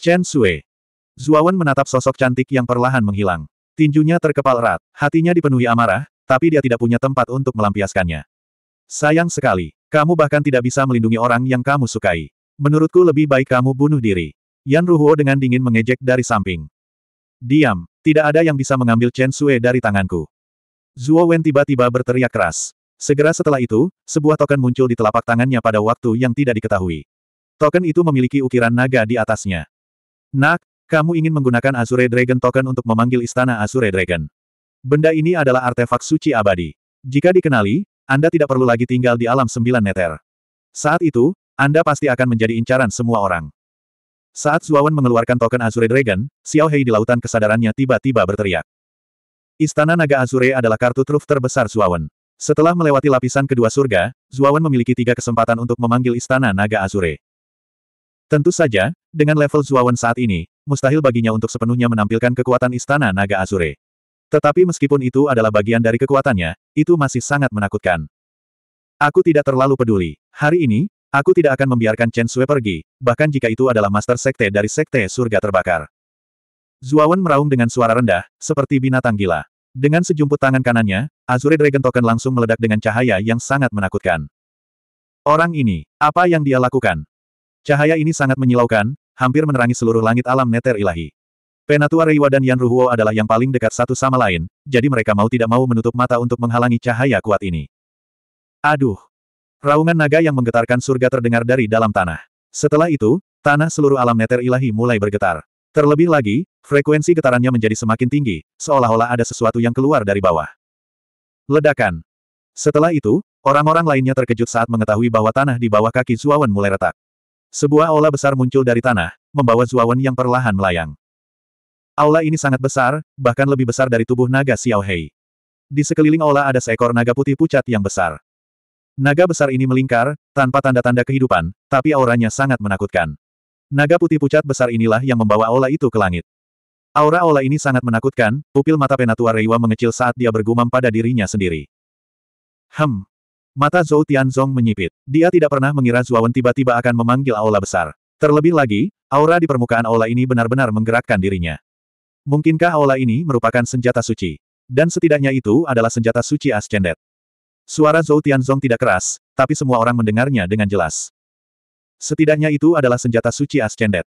Chen Sui. Zuawan menatap sosok cantik yang perlahan menghilang. Tinjunya terkepal erat, hatinya dipenuhi amarah, tapi dia tidak punya tempat untuk melampiaskannya. Sayang sekali, kamu bahkan tidak bisa melindungi orang yang kamu sukai. Menurutku lebih baik kamu bunuh diri. Yan Ruhuo dengan dingin mengejek dari samping. Diam, tidak ada yang bisa mengambil Chen Sue dari tanganku. Zhuo Wen tiba-tiba berteriak keras. Segera setelah itu, sebuah token muncul di telapak tangannya pada waktu yang tidak diketahui. Token itu memiliki ukiran naga di atasnya. Nak, kamu ingin menggunakan Azure Dragon Token untuk memanggil istana Azure Dragon. Benda ini adalah artefak suci abadi. Jika dikenali, Anda tidak perlu lagi tinggal di alam sembilan neter. Saat itu, Anda pasti akan menjadi incaran semua orang. Saat Zuawan mengeluarkan token Azure Dragon, Xiao Hei di lautan kesadarannya tiba-tiba berteriak. Istana Naga Azure adalah kartu truf terbesar Zuawan. Setelah melewati lapisan kedua surga, Zuawan memiliki tiga kesempatan untuk memanggil Istana Naga Azure. Tentu saja, dengan level Zuawan saat ini, mustahil baginya untuk sepenuhnya menampilkan kekuatan Istana Naga Azure. Tetapi meskipun itu adalah bagian dari kekuatannya, itu masih sangat menakutkan. Aku tidak terlalu peduli. Hari ini, aku tidak akan membiarkan Chen Sui pergi, bahkan jika itu adalah master sekte dari sekte surga terbakar. Zuawan meraung dengan suara rendah, seperti binatang gila. Dengan sejumput tangan kanannya, Azure Dragon Token langsung meledak dengan cahaya yang sangat menakutkan. Orang ini, apa yang dia lakukan? Cahaya ini sangat menyilaukan, hampir menerangi seluruh langit alam neter ilahi. Penatua Reiwa dan Yan Ruhuo adalah yang paling dekat satu sama lain, jadi mereka mau tidak mau menutup mata untuk menghalangi cahaya kuat ini. Aduh! Raungan naga yang menggetarkan surga terdengar dari dalam tanah. Setelah itu, tanah seluruh alam neter ilahi mulai bergetar. Terlebih lagi, frekuensi getarannya menjadi semakin tinggi, seolah-olah ada sesuatu yang keluar dari bawah. Ledakan. Setelah itu, orang-orang lainnya terkejut saat mengetahui bahwa tanah di bawah kaki Zuawan mulai retak. Sebuah ola besar muncul dari tanah, membawa Zuawan yang perlahan melayang. Aula ini sangat besar, bahkan lebih besar dari tubuh naga Xiaohei. Di sekeliling aula ada seekor naga putih pucat yang besar. Naga besar ini melingkar, tanpa tanda-tanda kehidupan, tapi auranya sangat menakutkan. Naga putih pucat besar inilah yang membawa aula itu ke langit. Aura aula ini sangat menakutkan, pupil mata Penatua Reiwa mengecil saat dia bergumam pada dirinya sendiri. Hem. Mata Zhou Tianzong menyipit. Dia tidak pernah mengira Zuawan tiba-tiba akan memanggil aula besar. Terlebih lagi, aura di permukaan aula ini benar-benar menggerakkan dirinya. Mungkinkah aula ini merupakan senjata suci? Dan setidaknya itu adalah senjata suci Ascendet. Suara Zhou Tianzong tidak keras, tapi semua orang mendengarnya dengan jelas. Setidaknya itu adalah senjata suci Ascendet.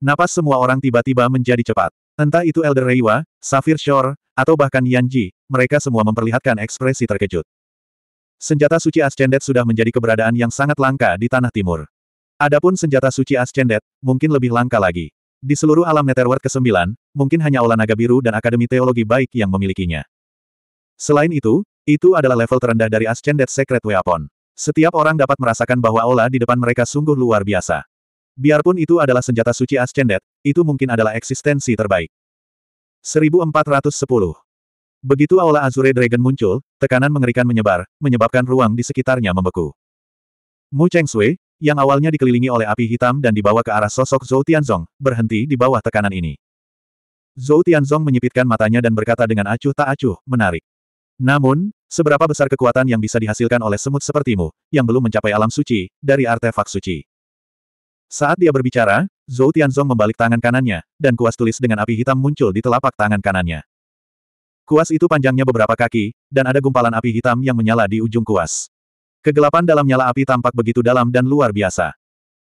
Napas semua orang tiba-tiba menjadi cepat. Entah itu Elder Reiwa, Safir Shore, atau bahkan Yanji, mereka semua memperlihatkan ekspresi terkejut. Senjata suci Ascendet sudah menjadi keberadaan yang sangat langka di Tanah Timur. Adapun senjata suci Ascendet, mungkin lebih langka lagi. Di seluruh alam Netherworld ke-9, mungkin hanya Aula Naga Biru dan Akademi Teologi Baik yang memilikinya. Selain itu, itu adalah level terendah dari Ascended Secret Weapon. Setiap orang dapat merasakan bahwa Aula di depan mereka sungguh luar biasa. Biarpun itu adalah senjata suci Ascended, itu mungkin adalah eksistensi terbaik. 1410 Begitu Aula Azure Dragon muncul, tekanan mengerikan menyebar, menyebabkan ruang di sekitarnya membeku. Mu Cheng Sui, yang awalnya dikelilingi oleh api hitam dan dibawa ke arah sosok Zhou Tianzong, berhenti di bawah tekanan ini. Zhou Tianzong menyipitkan matanya dan berkata dengan acuh tak acuh, menarik. Namun, seberapa besar kekuatan yang bisa dihasilkan oleh semut sepertimu, yang belum mencapai alam suci, dari artefak suci. Saat dia berbicara, Zhou Tianzong membalik tangan kanannya, dan kuas tulis dengan api hitam muncul di telapak tangan kanannya. Kuas itu panjangnya beberapa kaki, dan ada gumpalan api hitam yang menyala di ujung kuas. Kegelapan dalam nyala api tampak begitu dalam dan luar biasa.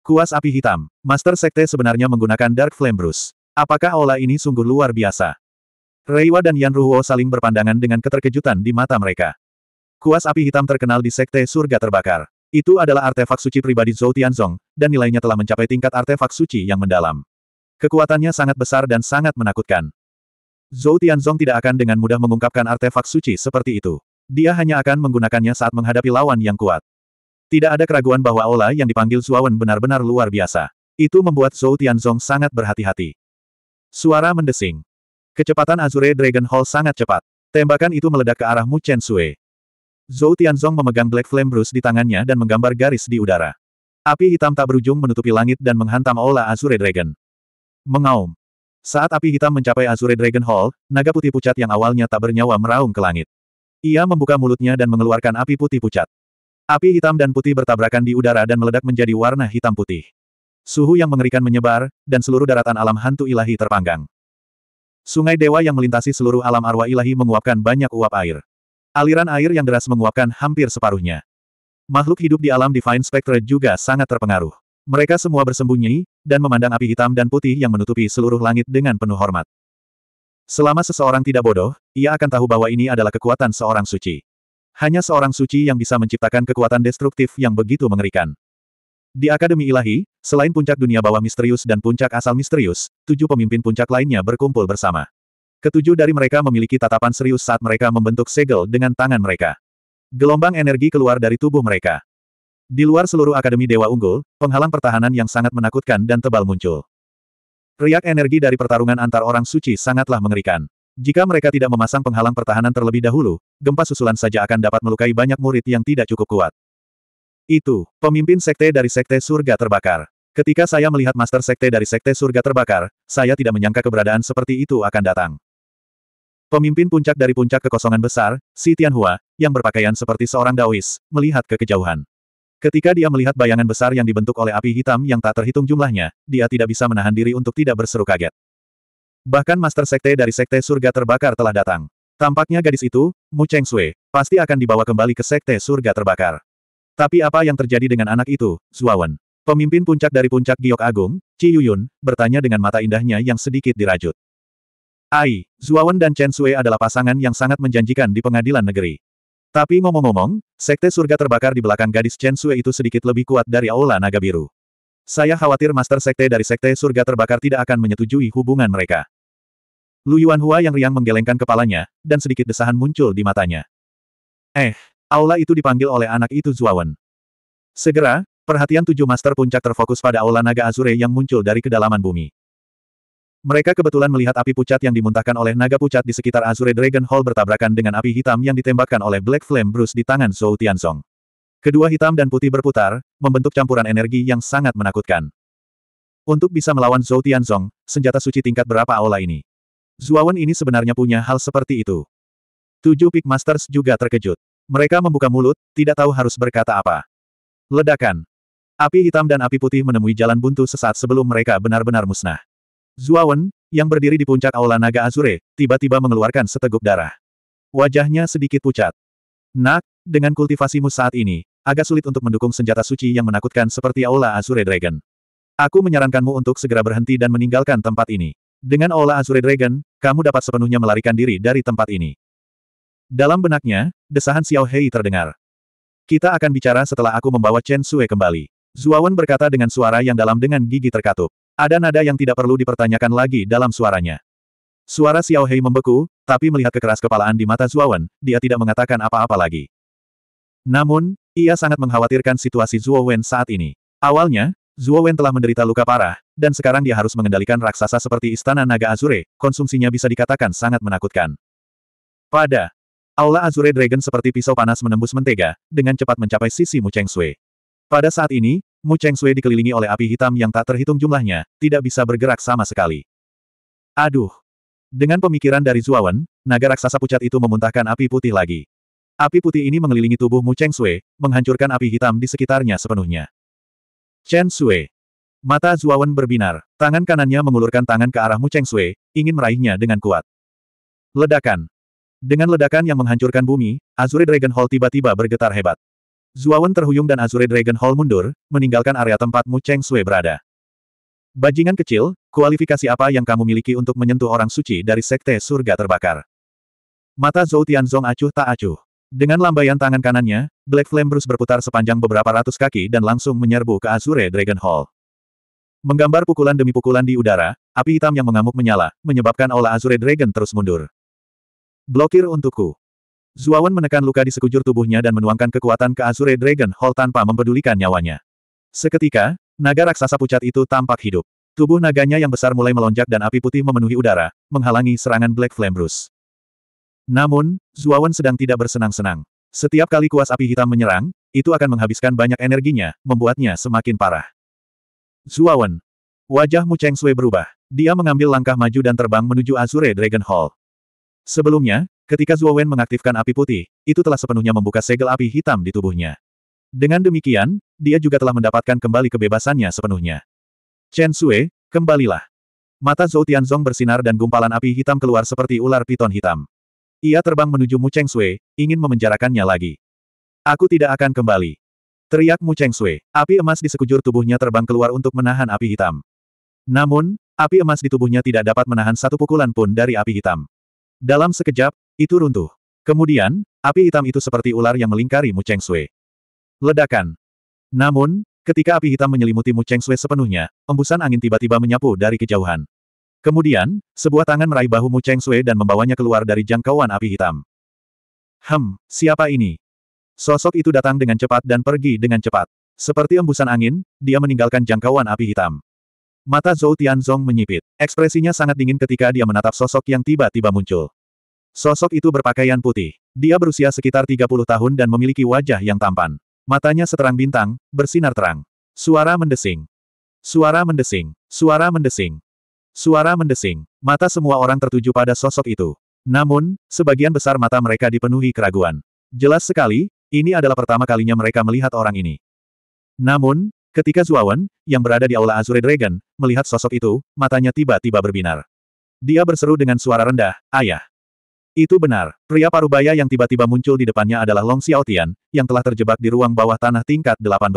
Kuas api hitam, Master Sekte sebenarnya menggunakan Dark Flame Bruce. Apakah olah ini sungguh luar biasa? Reiwa dan Yan Ruhuo saling berpandangan dengan keterkejutan di mata mereka. Kuas api hitam terkenal di Sekte Surga Terbakar. Itu adalah artefak suci pribadi Zhou Tianzong, dan nilainya telah mencapai tingkat artefak suci yang mendalam. Kekuatannya sangat besar dan sangat menakutkan. Zhou Tianzong tidak akan dengan mudah mengungkapkan artefak suci seperti itu. Dia hanya akan menggunakannya saat menghadapi lawan yang kuat. Tidak ada keraguan bahwa Ola yang dipanggil Suawen benar-benar luar biasa. Itu membuat Zhou Tianzong sangat berhati-hati. Suara mendesing. Kecepatan Azure Dragon Hall sangat cepat. Tembakan itu meledak ke arah Mu Chen Sui. Zhou Tianzong memegang Black Flame Bruce di tangannya dan menggambar garis di udara. Api hitam tak berujung menutupi langit dan menghantam Ola Azure Dragon. Mengaum. Saat api hitam mencapai Azure Dragon Hall, naga putih pucat yang awalnya tak bernyawa meraung ke langit. Ia membuka mulutnya dan mengeluarkan api putih pucat. Api hitam dan putih bertabrakan di udara dan meledak menjadi warna hitam putih. Suhu yang mengerikan menyebar, dan seluruh daratan alam hantu ilahi terpanggang. Sungai dewa yang melintasi seluruh alam arwah ilahi menguapkan banyak uap air. Aliran air yang deras menguapkan hampir separuhnya. Makhluk hidup di alam Divine Spectre juga sangat terpengaruh. Mereka semua bersembunyi, dan memandang api hitam dan putih yang menutupi seluruh langit dengan penuh hormat. Selama seseorang tidak bodoh, ia akan tahu bahwa ini adalah kekuatan seorang suci. Hanya seorang suci yang bisa menciptakan kekuatan destruktif yang begitu mengerikan. Di Akademi Ilahi, selain puncak dunia bawah misterius dan puncak asal misterius, tujuh pemimpin puncak lainnya berkumpul bersama. Ketujuh dari mereka memiliki tatapan serius saat mereka membentuk segel dengan tangan mereka. Gelombang energi keluar dari tubuh mereka. Di luar seluruh Akademi Dewa Unggul, penghalang pertahanan yang sangat menakutkan dan tebal muncul. Riak energi dari pertarungan antar orang suci sangatlah mengerikan. Jika mereka tidak memasang penghalang pertahanan terlebih dahulu, gempa susulan saja akan dapat melukai banyak murid yang tidak cukup kuat. Itu, pemimpin sekte dari sekte surga terbakar. Ketika saya melihat master sekte dari sekte surga terbakar, saya tidak menyangka keberadaan seperti itu akan datang. Pemimpin puncak dari puncak kekosongan besar, Si Tianhua, yang berpakaian seperti seorang Daois, melihat ke kejauhan. Ketika dia melihat bayangan besar yang dibentuk oleh api hitam yang tak terhitung jumlahnya, dia tidak bisa menahan diri untuk tidak berseru kaget. Bahkan Master Sekte dari Sekte Surga Terbakar telah datang. Tampaknya gadis itu, Mu Cheng Sui, pasti akan dibawa kembali ke Sekte Surga Terbakar. Tapi apa yang terjadi dengan anak itu, Zuawan? Pemimpin puncak dari puncak Giok Agung, Ci Yuyun, bertanya dengan mata indahnya yang sedikit dirajut. Ai, Zuawan dan Chen Sui adalah pasangan yang sangat menjanjikan di pengadilan negeri. Tapi ngomong-ngomong, sekte surga terbakar di belakang gadis Chen Sue itu sedikit lebih kuat dari Aula Naga Biru. Saya khawatir Master Sekte dari Sekte Surga Terbakar tidak akan menyetujui hubungan mereka. Lu Yuanhua yang riang menggelengkan kepalanya, dan sedikit desahan muncul di matanya. Eh, Aula itu dipanggil oleh anak itu Zuawan. Segera, perhatian tujuh Master Puncak terfokus pada Aula Naga Azure yang muncul dari kedalaman bumi. Mereka kebetulan melihat api pucat yang dimuntahkan oleh naga pucat di sekitar Azure Dragon Hall bertabrakan dengan api hitam yang ditembakkan oleh Black Flame Bruce di tangan Zhou Tianzong. Kedua hitam dan putih berputar, membentuk campuran energi yang sangat menakutkan. Untuk bisa melawan Zhou Tianzong, senjata suci tingkat berapa aula ini? Zuawan ini sebenarnya punya hal seperti itu. Tujuh Peak Masters juga terkejut. Mereka membuka mulut, tidak tahu harus berkata apa. Ledakan. Api hitam dan api putih menemui jalan buntu sesaat sebelum mereka benar-benar musnah. Zuawan, yang berdiri di puncak Aula Naga Azure, tiba-tiba mengeluarkan seteguk darah. Wajahnya sedikit pucat. Nak, dengan kultivasimu saat ini, agak sulit untuk mendukung senjata suci yang menakutkan seperti Aula Azure Dragon. Aku menyarankanmu untuk segera berhenti dan meninggalkan tempat ini. Dengan Aula Azure Dragon, kamu dapat sepenuhnya melarikan diri dari tempat ini. Dalam benaknya, desahan Xiao Hei terdengar. Kita akan bicara setelah aku membawa Chen Sue kembali. Zuawan berkata dengan suara yang dalam dengan gigi terkatup. Ada nada yang tidak perlu dipertanyakan lagi dalam suaranya. Suara Xiao Hei membeku, tapi melihat kekeras kepalaan di mata Zhuowen, dia tidak mengatakan apa-apa lagi. Namun, ia sangat mengkhawatirkan situasi Zhuowen saat ini. Awalnya, Zhuowen telah menderita luka parah, dan sekarang dia harus mengendalikan raksasa seperti Istana Naga Azure, konsumsinya bisa dikatakan sangat menakutkan. Pada Aula Azure Dragon seperti pisau panas menembus mentega, dengan cepat mencapai sisi Mu Cheng Sui. Pada saat ini, Mu Cheng Sui dikelilingi oleh api hitam yang tak terhitung jumlahnya, tidak bisa bergerak sama sekali. Aduh! Dengan pemikiran dari Zuawan, naga raksasa pucat itu memuntahkan api putih lagi. Api putih ini mengelilingi tubuh Mu Cheng Sui, menghancurkan api hitam di sekitarnya sepenuhnya. Chen Sui. Mata Zuawan berbinar, tangan kanannya mengulurkan tangan ke arah Mu Cheng Sui, ingin meraihnya dengan kuat. Ledakan. Dengan ledakan yang menghancurkan bumi, Azure Dragon Hall tiba-tiba bergetar hebat. Zuawan terhuyung dan Azure Dragon Hall mundur, meninggalkan area tempat Mu Cheng Sui berada. Bajingan kecil, kualifikasi apa yang kamu miliki untuk menyentuh orang suci dari sekte surga terbakar? Mata Zhou Tianzong acuh tak acuh. Dengan lambaian tangan kanannya, Black Flame Bruce berputar sepanjang beberapa ratus kaki dan langsung menyerbu ke Azure Dragon Hall. Menggambar pukulan demi pukulan di udara, api hitam yang mengamuk menyala, menyebabkan olah Azure Dragon terus mundur. Blokir untukku. Zuawan menekan luka di sekujur tubuhnya dan menuangkan kekuatan ke Azure Dragon Hall tanpa mempedulikan nyawanya. Seketika, naga raksasa pucat itu tampak hidup. Tubuh naganya yang besar mulai melonjak dan api putih memenuhi udara, menghalangi serangan Black Flame Bruce. Namun, Zuawan sedang tidak bersenang-senang. Setiap kali kuas api hitam menyerang, itu akan menghabiskan banyak energinya, membuatnya semakin parah. Zuawan. Wajah Mu Sui berubah. Dia mengambil langkah maju dan terbang menuju Azure Dragon Hall. Sebelumnya, Ketika Zhuo Wen mengaktifkan api putih, itu telah sepenuhnya membuka segel api hitam di tubuhnya. Dengan demikian, dia juga telah mendapatkan kembali kebebasannya sepenuhnya. Chen Sui, kembalilah. Mata Zhou Tianzong bersinar dan gumpalan api hitam keluar seperti ular piton hitam. Ia terbang menuju Mu Cheng Sui, ingin memenjarakannya lagi. Aku tidak akan kembali. Teriak Mu Cheng Sui, api emas di sekujur tubuhnya terbang keluar untuk menahan api hitam. Namun, api emas di tubuhnya tidak dapat menahan satu pukulan pun dari api hitam. Dalam sekejap, itu runtuh. Kemudian, api hitam itu seperti ular yang melingkari Mu Cheng Sui. Ledakan. Namun, ketika api hitam menyelimuti Mu Cheng Sui sepenuhnya, embusan angin tiba-tiba menyapu dari kejauhan. Kemudian, sebuah tangan meraih bahu Mu Cheng Sui dan membawanya keluar dari jangkauan api hitam. Hem, siapa ini? Sosok itu datang dengan cepat dan pergi dengan cepat. Seperti embusan angin, dia meninggalkan jangkauan api hitam. Mata Zhou Tianzong menyipit. Ekspresinya sangat dingin ketika dia menatap sosok yang tiba-tiba muncul. Sosok itu berpakaian putih. Dia berusia sekitar 30 tahun dan memiliki wajah yang tampan. Matanya seterang bintang, bersinar terang. Suara mendesing. Suara mendesing. Suara mendesing. Suara mendesing. Mata semua orang tertuju pada sosok itu. Namun, sebagian besar mata mereka dipenuhi keraguan. Jelas sekali, ini adalah pertama kalinya mereka melihat orang ini. Namun, ketika Zuawan, yang berada di Aula Azure Dragon, melihat sosok itu, matanya tiba-tiba berbinar. Dia berseru dengan suara rendah, Ayah. Itu benar, pria parubaya yang tiba-tiba muncul di depannya adalah Long Xiaotian, yang telah terjebak di ruang bawah tanah tingkat 18.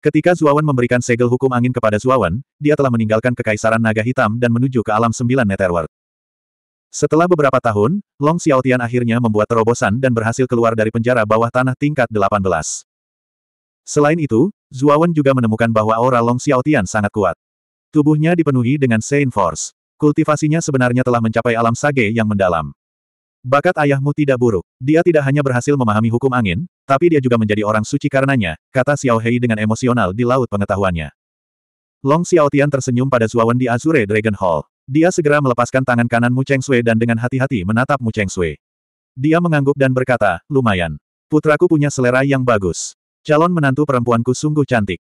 Ketika Zuawan memberikan segel hukum angin kepada Zuawan, dia telah meninggalkan Kekaisaran Naga Hitam dan menuju ke alam sembilan Netherworld. Setelah beberapa tahun, Long Xiaotian akhirnya membuat terobosan dan berhasil keluar dari penjara bawah tanah tingkat 18. Selain itu, Zuawan juga menemukan bahwa aura Long Xiaotian sangat kuat. Tubuhnya dipenuhi dengan Saint Force. Kultivasinya sebenarnya telah mencapai alam sage yang mendalam. Bakat ayahmu tidak buruk. Dia tidak hanya berhasil memahami hukum angin, tapi dia juga menjadi orang suci karenanya, kata Xiao Hei dengan emosional di laut pengetahuannya. Long Xiaotian tersenyum pada Zuawan di Azure Dragon Hall. Dia segera melepaskan tangan kanan Mu Cheng Sui dan dengan hati-hati menatap Mu Cheng Sui. Dia mengangguk dan berkata, lumayan. Putraku punya selera yang bagus. Calon menantu perempuanku sungguh cantik.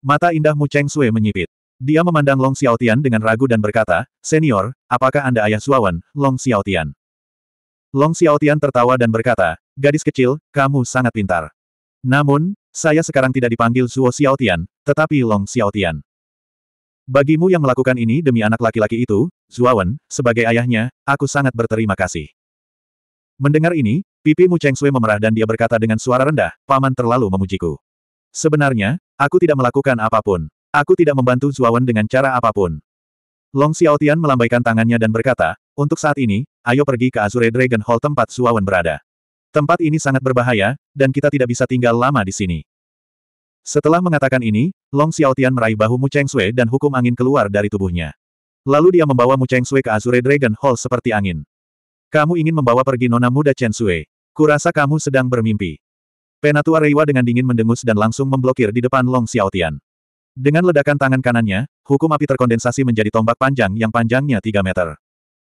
Mata indah Mu Cheng Sui menyipit. Dia memandang Long Xiaotian dengan ragu dan berkata, Senior, apakah Anda ayah Suawan, Long Xiaotian? Long Xiaotian tertawa dan berkata, Gadis kecil, kamu sangat pintar. Namun, saya sekarang tidak dipanggil Suo Xiaotian, tetapi Long Xiaotian. Bagimu yang melakukan ini demi anak laki-laki itu, Zuawan, sebagai ayahnya, aku sangat berterima kasih. Mendengar ini, pipi Mu Cheng Sui memerah dan dia berkata dengan suara rendah, Paman terlalu memujiku. Sebenarnya, aku tidak melakukan apapun. Aku tidak membantu Zuawan dengan cara apapun. Long Xiaotian melambaikan tangannya dan berkata, untuk saat ini, ayo pergi ke Azure Dragon Hall tempat Zuawan berada. Tempat ini sangat berbahaya, dan kita tidak bisa tinggal lama di sini. Setelah mengatakan ini, Long Xiaotian meraih bahu Mu Cheng Sui dan hukum angin keluar dari tubuhnya. Lalu dia membawa Mu Cheng Sui ke Azure Dragon Hall seperti angin. Kamu ingin membawa pergi nona muda Chen Sui. Kurasa kamu sedang bermimpi. Penatua Reiwa dengan dingin mendengus dan langsung memblokir di depan Long Xiaotian. Dengan ledakan tangan kanannya, hukum api terkondensasi menjadi tombak panjang yang panjangnya 3 meter.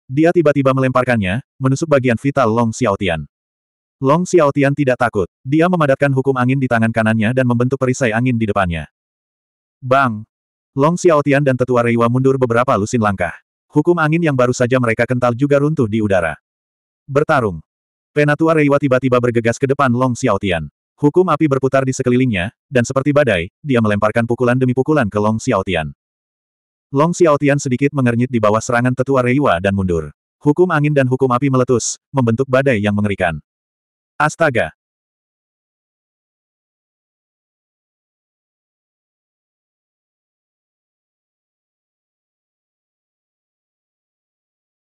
Dia tiba-tiba melemparkannya, menusuk bagian vital Long Xiaotian. Long Xiaotian tidak takut. Dia memadatkan hukum angin di tangan kanannya dan membentuk perisai angin di depannya. Bang! Long Xiaotian dan tetua Reiwa mundur beberapa lusin langkah. Hukum angin yang baru saja mereka kental juga runtuh di udara. Bertarung. Penatua Reiwa tiba-tiba bergegas ke depan Long Xiaotian. Hukum api berputar di sekelilingnya, dan seperti badai, dia melemparkan pukulan demi pukulan ke Long Xiaotian. Long Xiaotian sedikit mengernyit di bawah serangan tetua Reiwa dan mundur. Hukum angin dan hukum api meletus, membentuk badai yang mengerikan. Astaga!